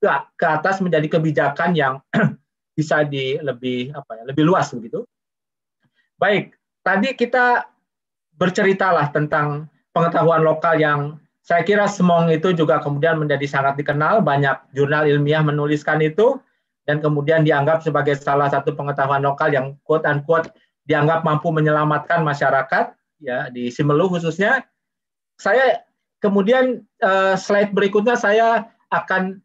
ke, ke atas menjadi kebijakan yang bisa di lebih apa ya, lebih luas begitu. Baik, tadi kita berceritalah tentang pengetahuan lokal yang saya kira Semong itu juga kemudian menjadi sangat dikenal, banyak jurnal ilmiah menuliskan itu, dan kemudian dianggap sebagai salah satu pengetahuan lokal yang quote unquote dianggap mampu menyelamatkan masyarakat, ya di Simelu khususnya. Saya kemudian uh, slide berikutnya saya akan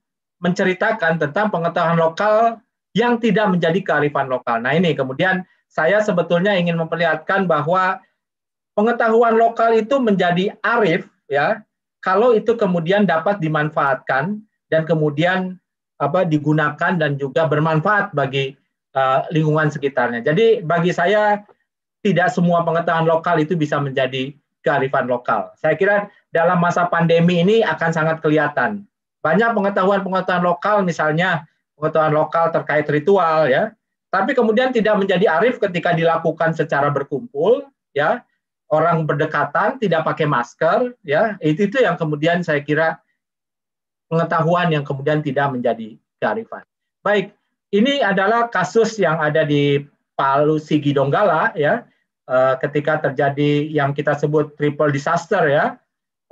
menceritakan tentang pengetahuan lokal yang tidak menjadi kearifan lokal. Nah ini kemudian saya sebetulnya ingin memperlihatkan bahwa pengetahuan lokal itu menjadi arif ya kalau itu kemudian dapat dimanfaatkan dan kemudian apa digunakan dan juga bermanfaat bagi uh, lingkungan sekitarnya. Jadi bagi saya tidak semua pengetahuan lokal itu bisa menjadi kearifan lokal. Saya kira dalam masa pandemi ini akan sangat kelihatan. Banyak pengetahuan-pengetahuan lokal misalnya pengetahuan lokal terkait ritual ya, tapi kemudian tidak menjadi arif ketika dilakukan secara berkumpul ya orang berdekatan tidak pakai masker ya itu itu yang kemudian saya kira pengetahuan yang kemudian tidak menjadi kearifan baik ini adalah kasus yang ada di Palu Sigi Donggala ya eh, ketika terjadi yang kita sebut triple disaster ya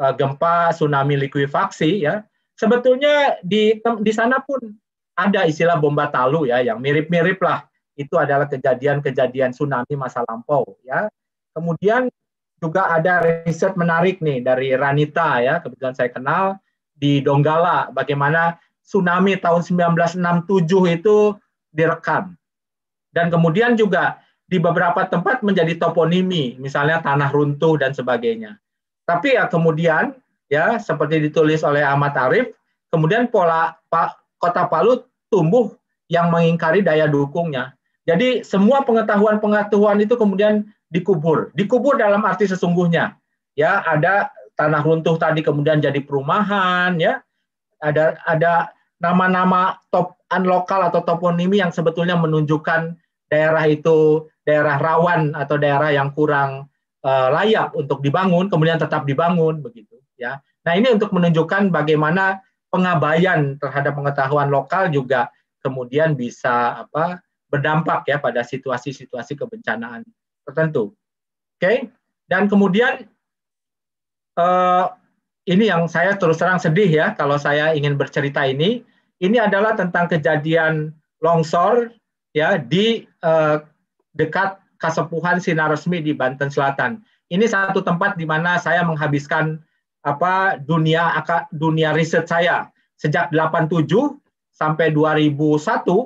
eh, gempa tsunami likuifaksi ya sebetulnya di di sana pun ada istilah bomba talu ya yang mirip-mirip lah itu adalah kejadian-kejadian tsunami masa lampau ya. Kemudian juga ada riset menarik nih dari Ranita ya, kebetulan saya kenal di Donggala bagaimana tsunami tahun 1967 itu direkam. Dan kemudian juga di beberapa tempat menjadi toponimi, misalnya tanah runtuh dan sebagainya. Tapi ya kemudian ya seperti ditulis oleh Ahmad Arif, kemudian pola Kota Palu tumbuh yang mengingkari daya dukungnya. Jadi semua pengetahuan-pengetahuan itu kemudian dikubur, dikubur dalam arti sesungguhnya. Ya, ada tanah runtuh tadi kemudian jadi perumahan ya. Ada ada nama-nama top an lokal atau toponimi yang sebetulnya menunjukkan daerah itu daerah rawan atau daerah yang kurang uh, layak untuk dibangun kemudian tetap dibangun begitu ya. Nah, ini untuk menunjukkan bagaimana pengabaian terhadap pengetahuan lokal juga kemudian bisa apa berdampak ya pada situasi-situasi kebencanaan tertentu. Oke, dan kemudian uh, ini yang saya terus terang sedih ya kalau saya ingin bercerita ini. Ini adalah tentang kejadian longsor ya di uh, dekat Kasepuhan Sinaresmi di Banten Selatan. Ini satu tempat di mana saya menghabiskan apa dunia dunia riset saya sejak 87 sampai 2001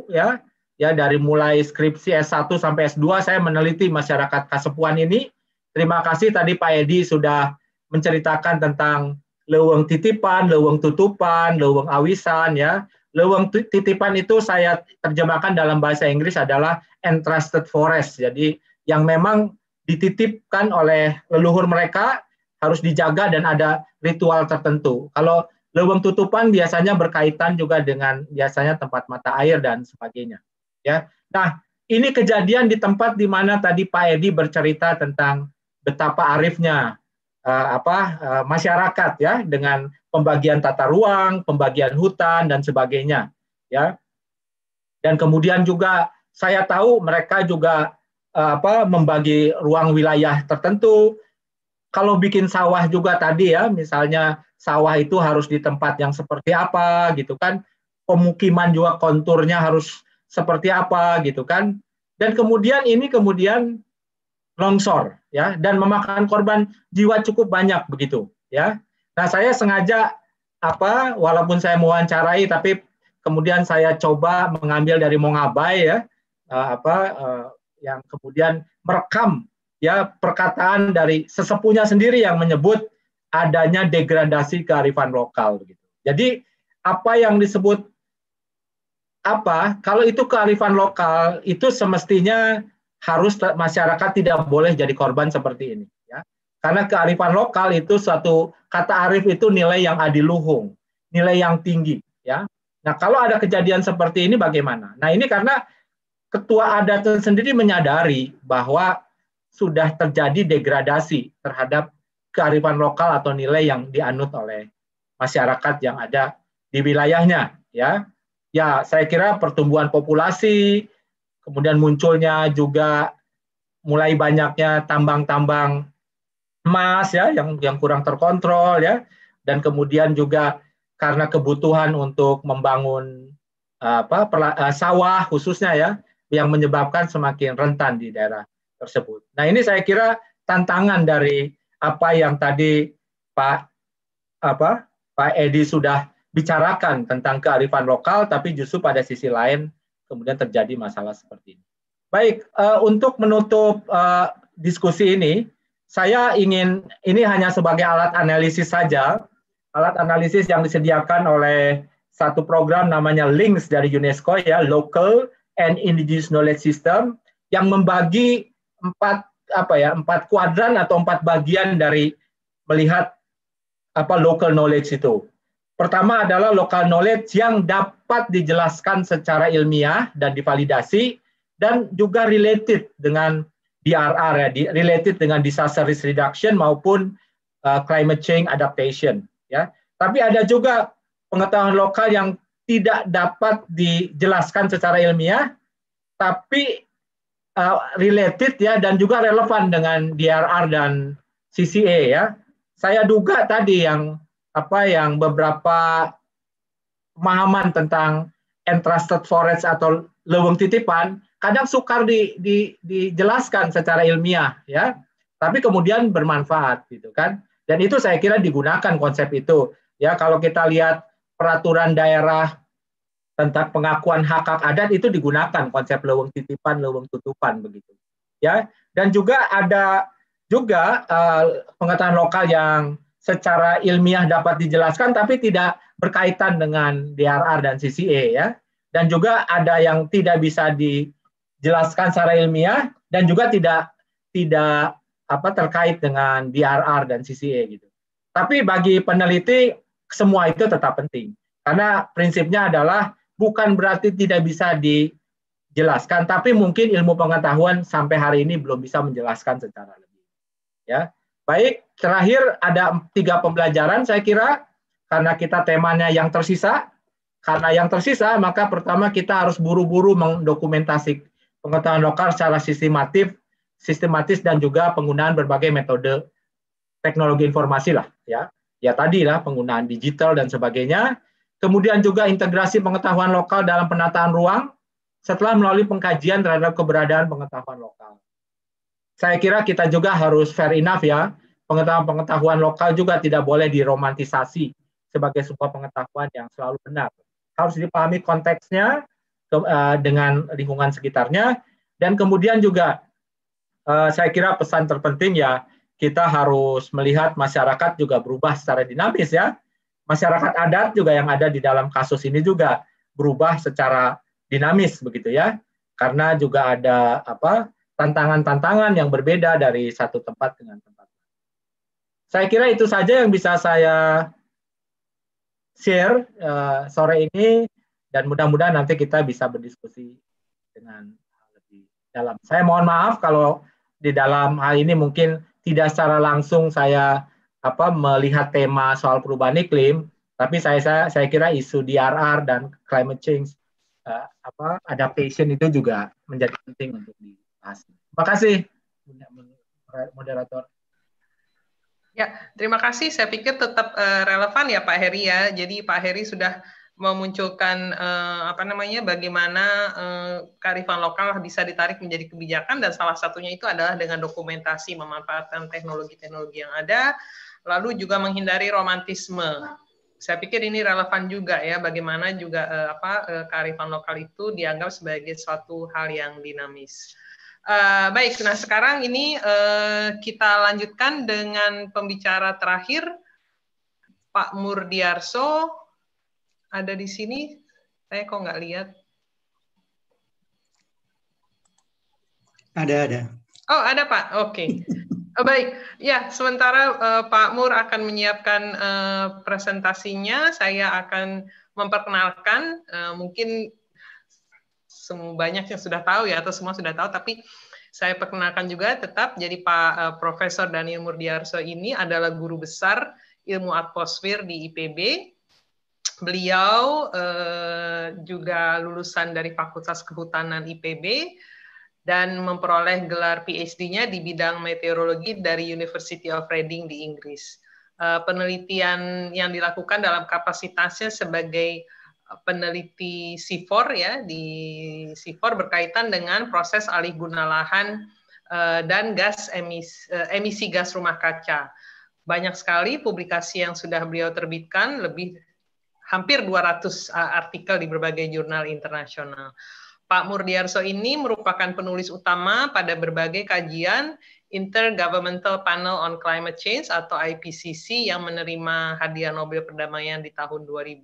ya ya dari mulai skripsi S1 sampai S2 saya meneliti masyarakat Kasepuan ini. Terima kasih tadi Pak Edi sudah menceritakan tentang leweng titipan, leweng tutupan, leweng awisan ya. Leweng titipan itu saya terjemahkan dalam bahasa Inggris adalah entrusted forest. Jadi yang memang dititipkan oleh leluhur mereka harus dijaga dan ada ritual tertentu. Kalau leweng tutupan biasanya berkaitan juga dengan biasanya tempat mata air dan sebagainya. Ya. Nah, ini kejadian di tempat di mana tadi Pak Edi bercerita tentang betapa arifnya uh, apa uh, masyarakat ya dengan pembagian tata ruang, pembagian hutan dan sebagainya, ya. Dan kemudian juga saya tahu mereka juga uh, apa membagi ruang wilayah tertentu. Kalau bikin sawah juga tadi ya, misalnya sawah itu harus di tempat yang seperti apa gitu kan. Pemukiman juga konturnya harus seperti apa gitu kan. Dan kemudian ini kemudian longsor ya dan memakan korban jiwa cukup banyak begitu ya. Nah, saya sengaja apa walaupun saya mewawancarai tapi kemudian saya coba mengambil dari Mongabai ya eh, apa eh, yang kemudian merekam ya perkataan dari sesepunya sendiri yang menyebut adanya degradasi kearifan lokal gitu. Jadi apa yang disebut apa kalau itu kearifan lokal itu semestinya harus masyarakat tidak boleh jadi korban seperti ini ya karena kearifan lokal itu suatu kata arif itu nilai yang adiluhung nilai yang tinggi ya nah kalau ada kejadian seperti ini bagaimana nah ini karena ketua adat sendiri menyadari bahwa sudah terjadi degradasi terhadap kearifan lokal atau nilai yang dianut oleh masyarakat yang ada di wilayahnya ya ya saya kira pertumbuhan populasi, kemudian munculnya juga mulai banyaknya tambang-tambang emas ya yang yang kurang terkontrol ya dan kemudian juga karena kebutuhan untuk membangun eh, apa perla, eh, sawah khususnya ya yang menyebabkan semakin rentan di daerah tersebut. Nah, ini saya kira tantangan dari apa yang tadi Pak apa Pak Edi sudah bicarakan tentang kearifan lokal, tapi justru pada sisi lain kemudian terjadi masalah seperti ini. Baik, uh, untuk menutup uh, diskusi ini, saya ingin ini hanya sebagai alat analisis saja, alat analisis yang disediakan oleh satu program namanya Links dari UNESCO ya, Local and Indigenous Knowledge System yang membagi empat apa ya empat kuadran atau empat bagian dari melihat apa local knowledge itu. Pertama adalah local knowledge yang dapat dijelaskan secara ilmiah dan divalidasi dan juga related dengan DRR ya, related dengan disaster risk reduction maupun uh, climate change adaptation ya. Tapi ada juga pengetahuan lokal yang tidak dapat dijelaskan secara ilmiah tapi uh, related ya dan juga relevan dengan DRR dan CCA ya. Saya duga tadi yang apa yang beberapa pemahaman tentang entrusted forest atau leweng titipan kadang sukar di, di, dijelaskan secara ilmiah ya tapi kemudian bermanfaat gitu kan dan itu saya kira digunakan konsep itu ya kalau kita lihat peraturan daerah tentang pengakuan hak hak adat itu digunakan konsep leweng titipan leweng tutupan begitu ya dan juga ada juga uh, pengetahuan lokal yang secara ilmiah dapat dijelaskan tapi tidak berkaitan dengan DRR dan CCA ya. Dan juga ada yang tidak bisa dijelaskan secara ilmiah dan juga tidak tidak apa terkait dengan DRR dan CCA gitu. Tapi bagi peneliti semua itu tetap penting. Karena prinsipnya adalah bukan berarti tidak bisa dijelaskan tapi mungkin ilmu pengetahuan sampai hari ini belum bisa menjelaskan secara lebih. Ya. Baik, terakhir ada tiga pembelajaran saya kira karena kita temanya yang tersisa. Karena yang tersisa, maka pertama kita harus buru-buru mendokumentasi pengetahuan lokal secara sistematif, sistematis dan juga penggunaan berbagai metode teknologi informasi lah ya. Ya tadi lah penggunaan digital dan sebagainya. Kemudian juga integrasi pengetahuan lokal dalam penataan ruang setelah melalui pengkajian terhadap keberadaan pengetahuan lokal saya kira kita juga harus fair enough ya. Pengetahuan-pengetahuan lokal juga tidak boleh diromantisasi sebagai sebuah pengetahuan yang selalu benar. Harus dipahami konteksnya ke, uh, dengan lingkungan sekitarnya dan kemudian juga uh, saya kira pesan terpenting ya kita harus melihat masyarakat juga berubah secara dinamis ya. Masyarakat adat juga yang ada di dalam kasus ini juga berubah secara dinamis begitu ya karena juga ada apa tantangan-tantangan yang berbeda dari satu tempat dengan tempat lain. Saya kira itu saja yang bisa saya share uh, sore ini dan mudah-mudahan nanti kita bisa berdiskusi dengan lebih dalam. Saya mohon maaf kalau di dalam hal ini mungkin tidak secara langsung saya apa melihat tema soal perubahan iklim, tapi saya saya, saya kira isu DRR dan climate change uh, apa adaptation itu juga menjadi penting untuk di Terima kasih, Bunda moderator. Ya, terima kasih. Saya pikir tetap uh, relevan ya Pak Heri ya. Jadi Pak Heri sudah memunculkan uh, apa namanya bagaimana uh, eh, karifan lokal bisa ditarik menjadi kebijakan dan salah satunya itu adalah dengan dokumentasi memanfaatkan teknologi-teknologi yang ada lalu juga menghindari romantisme. Saya pikir ini relevan juga ya bagaimana juga uh, apa uh, kearifan lokal itu dianggap sebagai suatu hal yang dinamis. Eh, baik, nah sekarang ini uh, kita lanjutkan dengan pembicara terakhir, Pak Murdiarso. Ada di sini, saya kok nggak lihat. Ada, ada. Oh, ada Pak. Oke. Okay. Oh, baik, ya sementara uh, Pak Mur akan menyiapkan uh, presentasinya, saya akan memperkenalkan uh, mungkin semua banyak yang sudah tahu ya atau semua sudah tahu tapi saya perkenalkan juga tetap jadi Pak uh, Profesor Daniel Murdiarso ini adalah guru besar ilmu atmosfer di IPB. Beliau uh, juga lulusan dari Fakultas Kehutanan IPB dan memperoleh gelar PhD-nya di bidang meteorologi dari University of Reading di Inggris. Uh, penelitian yang dilakukan dalam kapasitasnya sebagai peneliti SIFOR ya di SIFOR berkaitan dengan proses alih guna lahan eh, dan gas emisi, eh, emisi gas rumah kaca. Banyak sekali publikasi yang sudah beliau terbitkan, lebih hampir 200 uh, eh, artikel di berbagai jurnal internasional. Pak Murdiarso ini merupakan penulis utama pada berbagai kajian Intergovernmental Panel on Climate Change atau IPCC yang menerima hadiah Nobel perdamaian di tahun 2000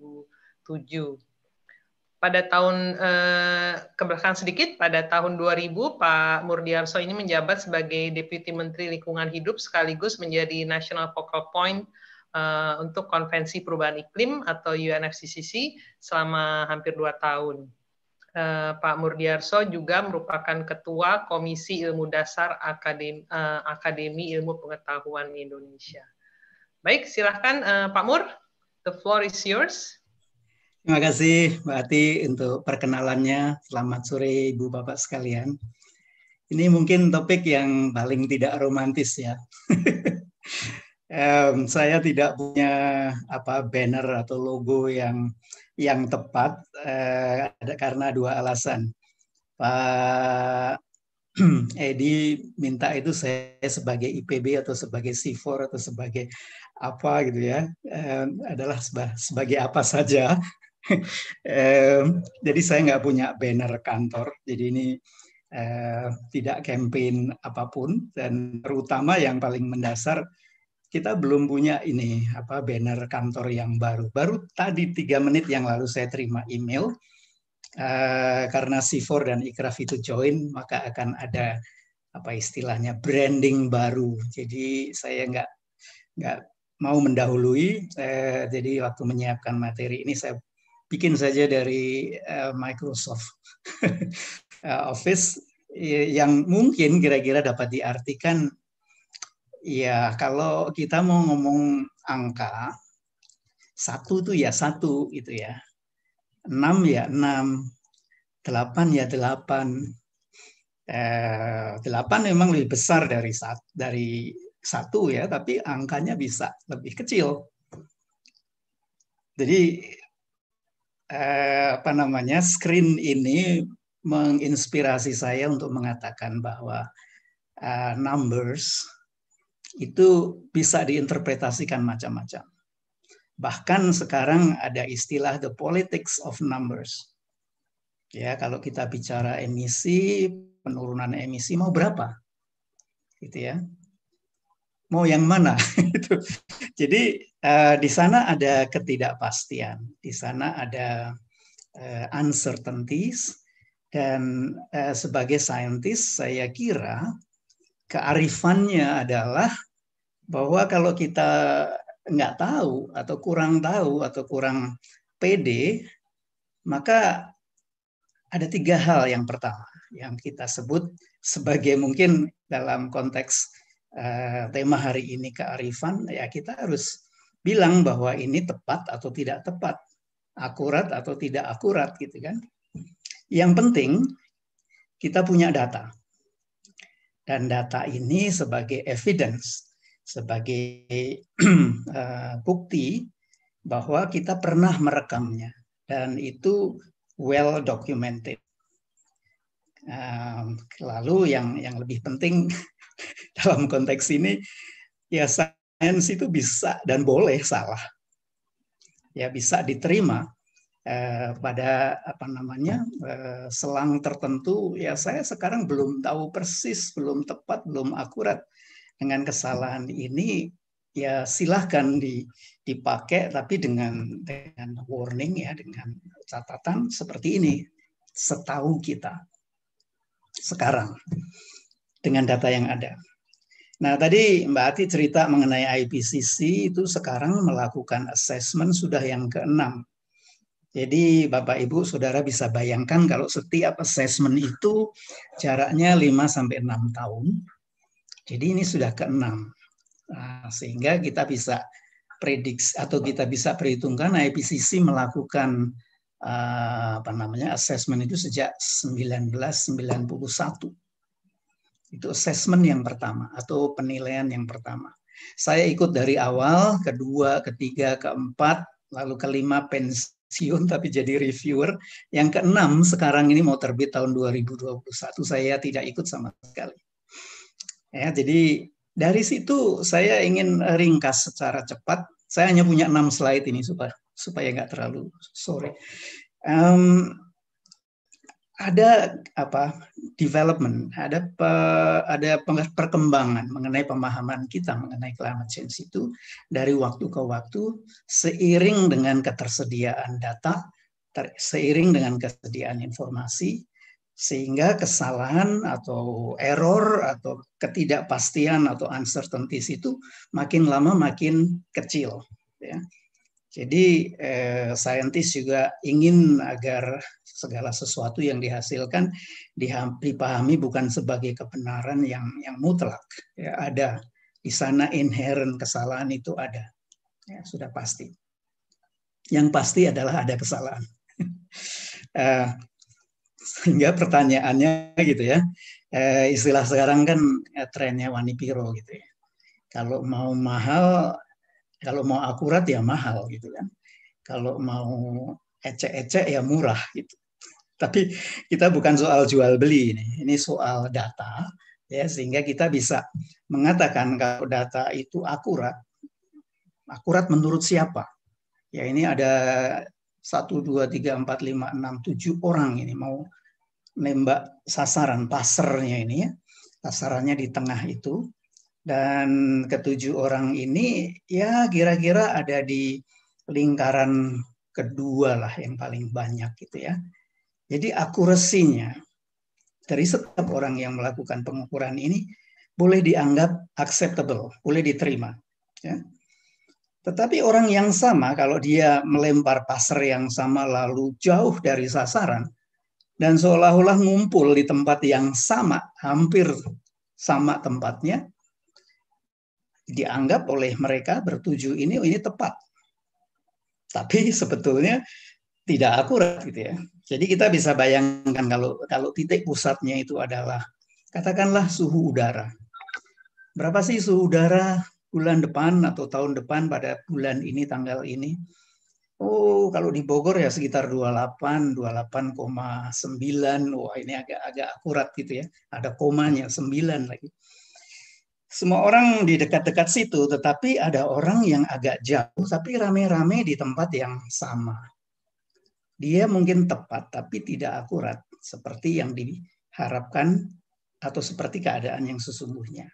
pada tahun eh, keberkahan sedikit, pada tahun 2000 Pak Murdiarso ini menjabat sebagai Deputi Menteri Lingkungan Hidup sekaligus menjadi National Focal Point eh, untuk Konvensi Perubahan Iklim atau UNFCCC selama hampir dua tahun. Eh, Pak Murdiarso juga merupakan Ketua Komisi Ilmu Dasar Akademi, Ilmu Pengetahuan Indonesia. Baik, silahkan Pak Mur, the floor is yours. Terima kasih Mbak Ati untuk perkenalannya. Selamat sore Ibu Bapak sekalian. Ini mungkin topik yang paling tidak romantis ya. um, saya tidak punya apa banner atau logo yang yang tepat uh, karena dua alasan. Pak Edi minta itu saya sebagai IPB atau sebagai C4 atau sebagai apa gitu ya adalah sebagai apa saja jadi saya nggak punya banner kantor. Jadi ini eh, tidak campaign apapun dan terutama yang paling mendasar kita belum punya ini apa banner kantor yang baru. Baru tadi tiga menit yang lalu saya terima email eh, karena C4 dan Ikraf itu join maka akan ada apa istilahnya branding baru. Jadi saya nggak nggak mau mendahului. Eh, jadi waktu menyiapkan materi ini saya bikin saja dari uh, Microsoft eh, Office ya, yang mungkin kira-kira dapat diartikan ya kalau kita mau ngomong angka satu tuh ya satu itu ya enam ya enam delapan ya delapan eh, delapan memang lebih besar dari satu dari satu ya tapi angkanya bisa lebih kecil jadi Eh, apa namanya screen ini menginspirasi saya untuk mengatakan bahwa uh, numbers itu bisa diinterpretasikan macam-macam. Bahkan sekarang ada istilah the politics of numbers. Ya, kalau kita bicara emisi, penurunan emisi mau berapa? Gitu ya mau yang mana gitu. Jadi uh, di sana ada ketidakpastian, di sana ada uh, uncertainties dan uh, sebagai saintis saya kira kearifannya adalah bahwa kalau kita nggak tahu atau kurang tahu atau kurang pede maka ada tiga hal yang pertama yang kita sebut sebagai mungkin dalam konteks Eh, tema hari ini kearifan, ya kita harus bilang bahwa ini tepat atau tidak tepat, akurat atau tidak akurat gitu kan. Yang penting kita punya data. Dan data ini sebagai evidence, sebagai eh, bukti bahwa kita pernah merekamnya dan itu well documented. Eh, lalu yang yang lebih penting dalam konteks ini ya sains itu bisa dan boleh salah. Ya bisa diterima eh, pada apa namanya eh, selang tertentu ya saya sekarang belum tahu persis, belum tepat, belum akurat dengan kesalahan ini ya silahkan di, dipakai tapi dengan dengan warning ya dengan catatan seperti ini setahu kita sekarang dengan data yang ada. Nah, tadi Mbak Ati cerita mengenai IPCC itu sekarang melakukan assessment sudah yang keenam. Jadi Bapak Ibu Saudara bisa bayangkan kalau setiap assessment itu jaraknya 5 sampai 6 tahun. Jadi ini sudah keenam. Nah, sehingga kita bisa prediksi atau kita bisa perhitungkan IPCC melakukan eh, apa namanya assessment itu sejak 1991. Itu assessment yang pertama atau penilaian yang pertama. Saya ikut dari awal, kedua, ketiga, keempat, lalu kelima pensiun tapi jadi reviewer. Yang keenam sekarang ini mau terbit tahun 2021 saya tidak ikut sama sekali. Ya, jadi dari situ saya ingin ringkas secara cepat. Saya hanya punya enam slide ini supaya supaya nggak terlalu sore. Um, ada apa development, ada pe, ada perkembangan mengenai pemahaman kita mengenai climate change itu dari waktu ke waktu seiring dengan ketersediaan data, ter, seiring dengan ketersediaan informasi sehingga kesalahan atau error atau ketidakpastian atau uncertainty itu makin lama makin kecil ya. Jadi eh, saintis juga ingin agar segala sesuatu yang dihasilkan dipahami bukan sebagai kebenaran yang yang mutlak. Ya, ada di sana inherent kesalahan itu ada. Ya, sudah pasti. Yang pasti adalah ada kesalahan. eh, sehingga pertanyaannya gitu ya, eh, istilah sekarang kan eh, trennya wanipiro gitu ya. Kalau mau mahal kalau mau akurat ya mahal gitu kan kalau mau ecek-ecek ya murah gitu tapi kita bukan soal jual beli ini ini soal data ya sehingga kita bisa mengatakan kalau data itu akurat akurat menurut siapa ya ini ada satu dua tiga empat lima enam tujuh orang ini mau nembak sasaran pasarnya ini ya sasarannya di tengah itu dan ketujuh orang ini ya kira-kira ada di lingkaran kedua lah yang paling banyak gitu ya. Jadi akurasinya dari setiap orang yang melakukan pengukuran ini boleh dianggap acceptable, boleh diterima. Ya. Tetapi orang yang sama kalau dia melempar pasir yang sama lalu jauh dari sasaran dan seolah-olah ngumpul di tempat yang sama, hampir sama tempatnya, dianggap oleh mereka bertuju ini oh, ini tepat. Tapi sebetulnya tidak akurat gitu ya. Jadi kita bisa bayangkan kalau kalau titik pusatnya itu adalah katakanlah suhu udara. Berapa sih suhu udara bulan depan atau tahun depan pada bulan ini tanggal ini? Oh, kalau di Bogor ya sekitar 28, 28,9. Wah, ini agak agak akurat gitu ya. Ada komanya 9 lagi semua orang di dekat-dekat situ, tetapi ada orang yang agak jauh, tapi rame-rame di tempat yang sama. Dia mungkin tepat, tapi tidak akurat seperti yang diharapkan atau seperti keadaan yang sesungguhnya.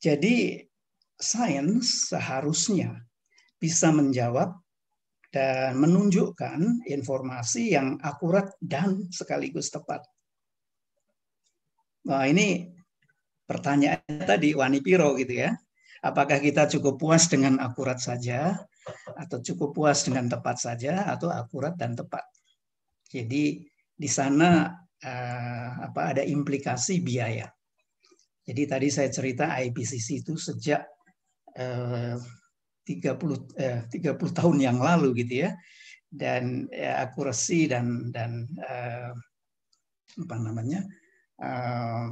Jadi, sains seharusnya bisa menjawab dan menunjukkan informasi yang akurat dan sekaligus tepat. Nah, ini pertanyaan tadi Wani Piro gitu ya. Apakah kita cukup puas dengan akurat saja atau cukup puas dengan tepat saja atau akurat dan tepat. Jadi di sana eh, apa ada implikasi biaya. Jadi tadi saya cerita IPCC itu sejak eh, 30 eh, 30 tahun yang lalu gitu ya. Dan ya, akurasi dan dan eh, apa namanya? Eh,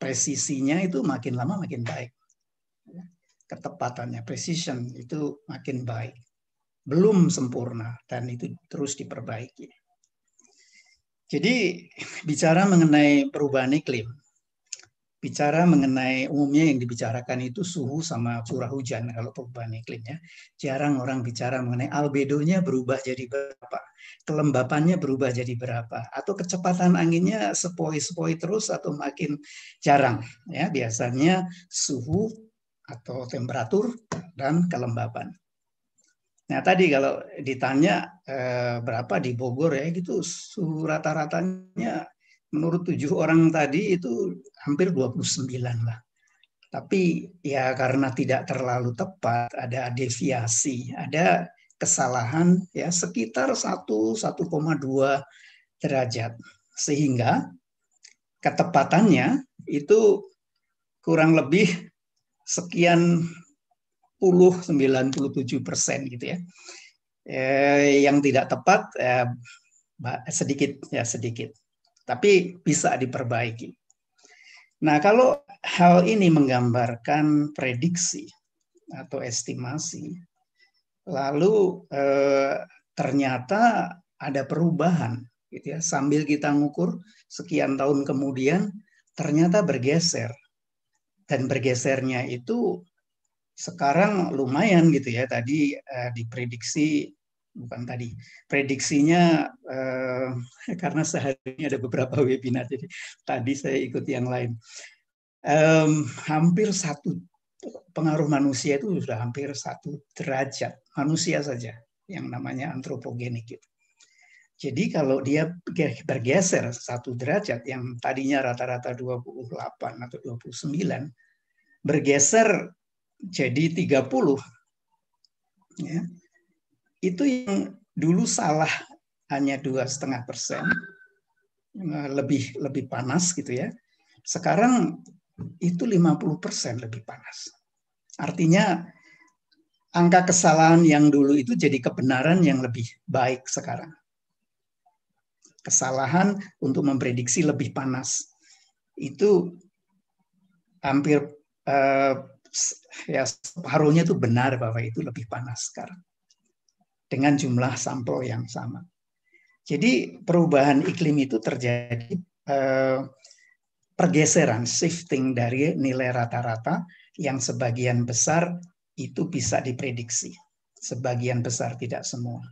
presisinya itu makin lama makin baik. Ketepatannya, precision itu makin baik. Belum sempurna dan itu terus diperbaiki. Jadi bicara mengenai perubahan iklim, bicara mengenai umumnya yang dibicarakan itu suhu sama curah hujan kalau perubahan iklimnya Jarang orang bicara mengenai albedonya berubah jadi berapa, kelembapannya berubah jadi berapa, atau kecepatan anginnya sepoi-sepoi terus atau makin jarang ya. Biasanya suhu atau temperatur dan kelembapan. Nah tadi kalau ditanya eh, berapa di Bogor ya gitu suhu rata-ratanya menurut tujuh orang tadi itu hampir 29 lah. Tapi ya karena tidak terlalu tepat, ada deviasi, ada kesalahan ya sekitar 1 1,2 derajat. Sehingga ketepatannya itu kurang lebih sekian puluh 97 persen gitu ya. Eh, yang tidak tepat eh, sedikit ya sedikit, tapi bisa diperbaiki. Nah, kalau hal ini menggambarkan prediksi atau estimasi, lalu eh, ternyata ada perubahan, gitu ya. Sambil kita ngukur sekian tahun kemudian, ternyata bergeser, dan bergesernya itu sekarang lumayan gitu ya. Tadi eh, diprediksi bukan tadi prediksinya eh, karena sehari ini ada beberapa webinar jadi tadi saya ikut yang lain eh, hampir satu pengaruh manusia itu sudah hampir satu derajat manusia saja yang namanya antropogenik itu. Jadi kalau dia bergeser satu derajat yang tadinya rata-rata 28 atau 29 bergeser jadi 30 ya, itu yang dulu salah hanya dua setengah persen eh, lebih lebih panas gitu ya sekarang itu 50 persen lebih panas artinya angka kesalahan yang dulu itu jadi kebenaran yang lebih baik sekarang kesalahan untuk memprediksi lebih panas itu hampir eh, ya separuhnya itu benar bahwa itu lebih panas sekarang dengan jumlah sampel yang sama. Jadi perubahan iklim itu terjadi eh, pergeseran shifting dari nilai rata-rata yang sebagian besar itu bisa diprediksi. Sebagian besar tidak semua.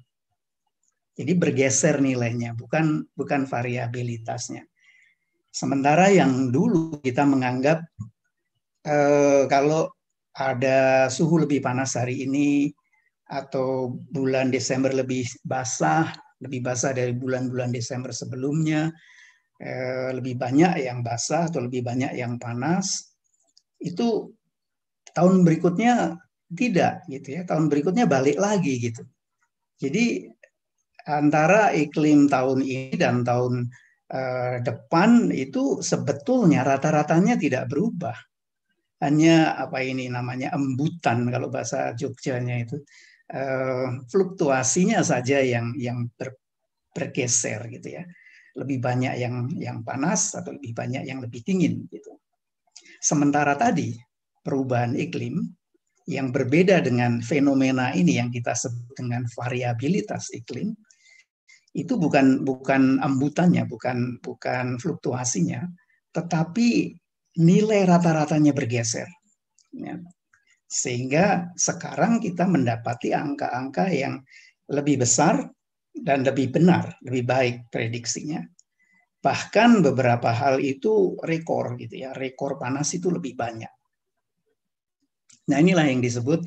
Jadi bergeser nilainya, bukan bukan variabilitasnya. Sementara yang dulu kita menganggap eh, kalau ada suhu lebih panas hari ini, atau bulan Desember lebih basah, lebih basah dari bulan-bulan Desember sebelumnya, eh, lebih banyak yang basah atau lebih banyak yang panas, itu tahun berikutnya tidak gitu ya, tahun berikutnya balik lagi gitu. Jadi antara iklim tahun ini dan tahun eh, depan itu sebetulnya rata-ratanya tidak berubah hanya apa ini namanya embutan kalau bahasa Jogjanya itu Eh, fluktuasinya saja yang yang ber, bergeser gitu ya lebih banyak yang yang panas atau lebih banyak yang lebih dingin gitu. Sementara tadi perubahan iklim yang berbeda dengan fenomena ini yang kita sebut dengan variabilitas iklim itu bukan bukan ambutannya, bukan bukan fluktuasinya, tetapi nilai rata-ratanya bergeser. Ya. Sehingga sekarang kita mendapati angka-angka yang lebih besar dan lebih benar, lebih baik prediksinya. Bahkan beberapa hal itu rekor gitu ya, rekor panas itu lebih banyak. Nah, inilah yang disebut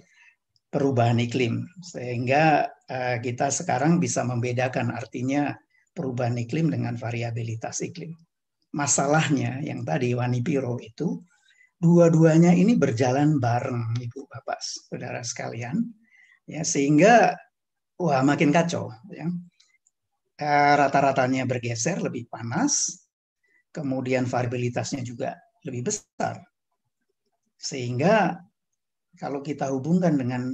perubahan iklim. Sehingga eh, kita sekarang bisa membedakan artinya perubahan iklim dengan variabilitas iklim. Masalahnya yang tadi Wani Piro itu dua-duanya ini berjalan bareng Ibu Bapak Saudara sekalian ya sehingga wah makin kacau ya eh, rata-ratanya bergeser lebih panas kemudian variabilitasnya juga lebih besar sehingga kalau kita hubungkan dengan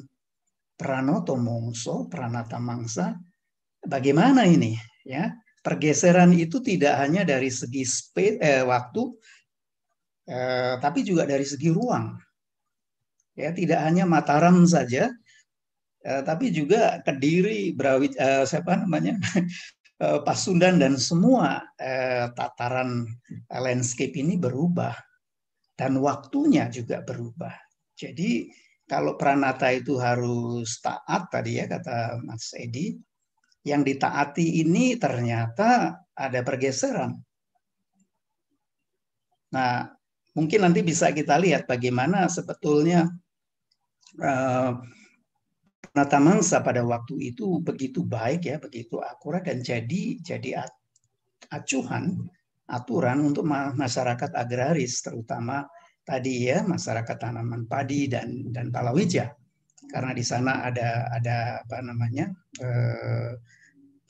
pranoto mongso pranata mangsa bagaimana ini ya pergeseran itu tidak hanya dari segi space eh, waktu eh, tapi juga dari segi ruang. Ya, tidak hanya Mataram saja, eh, tapi juga Kediri, Brawi, eh, siapa namanya, eh, Pasundan dan semua eh, tataran eh, landscape ini berubah dan waktunya juga berubah. Jadi kalau pranata itu harus taat tadi ya kata Mas Edi, yang ditaati ini ternyata ada pergeseran. Nah, mungkin nanti bisa kita lihat bagaimana sebetulnya uh, eh, Nata Mangsa pada waktu itu begitu baik ya, begitu akurat dan jadi jadi acuhan aturan untuk masyarakat agraris terutama tadi ya masyarakat tanaman padi dan dan palawija karena di sana ada ada apa namanya eh,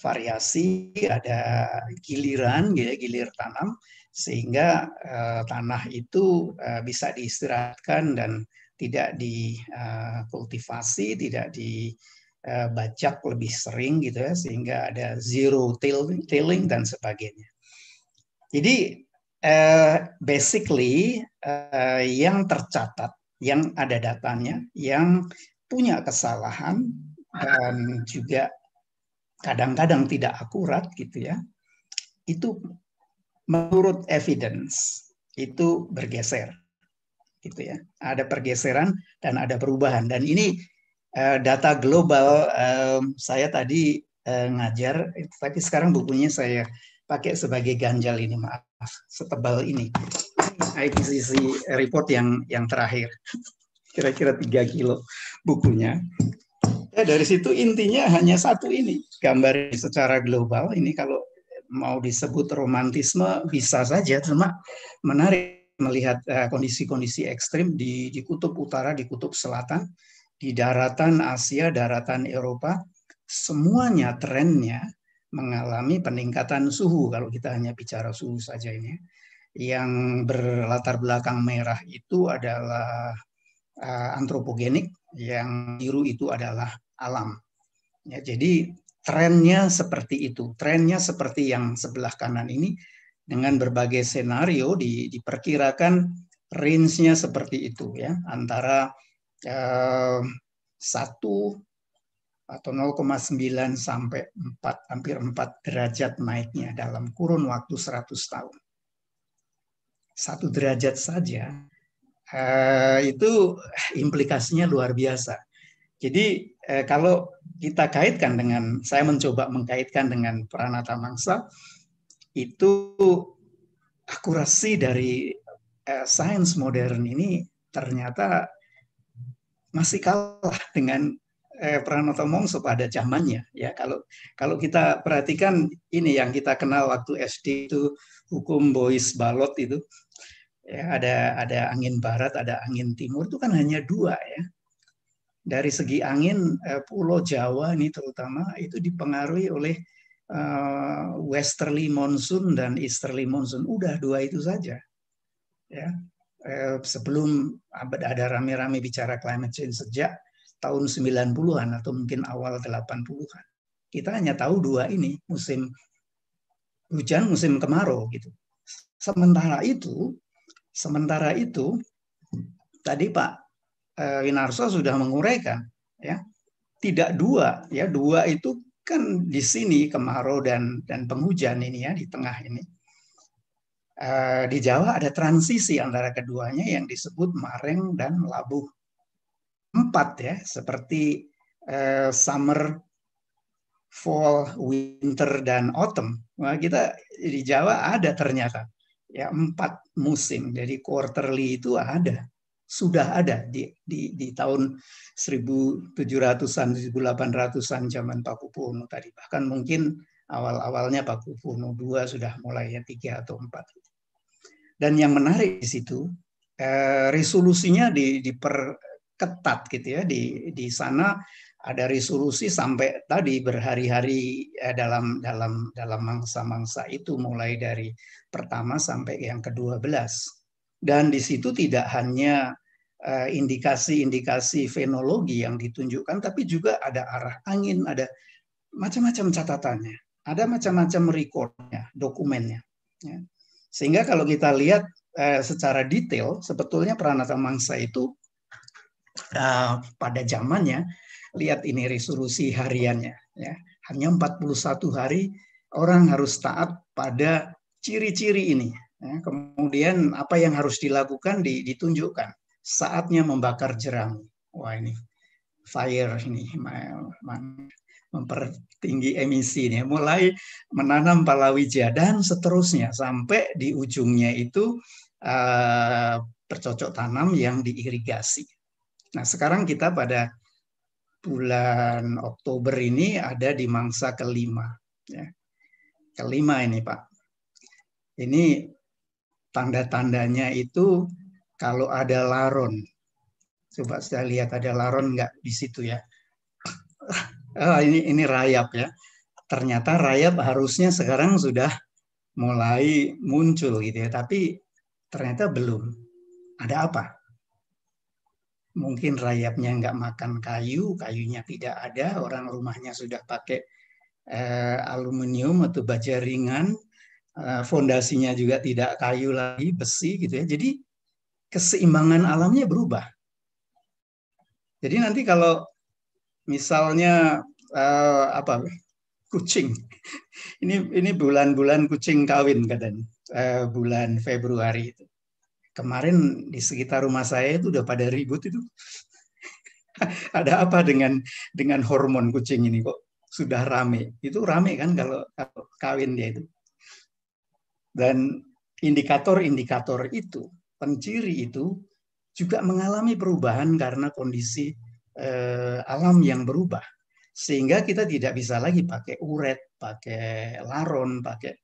variasi ada giliran gitu ya gilir tanam sehingga uh, tanah itu uh, bisa diistirahatkan dan tidak dikultivasi, eh, uh, tidak dibajak lebih sering gitu ya, sehingga ada zero tilling, tilling dan sebagainya. Jadi uh, basically uh, yang tercatat, yang ada datanya, yang punya kesalahan dan juga kadang-kadang tidak akurat gitu ya, itu menurut evidence itu bergeser gitu ya ada pergeseran dan ada perubahan dan ini uh, data global um, saya tadi uh, ngajar tapi sekarang bukunya saya pakai sebagai ganjal ini maaf setebal ini IPCC report yang yang terakhir kira-kira 3 kilo bukunya ya, dari situ intinya hanya satu ini gambar secara global ini kalau mau disebut romantisme bisa saja, cuma menarik melihat eh, kondisi-kondisi uh, ekstrim di, di kutub utara, di kutub selatan, di daratan Asia, daratan Eropa, semuanya trennya mengalami peningkatan suhu kalau kita hanya bicara suhu saja ini yang berlatar belakang merah itu adalah uh, antropogenik yang biru itu adalah alam ya jadi trennya seperti itu. Trennya seperti yang sebelah kanan ini dengan berbagai senario di, diperkirakan range-nya seperti itu ya, antara eh, satu eh, atau 0,9 sampai 4 hampir 4 derajat naiknya dalam kurun waktu 100 tahun. Satu derajat saja eh, itu implikasinya luar biasa jadi eh, kalau kita kaitkan dengan saya mencoba mengkaitkan dengan peranata Mangsa itu akurasi dari eh, sains modern ini ternyata masih kalah dengan eh, peranata Mongso pada zamannya ya kalau kalau kita perhatikan ini yang kita kenal waktu SD itu hukum Boyce Balot itu ya ada ada angin barat ada angin timur itu kan hanya dua ya dari segi angin eh, Pulau Jawa ini terutama itu dipengaruhi oleh eh, westerly monsoon dan easterly monsoon. Udah dua itu saja. Ya. Eh, sebelum ada rame-rame bicara climate change sejak tahun 90-an atau mungkin awal 80-an. Kita hanya tahu dua ini, musim hujan, musim kemarau gitu. Sementara itu, sementara itu tadi Pak Eh, Winarso sudah menguraikan ya tidak dua ya dua itu kan di sini kemarau dan dan penghujan ini ya di tengah ini eh, di Jawa ada transisi antara keduanya yang disebut mareng dan labuh empat ya seperti eh, summer fall winter dan autumn nah, kita di Jawa ada ternyata ya empat musim jadi quarterly itu ada sudah ada di, di, di tahun 1700-an, 1800-an zaman Puno tadi. Bahkan mungkin awal-awalnya Puno dua sudah mulai ya tiga atau empat. Dan yang menarik di situ eh, resolusinya di, diperketat gitu ya di di sana ada resolusi sampai tadi berhari-hari eh, dalam dalam dalam mangsa-mangsa itu mulai dari pertama sampai yang kedua belas dan di situ tidak hanya eh, indikasi-indikasi fenologi yang ditunjukkan, tapi juga ada arah angin, ada macam-macam catatannya, ada macam-macam recordnya, dokumennya. Ya. Sehingga kalau kita lihat eh, secara detail, sebetulnya peranata Mangsa itu eh, pada zamannya, lihat ini resolusi hariannya. Ya. Hanya 41 hari orang harus taat pada ciri-ciri ini. Ya, kemudian apa yang harus dilakukan ditunjukkan. Saatnya membakar jerami. Wah ini fire ini mempertinggi emisi ini. Mulai menanam palawija dan seterusnya sampai di ujungnya itu uh, eh, bercocok tanam yang diirigasi. Nah sekarang kita pada bulan Oktober ini ada di mangsa kelima. Ya. Kelima ini Pak. Ini tanda-tandanya itu kalau ada laron. Coba saya lihat ada laron nggak di situ ya. Oh, ini ini rayap ya. Ternyata rayap harusnya sekarang sudah mulai muncul gitu ya, tapi ternyata belum. Ada apa? Mungkin rayapnya nggak makan kayu, kayunya tidak ada, orang rumahnya sudah pakai eh, aluminium atau baja ringan, Eh, fondasinya juga tidak kayu lagi, besi gitu ya. Jadi keseimbangan alamnya berubah. Jadi nanti kalau misalnya uh, apa kucing, ini ini bulan-bulan kucing kawin katanya uh, bulan Februari itu. Kemarin di sekitar rumah saya itu udah pada ribut itu. Ada apa dengan dengan hormon kucing ini kok sudah rame? Itu rame kan kalau, kalau kawin dia itu dan indikator-indikator itu, penciri itu juga mengalami perubahan karena kondisi eh, alam yang berubah. Sehingga kita tidak bisa lagi pakai uret, pakai laron, pakai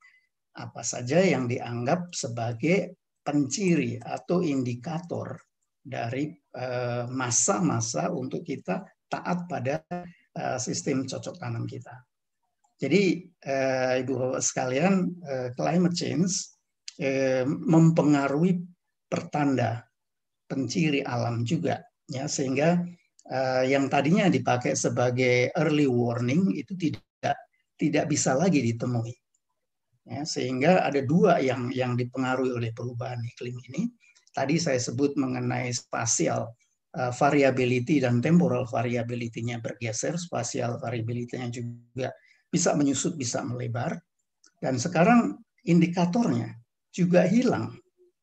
apa saja yang dianggap sebagai penciri atau indikator dari eh, masa-masa untuk kita taat pada eh, sistem cocok tanam kita. Jadi eh, Ibu Bapak sekalian, eh, climate change eh, mempengaruhi pertanda penciri alam juga, ya sehingga eh, yang tadinya dipakai sebagai early warning itu tidak tidak bisa lagi ditemui. Ya, sehingga ada dua yang yang dipengaruhi oleh perubahan iklim ini. Tadi saya sebut mengenai spasial uh, variability dan temporal variability-nya bergeser, spasial variability-nya juga bisa menyusut, bisa melebar. Dan sekarang indikatornya juga hilang,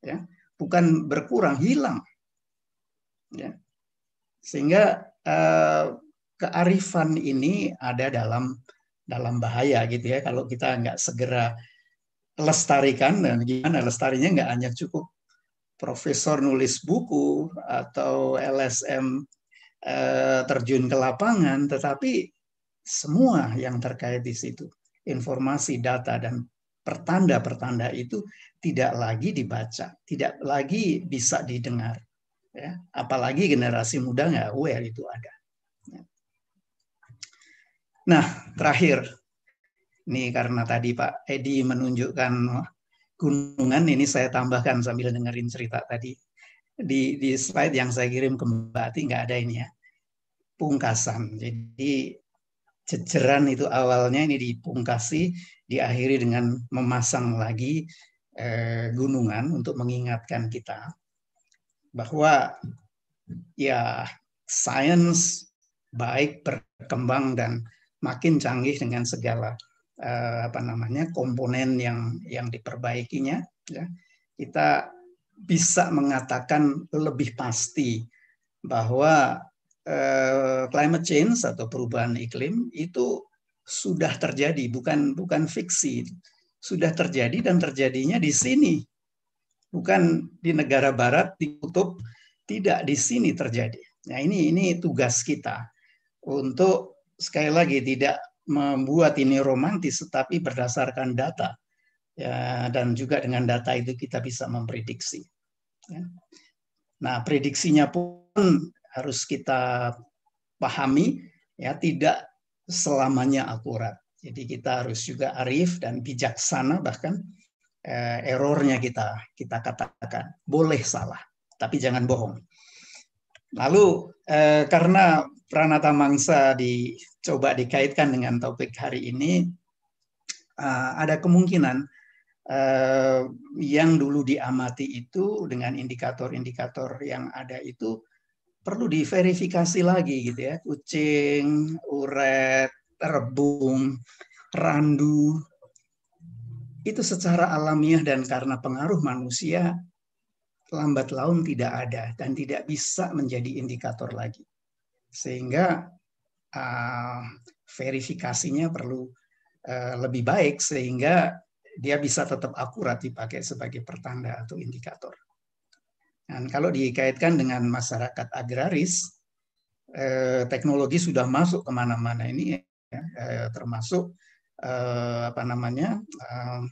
ya. bukan berkurang, hilang. Ya. Sehingga eh, kearifan ini ada dalam dalam bahaya gitu ya kalau kita nggak segera lestarikan dan gimana lestarinya nggak hanya cukup profesor nulis buku atau LSM eh, terjun ke lapangan tetapi semua yang terkait di situ, informasi, data, dan pertanda-pertanda itu tidak lagi dibaca, tidak lagi bisa didengar. Ya, apalagi generasi muda nggak aware itu ada. Ya. Nah, terakhir, ini karena tadi Pak Edi menunjukkan gunungan, ini saya tambahkan sambil dengerin cerita tadi. Di, di slide yang saya kirim ke Mbak Ati nggak ada ini ya, pungkasan. Jadi jejeran itu awalnya ini dipungkasi, diakhiri dengan memasang lagi eh, gunungan untuk mengingatkan kita bahwa ya sains baik berkembang dan makin canggih dengan segala eh, apa namanya komponen yang yang diperbaikinya ya. kita bisa mengatakan lebih pasti bahwa Eh, climate change atau perubahan iklim itu sudah terjadi, bukan bukan fiksi. Sudah terjadi dan terjadinya di sini. Bukan di negara barat di kutub, tidak di sini terjadi. Nah, ini ini tugas kita untuk sekali lagi tidak membuat ini romantis tetapi berdasarkan data. Ya, dan juga dengan data itu kita bisa memprediksi. Ya. Nah, prediksinya pun harus kita pahami ya tidak selamanya akurat. Jadi kita harus juga arif dan bijaksana bahkan eh, errornya kita kita katakan boleh salah tapi jangan bohong. Lalu eh, karena pranata mangsa dicoba dikaitkan dengan topik hari ini, eh, ada kemungkinan eh, yang dulu diamati itu dengan indikator-indikator yang ada itu perlu diverifikasi lagi gitu ya. Kucing, uret, rebung, randu itu secara alamiah dan karena pengaruh manusia lambat laun tidak ada dan tidak bisa menjadi indikator lagi. Sehingga uh, verifikasinya perlu uh, lebih baik sehingga dia bisa tetap akurat dipakai sebagai pertanda atau indikator. Dan kalau dikaitkan dengan masyarakat agraris, eh, teknologi sudah masuk kemana-mana ini, ya, eh, termasuk eh, apa namanya eh,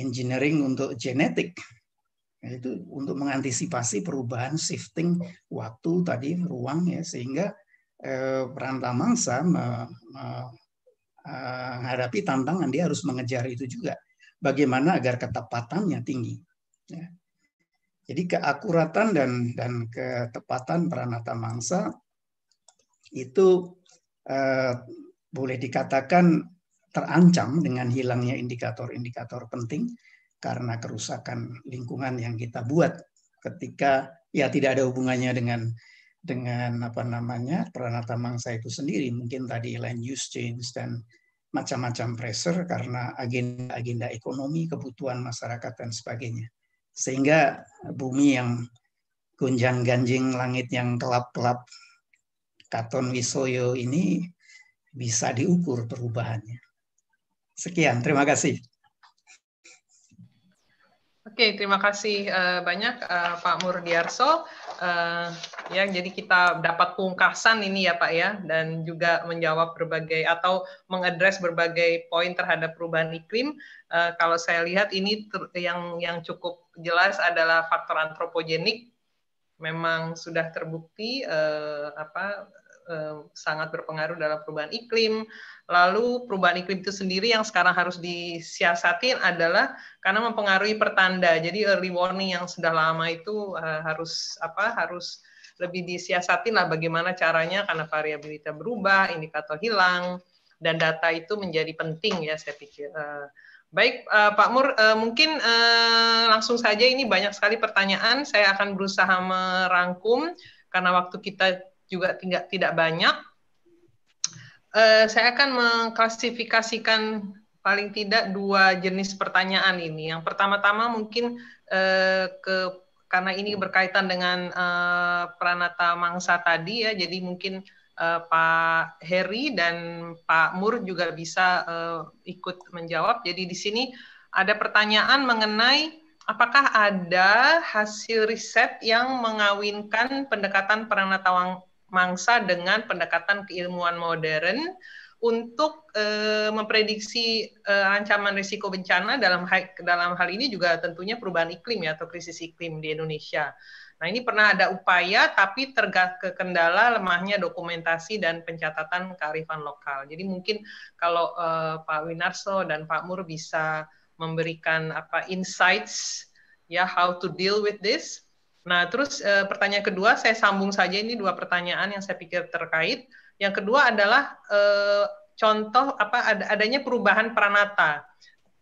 engineering untuk genetik, itu untuk mengantisipasi perubahan shifting waktu tadi ruang ya sehingga eh, peran mangsa eh, menghadapi tantangan dia harus mengejar itu juga. Bagaimana agar ketepatannya tinggi. Ya. Jadi keakuratan dan dan ketepatan peranata mangsa itu eh, boleh dikatakan terancam dengan hilangnya indikator-indikator penting karena kerusakan lingkungan yang kita buat ketika ya tidak ada hubungannya dengan dengan apa namanya peranata mangsa itu sendiri mungkin tadi land use change dan macam-macam pressure karena agenda-agenda ekonomi, kebutuhan masyarakat dan sebagainya sehingga bumi yang gunjang ganjing langit yang kelap kelap Katon Wisoyo ini bisa diukur perubahannya. Sekian, terima kasih. Oke, terima kasih uh, banyak uh, Pak Murdiarso. Uh, ya, jadi kita dapat pungkasan ini ya Pak ya, dan juga menjawab berbagai atau mengadres berbagai poin terhadap perubahan iklim. Uh, kalau saya lihat ini yang yang cukup jelas adalah faktor antropogenik memang sudah terbukti eh, apa eh, sangat berpengaruh dalam perubahan iklim. Lalu perubahan iklim itu sendiri yang sekarang harus disiasatin adalah karena mempengaruhi pertanda. Jadi early warning yang sudah lama itu eh, harus apa harus lebih disiasatin lah bagaimana caranya karena variabilitas berubah, indikator hilang dan data itu menjadi penting ya saya pikir. Eh, Baik, uh, Pak Mur, uh, mungkin uh, langsung saja ini banyak sekali pertanyaan. Saya akan berusaha merangkum karena waktu kita juga tidak tidak banyak. Uh, saya akan mengklasifikasikan paling tidak dua jenis pertanyaan ini. Yang pertama-tama mungkin uh, ke karena ini berkaitan dengan uh, Pranata Mangsa tadi ya, jadi mungkin uh, Pak Heri dan Pak Mur juga bisa uh, ikut menjawab. Jadi di sini ada pertanyaan mengenai apakah ada hasil riset yang mengawinkan pendekatan perang natawang mangsa dengan pendekatan keilmuan modern untuk e, memprediksi e, ancaman risiko bencana dalam dalam hal ini juga tentunya perubahan iklim ya atau krisis iklim di Indonesia. Nah, ini pernah ada upaya tapi tergak ke kendala lemahnya dokumentasi dan pencatatan kearifan lokal. Jadi mungkin kalau uh, Pak Winarso dan Pak Mur bisa memberikan apa insights ya how to deal with this. Nah, terus uh, pertanyaan kedua saya sambung saja ini dua pertanyaan yang saya pikir terkait. Yang kedua adalah uh, contoh apa ad adanya perubahan pranata.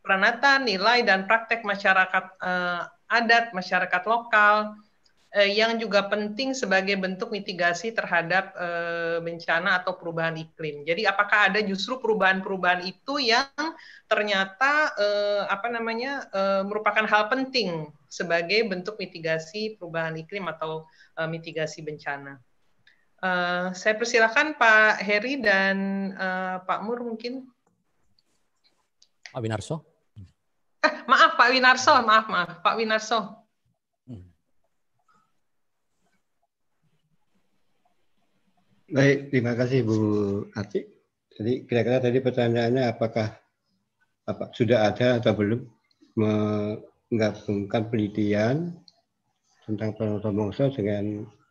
Pranata nilai dan praktek masyarakat uh, adat, masyarakat lokal Eh, yang juga penting sebagai bentuk mitigasi terhadap eh, bencana atau perubahan iklim. Jadi apakah ada justru perubahan-perubahan itu yang ternyata eh, apa namanya merupakan hal penting sebagai bentuk mitigasi perubahan iklim atau mitigasi bencana. saya persilahkan Pak Heri dan Pak Mur mungkin. Pak Winarso. Eh, maaf Pak Winarso, maaf maaf Pak Winarso. Baik, terima kasih Bu Ati. Jadi kira-kira tadi pertanyaannya apakah apa sudah ada atau belum menggabungkan penelitian tentang peralatan dengan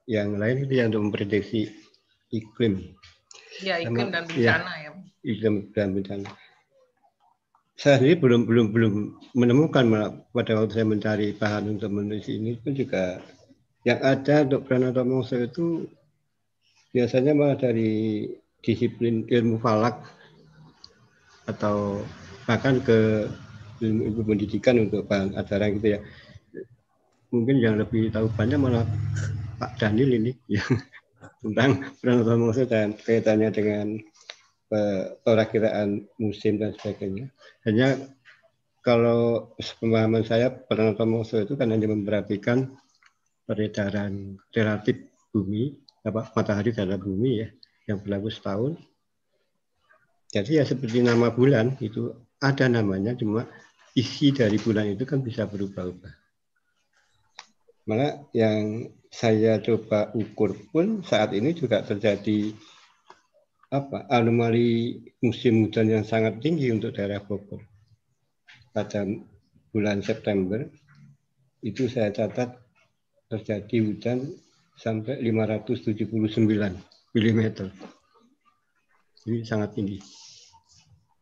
yang lain itu yang untuk memprediksi iklim. Ya, iklim Sama, dan iya, bencana ya, ya. Iklim dan bencana. Saya sendiri belum belum belum menemukan pada waktu saya mencari bahan untuk menulis ini pun juga yang ada untuk Pranoto Mongso itu biasanya malah dari disiplin ilmu falak atau bahkan ke ilmu, ilmu pendidikan untuk bahan acara gitu ya mungkin yang lebih tahu banyak malah Pak Daniel ini yang tentang penonton musuh dan kaitannya dengan eh, perakiraan musim dan sebagainya. Hanya kalau pemahaman saya penonton musuh itu kan hanya memperhatikan peredaran relatif bumi apa matahari terhadap bumi ya yang berlaku setahun. Jadi ya seperti nama bulan itu ada namanya cuma isi dari bulan itu kan bisa berubah-ubah. Malah yang saya coba ukur pun saat ini juga terjadi apa anomali musim hujan yang sangat tinggi untuk daerah Bogor. Pada bulan September itu saya catat terjadi hujan sampai 579 mm. Ini sangat tinggi.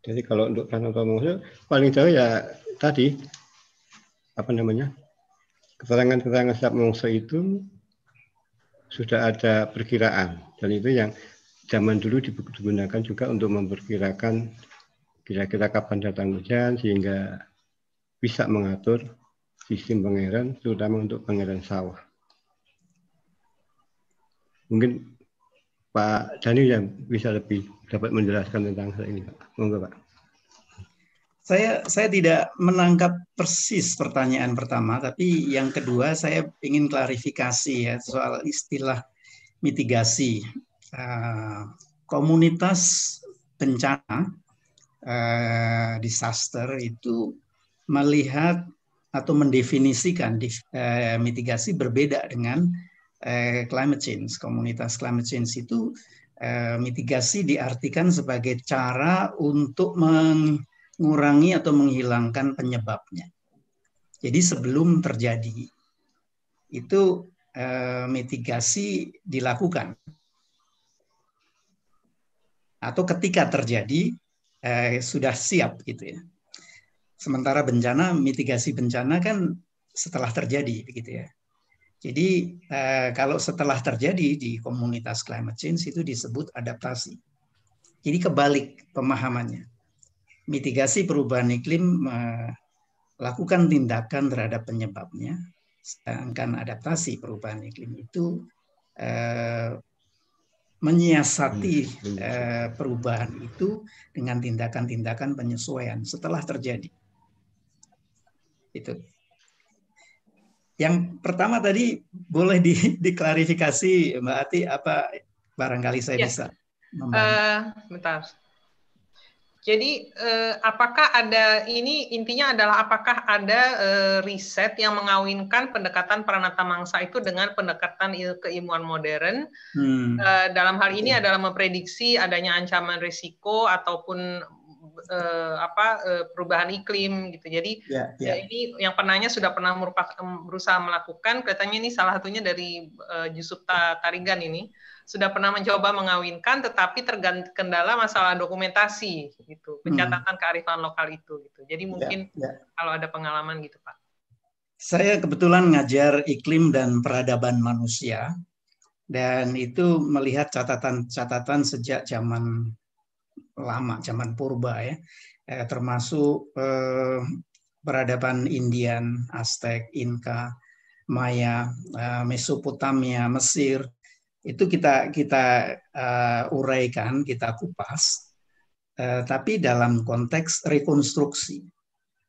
Jadi kalau untuk tanaman Mongso paling jauh ya tadi apa namanya keterangan-keterangan setiap Mongso itu sudah ada perkiraan dan itu yang zaman dulu digunakan juga untuk memperkirakan kira-kira kapan datang hujan sehingga bisa mengatur sistem pengairan terutama untuk pengairan sawah. Mungkin Pak Daniel yang bisa lebih dapat menjelaskan tentang hal ini, Pak. Monggo, Pak. Saya saya tidak menangkap persis pertanyaan pertama, tapi yang kedua saya ingin klarifikasi ya soal istilah mitigasi. Uh, komunitas bencana uh, disaster itu melihat atau mendefinisikan uh, mitigasi berbeda dengan Eh, climate change. Komunitas climate change itu eh, mitigasi diartikan sebagai cara untuk mengurangi atau menghilangkan penyebabnya. Jadi sebelum terjadi itu eh, mitigasi dilakukan atau ketika terjadi eh, sudah siap gitu ya. Sementara bencana mitigasi bencana kan setelah terjadi begitu ya. Jadi eh, kalau setelah terjadi di komunitas climate change itu disebut adaptasi. Jadi kebalik pemahamannya. Mitigasi perubahan iklim melakukan tindakan terhadap penyebabnya, sedangkan adaptasi perubahan iklim itu eh, eh, menyiasati perubahan itu dengan tindakan-tindakan penyesuaian setelah terjadi. Itu. Yang pertama tadi boleh di, diklarifikasi Mbak Ati apa barangkali saya ya. bisa. Membantu. Uh, Jadi uh, apakah ada ini intinya adalah apakah ada uh, riset yang mengawinkan pendekatan peranata Mangsa itu dengan pendekatan il keilmuan modern? Hmm. uh, dalam hal ini adalah memprediksi adanya ancaman risiko ataupun uh, apa uh, perubahan iklim gitu. Jadi yeah, yeah. Ya ini yang penanya sudah pernah berusaha melakukan Katanya ini salah satunya dari uh, eh, Jusupta Tarigan ini sudah pernah mencoba mengawinkan tetapi tergantung kendala masalah dokumentasi gitu, hmm. pencatatan hmm. kearifan lokal itu gitu. Jadi ya, mungkin yeah, yeah. kalau ada pengalaman gitu, Pak. Saya kebetulan ngajar iklim dan peradaban manusia dan itu melihat catatan-catatan sejak zaman lama, zaman purba ya, eh, termasuk eh, peradaban Indian, Aztec, Inca, Maya, eh, Mesopotamia, Mesir, itu kita kita uh, uraikan, kita kupas, uh, tapi dalam konteks rekonstruksi.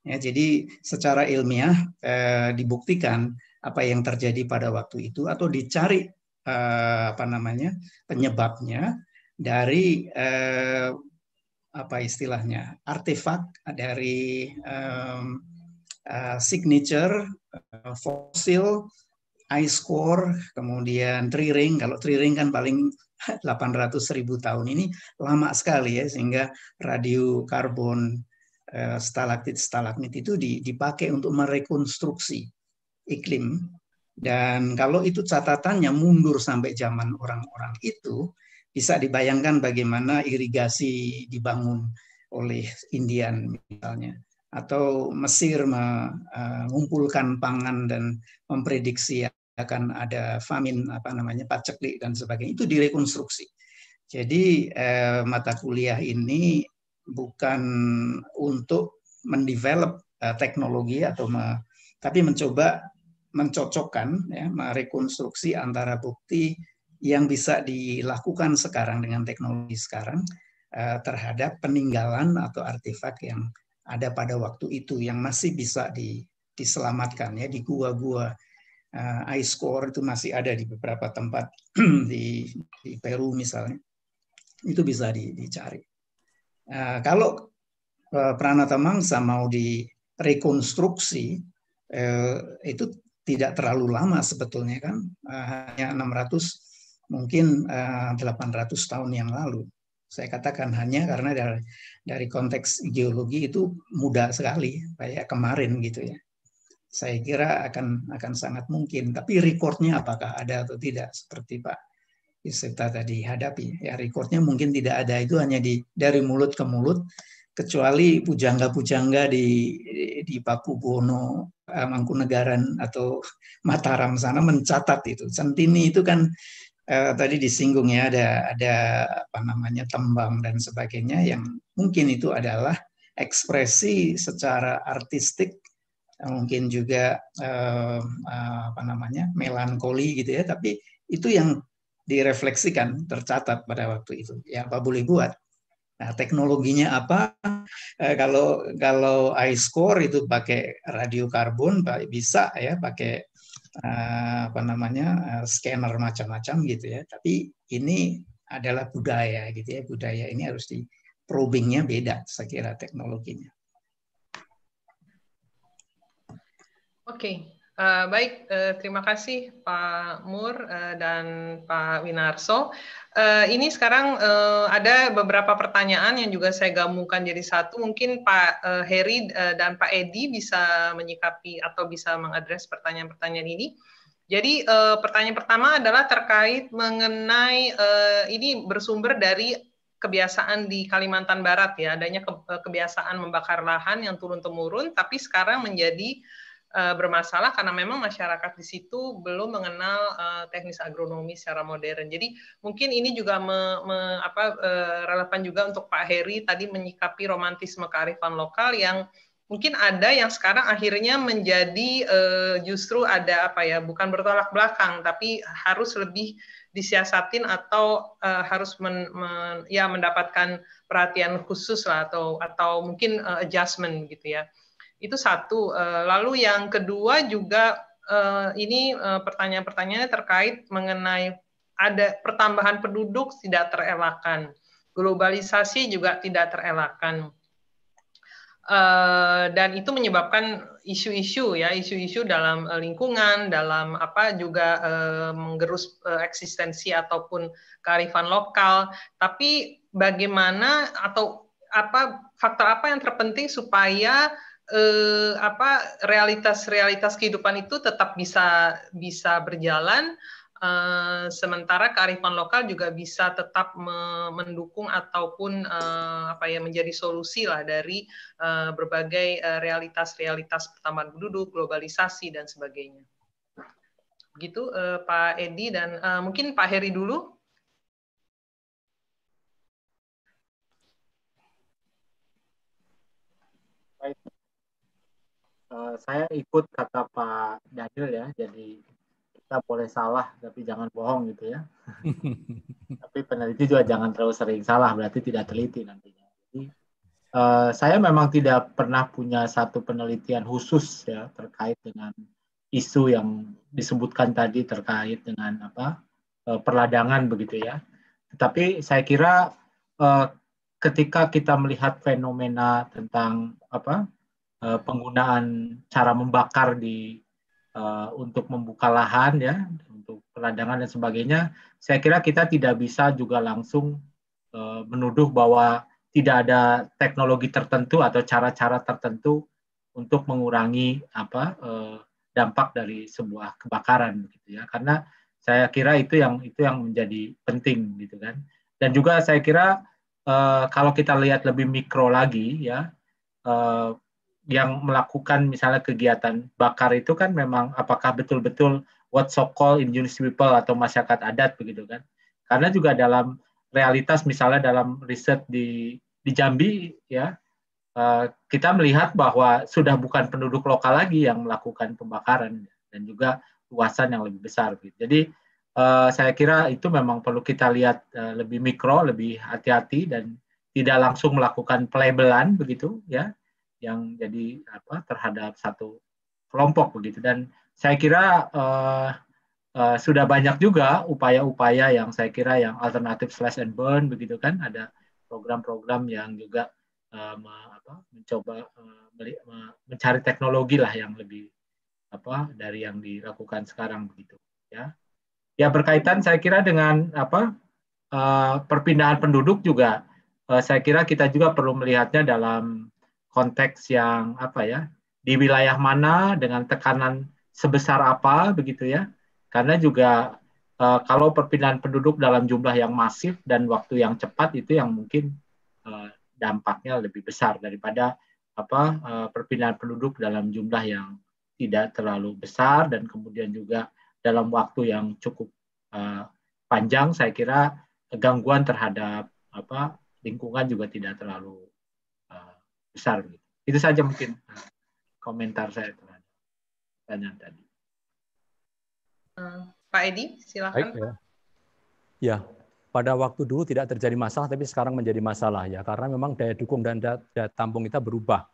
Ya, jadi secara ilmiah uh, dibuktikan apa yang terjadi pada waktu itu atau dicari uh, apa namanya penyebabnya dari eh, apa istilahnya artefak dari eh, signature eh, fosil ice core kemudian tree ring kalau tree ring kan paling 800 ribu tahun ini lama sekali ya sehingga karbon eh, stalaktit stalagmit itu dipakai untuk merekonstruksi iklim dan kalau itu catatannya mundur sampai zaman orang-orang itu bisa dibayangkan bagaimana irigasi dibangun oleh Indian misalnya atau Mesir e, mengumpulkan pangan dan memprediksi akan ada famin apa namanya paceklik dan sebagainya itu direkonstruksi. Jadi e, mata kuliah ini bukan untuk mendevelop e, teknologi atau me, tapi mencoba mencocokkan ya merekonstruksi antara bukti yang bisa dilakukan sekarang dengan teknologi sekarang eh, terhadap peninggalan atau artefak yang ada pada waktu itu yang masih bisa diselamatkan ya di gua-gua eh, ice core itu masih ada di beberapa tempat di, di Peru misalnya itu bisa di, dicari. Eh, kalau uh, Pranata Mangsa mau direkonstruksi itu tidak terlalu lama sebetulnya kan uh, hanya 600 mungkin uh, eh, 800 tahun yang lalu. Saya katakan hanya karena dari, konteks geologi itu mudah sekali, kayak kemarin gitu ya. Saya kira akan akan sangat mungkin, tapi rekornya apakah ada atau tidak seperti Pak Isita tadi hadapi. Ya rekornya mungkin tidak ada itu hanya di dari mulut ke mulut, kecuali pujangga-pujangga di di Paku Bono, eh, Mangkunegaran atau Mataram sana mencatat itu. Centini itu kan eh, tadi disinggung ya ada ada apa namanya tembang dan sebagainya yang mungkin itu adalah ekspresi secara artistik eh, mungkin juga eh, eh, apa namanya melankoli gitu ya tapi itu yang direfleksikan tercatat pada waktu itu ya apa boleh buat nah teknologinya apa eh, kalau kalau iScore itu pakai radio karbon bisa ya pakai Eh, apa namanya eh, scanner macam-macam gitu ya. Tapi ini adalah budaya gitu ya. Budaya ini harus di probingnya beda saya kira teknologinya. Oke, Eh, baik, uh, terima kasih Pak Mur uh, dan Pak Winarso. Uh, ini sekarang uh, ada beberapa pertanyaan yang juga saya gabungkan jadi satu. Mungkin Pak uh, Heri uh, dan Pak Edi bisa menyikapi atau bisa mengadres pertanyaan-pertanyaan ini. Jadi uh, pertanyaan pertama adalah terkait mengenai uh, ini bersumber dari kebiasaan di Kalimantan Barat ya, adanya ke, kebiasaan membakar lahan yang turun temurun, tapi sekarang menjadi Eh, bermasalah karena memang masyarakat di situ belum mengenal uh, teknis agronomi secara modern. Jadi mungkin ini juga me, me, apa, uh, relevan juga untuk Pak Heri tadi menyikapi romantisme kearifan lokal yang mungkin ada yang sekarang akhirnya menjadi uh, justru ada apa ya bukan bertolak belakang tapi harus lebih disiasatin atau uh, harus men, men, ya mendapatkan perhatian khusus lah atau atau mungkin uh, adjustment gitu ya. Itu satu. Eh, lalu yang kedua juga eh, ini eh, pertanyaan-pertanyaannya terkait mengenai ada pertambahan penduduk tidak terelakkan. Globalisasi juga tidak terelakkan. dan itu menyebabkan isu-isu ya isu-isu dalam lingkungan dalam apa juga menggerus eksistensi ataupun kearifan lokal tapi bagaimana atau apa faktor apa yang terpenting supaya eh, apa realitas-realitas kehidupan itu tetap bisa bisa berjalan Uh, sementara kearifan lokal juga bisa tetap me mendukung ataupun uh, apa ya menjadi solusi lah dari uh, berbagai realitas-realitas uh, pertambahan penduduk, globalisasi dan sebagainya. gitu uh, Pak Edi dan uh, mungkin Pak Heri dulu. Eh, saya ikut kata Pak Daniel ya, jadi kita boleh salah tapi jangan bohong gitu ya. tapi peneliti juga jangan terlalu sering salah berarti tidak teliti nantinya. Jadi uh, saya memang tidak pernah punya satu penelitian khusus ya terkait dengan isu yang disebutkan tadi terkait dengan apa eh, perladangan begitu ya. Tetapi saya kira ketika kita melihat fenomena tentang apa Eh, penggunaan cara membakar di uh, untuk membuka lahan ya untuk peradangan dan sebagainya saya kira kita tidak bisa juga langsung uh, menuduh bahwa tidak ada teknologi tertentu atau cara-cara tertentu untuk mengurangi apa uh, dampak dari sebuah kebakaran gitu ya karena saya kira itu yang itu yang menjadi penting gitu kan dan juga saya kira uh, kalau kita lihat lebih mikro lagi ya uh, yang melakukan misalnya kegiatan bakar itu kan memang apakah betul-betul what so called indigenous people atau masyarakat adat begitu kan? Karena juga dalam realitas misalnya dalam riset di di Jambi ya eh, kita melihat bahwa sudah bukan penduduk lokal lagi yang melakukan pembakaran dan juga luasan yang lebih besar. Jadi eh, saya kira itu memang perlu kita lihat eh, lebih mikro, lebih hati-hati dan tidak langsung melakukan pelabelan begitu ya yang jadi apa terhadap satu kelompok begitu dan saya kira uh, uh, sudah banyak juga upaya-upaya yang saya kira yang alternatif slash and burn begitu kan ada program-program yang juga uh, apa, mencoba uh, me, mencari teknologi lah yang lebih apa dari yang dilakukan sekarang begitu ya ya berkaitan saya kira dengan apa uh, perpindahan penduduk juga uh, saya kira kita juga perlu melihatnya dalam konteks yang apa ya di wilayah mana dengan tekanan sebesar apa begitu ya karena juga e, kalau perpindahan penduduk dalam jumlah yang masif dan waktu yang cepat itu yang mungkin e, dampaknya lebih besar daripada apa e, perpindahan penduduk dalam jumlah yang tidak terlalu besar dan kemudian juga dalam waktu yang cukup e, panjang saya kira gangguan terhadap apa lingkungan juga tidak terlalu besar. Gitu. Itu saja mungkin eh, komentar saya terhadap pertanyaan tadi. Eh, Pak Edi, silakan. Baik, ya. ya, pada waktu dulu tidak terjadi masalah, tapi sekarang menjadi masalah ya, karena memang daya dukung dan daya, tampung kita berubah.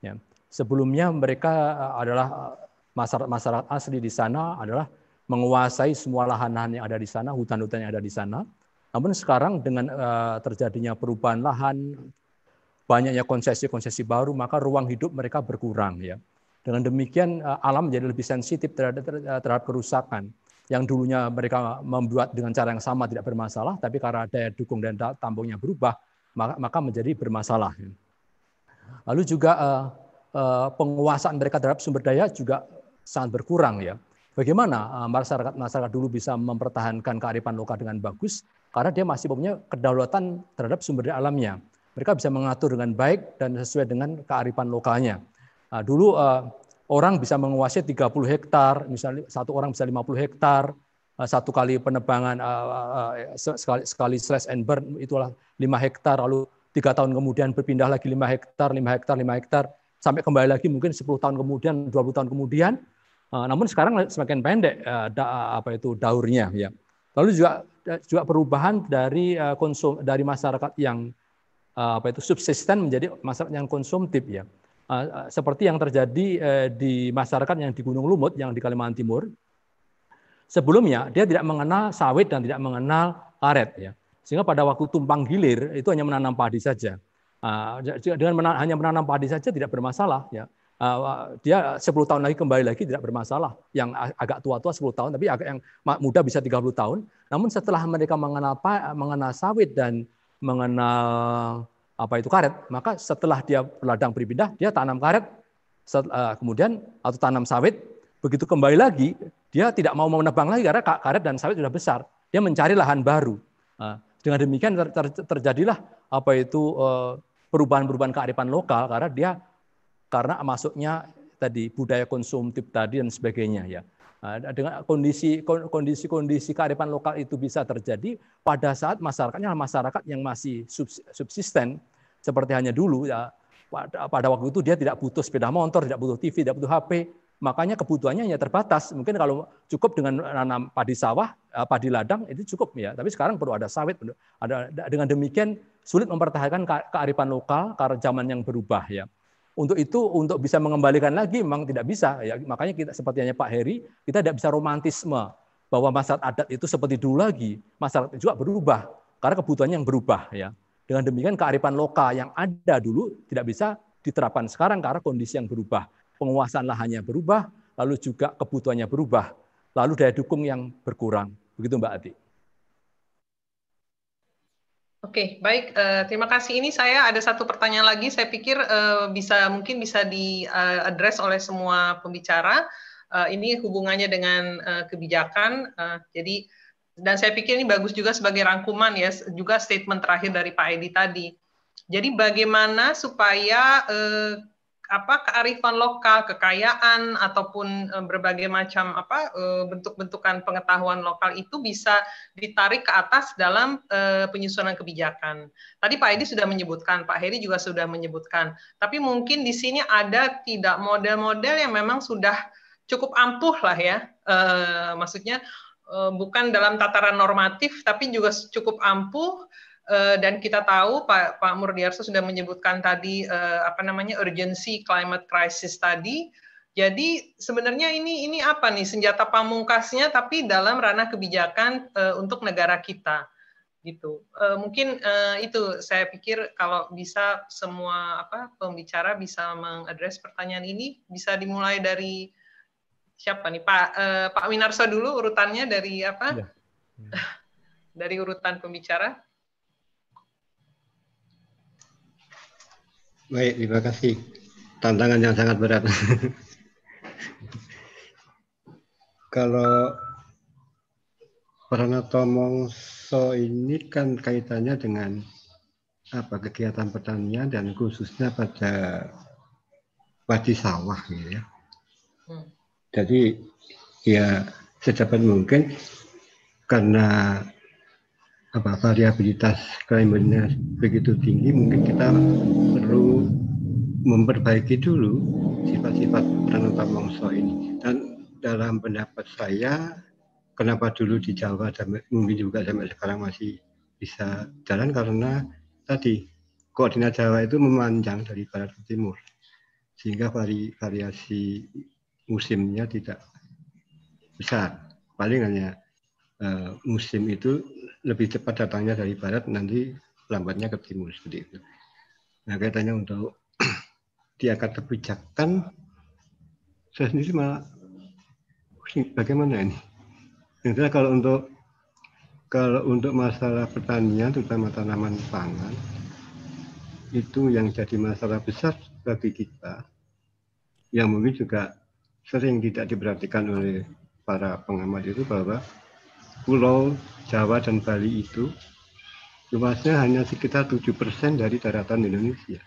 Ya. Sebelumnya mereka eh, adalah masyarakat, masyarakat asli di sana adalah menguasai semua lahan-lahan yang ada di sana, hutan-hutan yang ada di sana. Namun sekarang dengan terjadinya perubahan lahan, banyaknya konsesi-konsesi baru, maka ruang hidup mereka berkurang ya. Dengan demikian eh, alam menjadi lebih sensitif terhadap, eh, terhadap kerusakan yang dulunya mereka membuat dengan cara yang sama tidak bermasalah, tapi karena daya dukung dan tampungnya berubah, maka, maka menjadi bermasalah. Ya. Lalu juga eh, penguasaan mereka terhadap sumber daya juga sangat berkurang ya. Bagaimana masyarakat masyarakat dulu bisa mempertahankan kearifan lokal dengan bagus karena dia masih punya kedaulatan terhadap sumber daya alamnya mereka bisa mengatur dengan baik dan sesuai dengan kearifan lokalnya. Nah, dulu uh, orang bisa menguasai 30 hektar, misalnya satu orang bisa 50 hektar, uh, satu kali penebangan uh, uh, sekali, sekali slash and burn itulah 5 hektar, lalu tiga tahun kemudian berpindah lagi 5 hektar, 5 hektar, 5 hektar, sampai kembali lagi mungkin 10 tahun kemudian, 20 tahun kemudian. Uh, namun sekarang semakin pendek uh, da, apa itu daurnya ya. Lalu juga juga perubahan dari konsum dari masyarakat yang Eh, apa itu subsisten menjadi masyarakat yang konsumtif ya. Eh, eh, seperti yang terjadi di masyarakat yang di Gunung Lumut yang di Kalimantan Timur. Sebelumnya dia tidak mengenal sawit dan tidak mengenal karet ya. Sehingga pada waktu tumpang gilir itu hanya menanam padi saja. dengan menanam, hanya menanam padi saja tidak bermasalah ya. dia 10 tahun lagi kembali lagi tidak bermasalah. Yang agak tua-tua 10 tahun tapi agak yang muda bisa 30 tahun. Namun setelah mereka mengenal mengenal sawit dan mengenal apa itu karet, maka setelah dia ladang berpindah, dia tanam karet, eh, kemudian atau tanam sawit, begitu kembali lagi, dia tidak mau menebang lagi karena karet dan sawit sudah besar. Dia mencari lahan baru. Nah, dengan demikian terjadilah apa itu eh, perubahan-perubahan kearifan lokal karena dia karena masuknya tadi budaya konsumtif tadi dan sebagainya ya. Nah, dengan kondisi kondisi kondisi kearifan lokal itu bisa terjadi pada saat masyarakatnya masyarakat yang masih subsisten seperti hanya dulu ya pada, pada waktu itu dia tidak butuh sepeda motor, tidak butuh TV, tidak butuh HP, makanya kebutuhannya hanya terbatas. Mungkin kalau cukup dengan nanam padi sawah, eh, padi ladang itu cukup ya. Tapi sekarang perlu ada sawit. Ada dengan demikian sulit mempertahankan kearifan lokal karena zaman yang berubah ya. Untuk itu, untuk bisa mengembalikan lagi memang tidak bisa. Ya, makanya kita seperti hanya Pak Heri, kita tidak bisa romantisme bahwa masyarakat adat itu seperti dulu lagi. Masyarakat juga berubah karena kebutuhannya yang berubah. Ya. Dengan demikian kearifan lokal yang ada dulu tidak bisa diterapkan sekarang karena kondisi yang berubah. Penguasaan lahannya berubah, lalu juga kebutuhannya berubah, lalu daya dukung yang berkurang. Begitu Mbak Ati. Oke, okay, baik. Uh, terima kasih. Ini saya ada satu pertanyaan lagi. Saya pikir uh, bisa mungkin bisa diadres eh, uh, oleh semua pembicara. Uh, ini hubungannya dengan uh, kebijakan. Uh, jadi dan saya pikir ini bagus juga sebagai rangkuman ya, juga statement terakhir dari Pak Edi tadi. Jadi bagaimana supaya uh, apa kearifan lokal, kekayaan ataupun e, berbagai macam apa e, bentuk-bentukan pengetahuan lokal itu bisa ditarik ke atas dalam e, penyusunan kebijakan. Tadi Pak Edi sudah menyebutkan, Pak Heri juga sudah menyebutkan. Tapi mungkin di sini ada tidak model-model yang memang sudah cukup ampuh lah ya. maksudnya bukan dalam tataran normatif tapi juga cukup ampuh Eh, dan kita tahu Pak, Pak Murdiarso sudah menyebutkan tadi eh, apa namanya urgency climate crisis tadi. Jadi sebenarnya ini ini apa nih senjata pamungkasnya tapi dalam ranah kebijakan eh, untuk negara kita gitu. mungkin itu saya pikir kalau bisa semua apa pembicara bisa mengadres pertanyaan ini bisa dimulai dari siapa nih Pak Pak Winarso dulu urutannya dari apa? Ya. Ya. dari urutan pembicara. Baik, terima kasih. Tantangan yang sangat berat. Kalau atau Mongso ini kan kaitannya dengan apa kegiatan petani dan khususnya pada padi sawah gitu ya. Hmm. Jadi ya sedapat mungkin karena apa variabilitas klimatnya begitu tinggi mungkin kita perlu memperbaiki dulu sifat-sifat penetap longsor ini dan dalam pendapat saya kenapa dulu di Jawa dan mungkin juga sampai sekarang masih bisa jalan karena tadi koordinat Jawa itu memanjang dari barat ke timur sehingga vari, variasi musimnya tidak besar paling hanya uh, musim itu lebih cepat datangnya dari barat nanti lambatnya ke timur seperti itu. Nah kaitannya untuk diangkat kebijakan saya sendiri malah bagaimana ini? Misalnya kalau untuk kalau untuk masalah pertanian terutama tanaman pangan itu yang jadi masalah besar bagi kita yang mungkin juga sering tidak diperhatikan oleh para pengamat itu bahwa pulau Jawa dan Bali itu luasnya hanya sekitar 7% dari daratan Indonesia.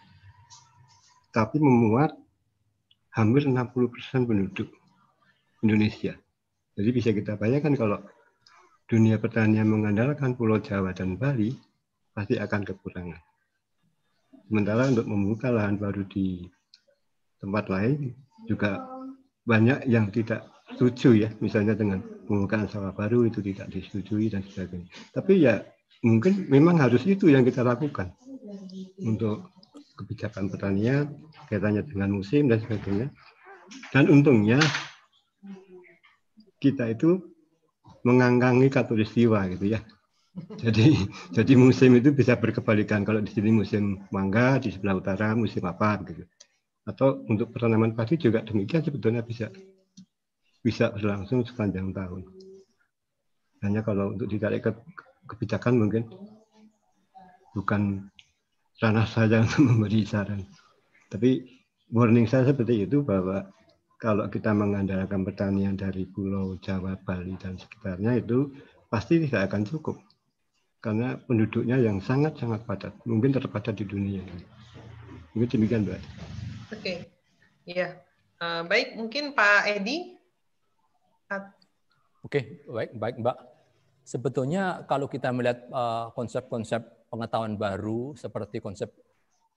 Tapi memuat hampir 60% penduduk Indonesia. Jadi bisa kita bayangkan kalau dunia pertanian mengandalkan Pulau Jawa dan Bali, pasti akan kekurangan. Sementara untuk membuka lahan baru di tempat lain juga banyak yang tidak setuju ya misalnya dengan pembukaan sawah baru itu tidak disetujui dan sebagainya tapi ya mungkin memang harus itu yang kita lakukan untuk kebijakan pertanian kaitannya dengan musim dan sebagainya dan untungnya kita itu mengangkangi katulistiwa gitu ya jadi jadi musim itu bisa berkebalikan kalau di sini musim mangga di sebelah utara musim apa gitu atau untuk pertanaman padi juga demikian sebetulnya bisa bisa berlangsung sepanjang tahun. Hanya kalau untuk ditarik ke kebijakan mungkin bukan ranah saya untuk memberi saran. Tapi warning saya seperti itu bahwa kalau kita mengandalkan pertanian dari Pulau Jawa, Bali, dan sekitarnya itu pasti tidak akan cukup. Karena penduduknya yang sangat-sangat padat, mungkin terpadat di dunia. Mungkin demikian, Mbak. Oke. Okay. Ya. Uh, baik, mungkin Pak Edi Oke, okay, baik, baik Mbak. Sebetulnya kalau kita melihat eh, konsep-konsep uh, pengetahuan baru seperti konsep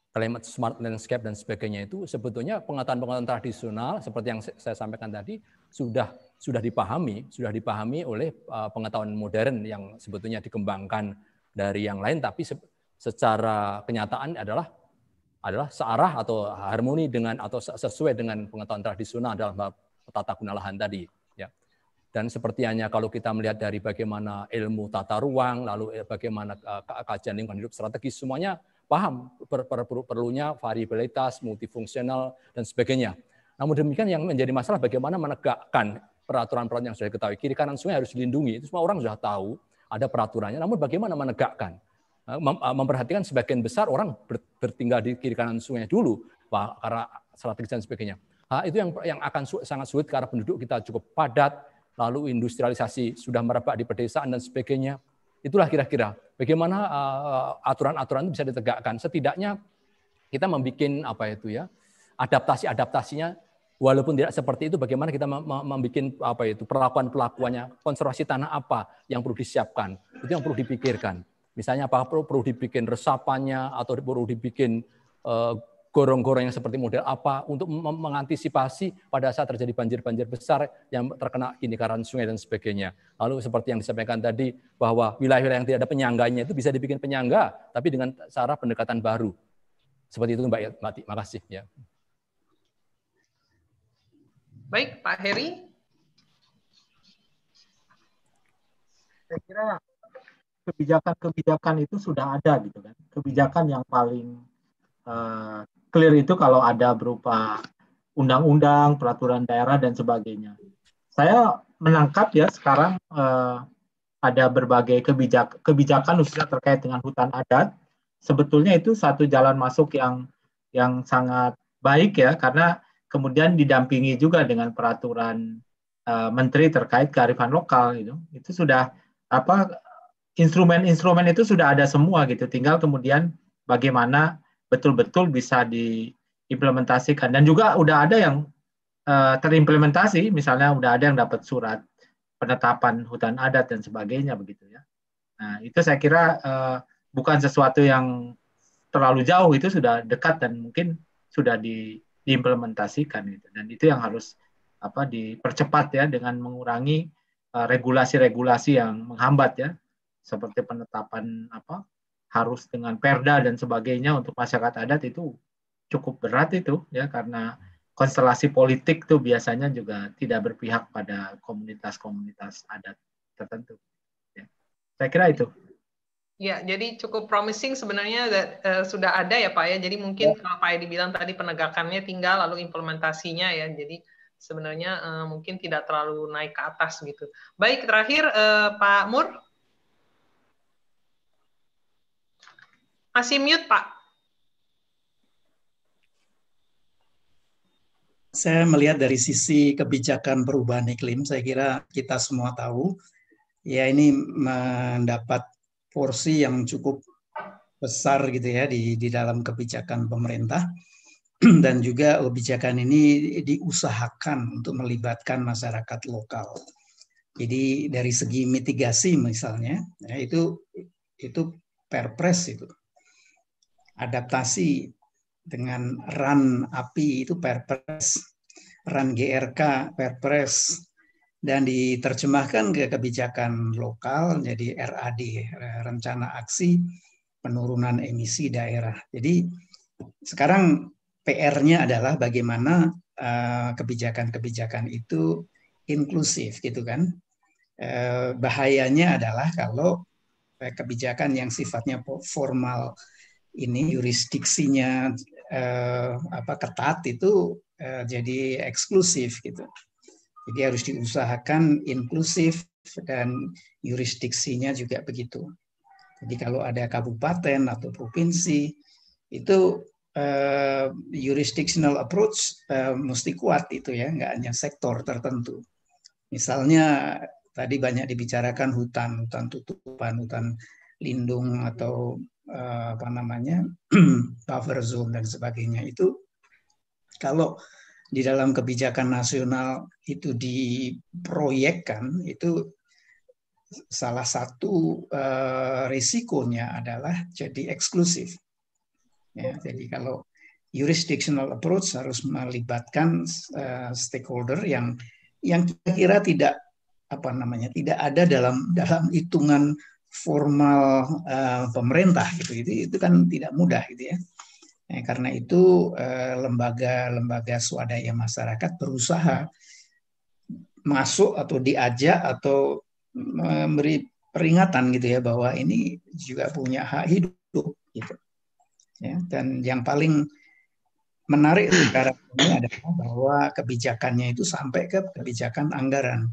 climate smart landscape dan sebagainya itu sebetulnya pengetahuan-pengetahuan tradisional seperti yang saya sampaikan tadi sudah sudah dipahami, sudah dipahami oleh uh, pengetahuan modern yang sebetulnya dikembangkan dari yang lain tapi se secara kenyataan adalah adalah searah atau harmoni dengan atau sesuai dengan pengetahuan tradisional dalam tata guna lahan tadi. Dan sepertinya kalau kita melihat dari bagaimana ilmu tata ruang, lalu eh, bagaimana eh, kajian lingkungan hidup strategis, semuanya paham per, per, per, perlunya variabilitas, multifungsional, dan sebagainya. Namun demikian yang menjadi masalah bagaimana menegakkan peraturan-peraturan yang sudah diketahui. Kiri kanan sungai harus dilindungi, itu semua orang sudah tahu ada peraturannya, namun bagaimana menegakkan? Eh, memperhatikan sebagian besar orang bertinggal di kiri kanan sungai dulu, karena strategis dan sebagainya. Nah, itu yang yang akan sangat sulit karena penduduk kita cukup padat, lalu industrialisasi sudah merebak di pedesaan dan sebagainya. Itulah kira-kira bagaimana eh, aturan-aturan itu bisa ditegakkan. Setidaknya kita membuat apa itu ya adaptasi-adaptasinya walaupun tidak seperti itu bagaimana kita membuat apa itu perlakuan perlakuannya konservasi tanah apa yang perlu disiapkan itu yang perlu dipikirkan misalnya apa perlu perlu dibikin resapannya atau perlu dibikin eh, gorong-gorong yang seperti model apa untuk mengantisipasi pada saat terjadi banjir-banjir besar yang terkena indikaran sungai dan sebagainya. Lalu seperti yang disampaikan tadi bahwa wilayah-wilayah yang tidak ada penyangganya itu bisa dibikin penyangga tapi dengan cara pendekatan baru. Seperti itu Mbak Mati. Makasih ya. Baik, Pak Heri. Saya kira kebijakan-kebijakan itu sudah ada gitu kan. Kebijakan yang paling eh, clear itu kalau ada berupa undang-undang, peraturan daerah dan sebagainya. Saya menangkap ya sekarang eh, ada berbagai kebijak, kebijakan khususnya terkait dengan hutan adat. Sebetulnya itu satu jalan masuk yang yang sangat baik ya karena kemudian didampingi juga dengan peraturan eh, menteri terkait kearifan lokal gitu. Itu sudah apa instrumen-instrumen itu sudah ada semua gitu. Tinggal kemudian bagaimana betul-betul bisa diimplementasikan dan juga udah ada yang uh, terimplementasi misalnya udah ada yang dapat surat penetapan hutan adat dan sebagainya begitu ya nah itu saya kira uh, bukan sesuatu yang terlalu jauh itu sudah dekat dan mungkin sudah di, diimplementasikan gitu dan itu yang harus apa dipercepat ya dengan mengurangi eh, regulasi-regulasi uh, regulasi -regulasi yang menghambat ya seperti penetapan apa harus dengan perda dan sebagainya untuk masyarakat adat itu cukup berat itu ya karena konstelasi politik tuh biasanya juga tidak berpihak pada komunitas-komunitas adat tertentu. Ya. Saya kira itu. Ya, jadi cukup promising sebenarnya uh, sudah ada ya Pak ya. Jadi mungkin ya. kalau Pak Edi bilang tadi penegakannya tinggal lalu implementasinya ya. Jadi sebenarnya uh, mungkin tidak terlalu naik ke atas gitu. Baik, terakhir uh, Pak Mur, Masih mute, Pak. Saya melihat dari sisi kebijakan perubahan iklim, saya kira kita semua tahu, ya ini mendapat porsi yang cukup besar gitu ya di, di dalam kebijakan pemerintah. Dan juga kebijakan ini diusahakan untuk melibatkan masyarakat lokal. Jadi dari segi mitigasi misalnya, ya itu itu perpres itu adaptasi dengan RAN API itu Perpres, RAN GRK Perpres, dan diterjemahkan ke kebijakan lokal jadi RAD, Rencana Aksi Penurunan Emisi Daerah. Jadi sekarang PR-nya adalah bagaimana eh, kebijakan-kebijakan itu inklusif gitu kan. Eh, bahayanya adalah kalau eh, kebijakan yang sifatnya formal ini yurisdiksinya eh, apa ketat itu eh, jadi eksklusif gitu. Jadi harus diusahakan inklusif dan yurisdiksinya juga begitu. Jadi kalau ada kabupaten atau provinsi itu eh, jurisdictional approach eh, mesti kuat itu ya, nggak hanya sektor tertentu. Misalnya tadi banyak dibicarakan hutan, hutan tutupan, hutan lindung atau Eh, apa namanya buffer zone dan sebagainya itu kalau di dalam kebijakan nasional itu diproyekkan itu salah satu uh, risikonya adalah jadi eksklusif ya jadi kalau jurisdictional approach harus melibatkan eh, stakeholder yang yang kira-kira tidak apa namanya tidak ada dalam dalam hitungan formal uh, pemerintah gitu itu itu kan tidak mudah gitu ya nah, karena itu lembaga-lembaga eh, uh, swadaya masyarakat berusaha masuk atau diajak atau memberi peringatan gitu ya bahwa ini juga punya hak hidup gitu ya dan yang paling menarik sekarang ini adalah bahwa kebijakannya itu sampai ke kebijakan anggaran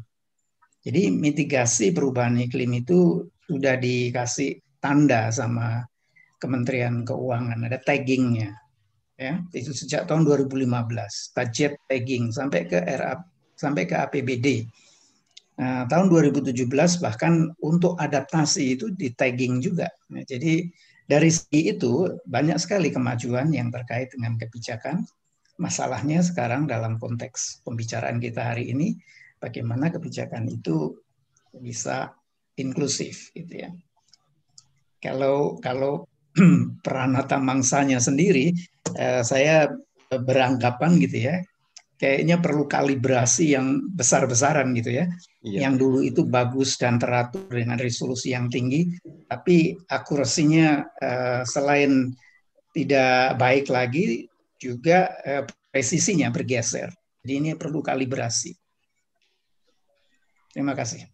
jadi mitigasi perubahan iklim itu sudah dikasih tanda sama Kementerian Keuangan, ada taggingnya. Ya, itu sejak tahun 2015, budget tagging sampai ke RA, sampai ke APBD. Nah, tahun 2017 bahkan untuk adaptasi itu di tagging juga. Nah, jadi dari segi itu banyak sekali kemajuan yang terkait dengan kebijakan. Masalahnya sekarang dalam konteks pembicaraan kita hari ini, bagaimana kebijakan itu bisa inklusif gitu ya. Kalau kalau peranata mangsanya sendiri eh, saya beranggapan gitu ya kayaknya perlu kalibrasi yang besar-besaran gitu ya. Iya. Yang dulu itu bagus dan teratur dengan resolusi yang tinggi, tapi akurasinya eh, selain tidak baik lagi juga eh, presisinya bergeser. Jadi ini perlu kalibrasi. Terima kasih.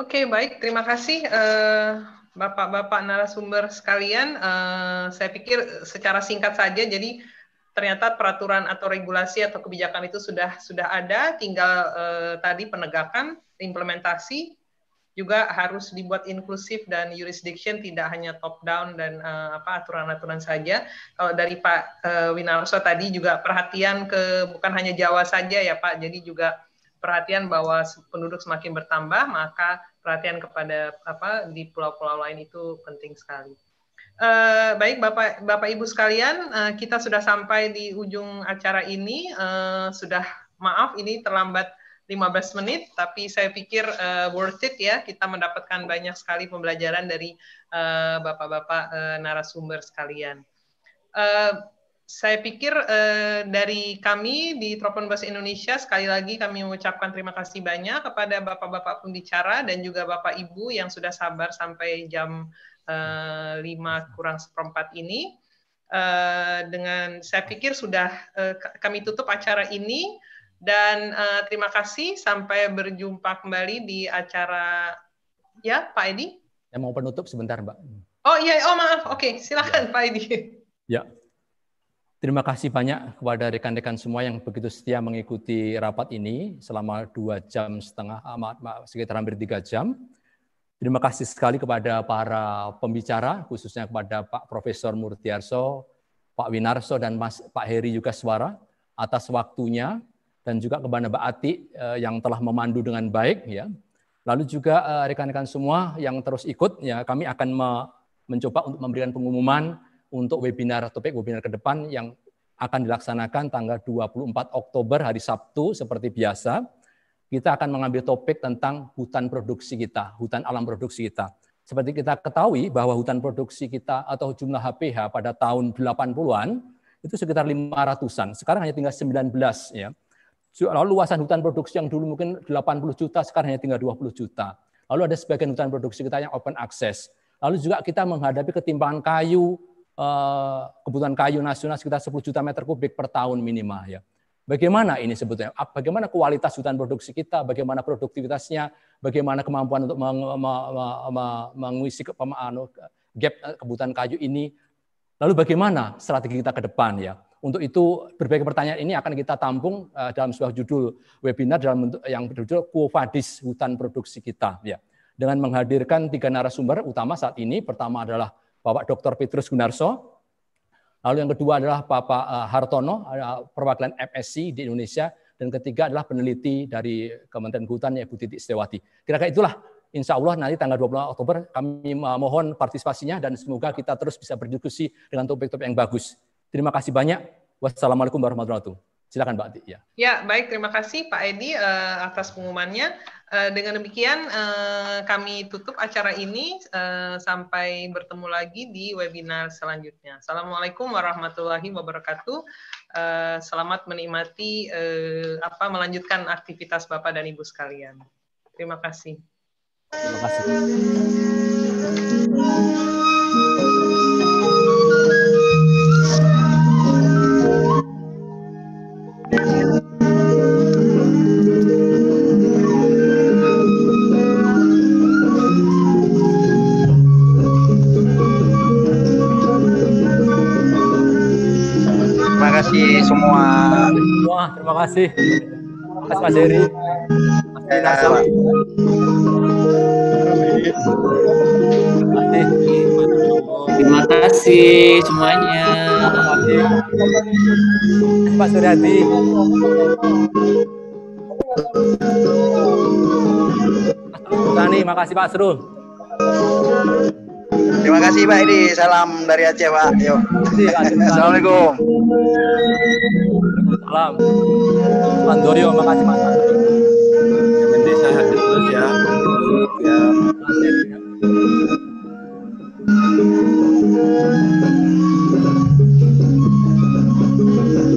Oke, okay, baik. Terima kasih eh, Bapak-bapak uh, narasumber sekalian. Uh, saya pikir secara singkat saja, jadi ternyata peraturan atau regulasi atau kebijakan itu sudah sudah ada, tinggal uh, tadi penegakan, implementasi juga harus dibuat inklusif dan jurisdiction tidak hanya top down dan uh, apa aturan-aturan saja. Kalau dari Pak uh, Winarso tadi juga perhatian ke bukan hanya Jawa saja ya Pak, jadi juga perhatian bahwa penduduk semakin bertambah, maka perhatian kepada apa di pulau-pulau lain itu penting sekali. Uh, baik Bapak Bapak Ibu sekalian, uh, kita sudah sampai di ujung acara ini. Uh, sudah maaf ini terlambat 15 menit, tapi saya pikir uh, worth it ya. Kita mendapatkan banyak sekali pembelajaran dari bapak-bapak uh, uh, narasumber sekalian. Uh, saya pikir eh, dari kami di Tropon Bus Indonesia sekali lagi kami mengucapkan terima kasih banyak kepada bapak-bapak pembicara dan juga bapak ibu yang sudah sabar sampai jam eh, 5 kurang seperempat ini. Eh, dengan saya pikir sudah eh, kami tutup acara ini dan eh, terima kasih sampai berjumpa kembali di acara ya Pak Edi. Saya mau penutup sebentar Mbak. Oh iya, oh maaf. Oke, silakan ya. Pak Edi. Ya, Terima kasih banyak kepada rekan-rekan semua yang begitu setia mengikuti rapat ini selama dua jam setengah, ah, sekitar hampir tiga jam. Terima kasih sekali kepada para pembicara, khususnya kepada Pak Profesor Murtiarso, Pak Winarso, dan Mas, Pak Heri juga suara atas waktunya, dan juga kepada Mbak Ati eh, yang telah memandu dengan baik. ya. Lalu juga eh, rekan-rekan semua yang terus ikut, ya kami akan mencoba untuk memberikan pengumuman untuk webinar topik webinar ke depan yang akan dilaksanakan tanggal 24 Oktober hari Sabtu seperti biasa. Kita akan mengambil topik tentang hutan produksi kita, hutan alam produksi kita. Seperti kita ketahui bahwa hutan produksi kita atau jumlah HPH pada tahun 80-an itu sekitar 500-an. Sekarang hanya tinggal 19 ya. Lalu luasan hutan produksi yang dulu mungkin 80 juta, sekarang hanya tinggal 20 juta. Lalu ada sebagian hutan produksi kita yang open access. Lalu juga kita menghadapi ketimpangan kayu, Eh, kebutuhan kayu nasional sekitar 10 juta meter kubik per tahun minimal ya. Bagaimana ini sebetulnya? Bagaimana kualitas hutan produksi kita? Bagaimana produktivitasnya? Bagaimana kemampuan untuk meng mengisi anu, gap eh, kebutuhan kayu ini? Lalu bagaimana strategi kita ke depan ya? Untuk itu berbagai pertanyaan ini akan kita tampung eh, dalam sebuah judul webinar dalam bentuk yang berjudul Quo Hutan Produksi Kita ya. Dengan menghadirkan tiga narasumber utama saat ini, pertama adalah Bapak Dr. Petrus Gunarso. Lalu yang kedua adalah Bapak eh, Hartono, perwakilan FSC di Indonesia. Dan ketiga adalah peneliti dari Kementerian Kehutanan, Ibu Titik Setiawati. Kira-kira itulah insya Allah nanti tanggal 20 Oktober kami mohon partisipasinya dan semoga kita terus bisa berdiskusi dengan topik-topik yang bagus. Terima kasih banyak. Wassalamualaikum warahmatullahi wabarakatuh. Silakan Mbak Ati. Ya. ya, baik. Terima kasih Pak Edi uh, atas pengumumannya. Uh, dengan demikian uh, kami tutup acara ini uh, sampai bertemu lagi di webinar selanjutnya. Assalamualaikum warahmatullahi wabarakatuh. Uh, selamat menikmati uh, apa melanjutkan aktivitas Bapak dan Ibu sekalian. Terima kasih. Terima kasih. semua. Semua, terima kasih. Terima kasih Mas Heri. terima kasih, Terima kasih semuanya. Terima kasih. Pak Suryati. Mas terima kasih Pak Srul. Terima kasih Pak Edi. Salam dari Aceh Pak. yo iya, Assalamualaikum. Salam. Pak terima makasih Pak. Yang sehat terus ya. Ya.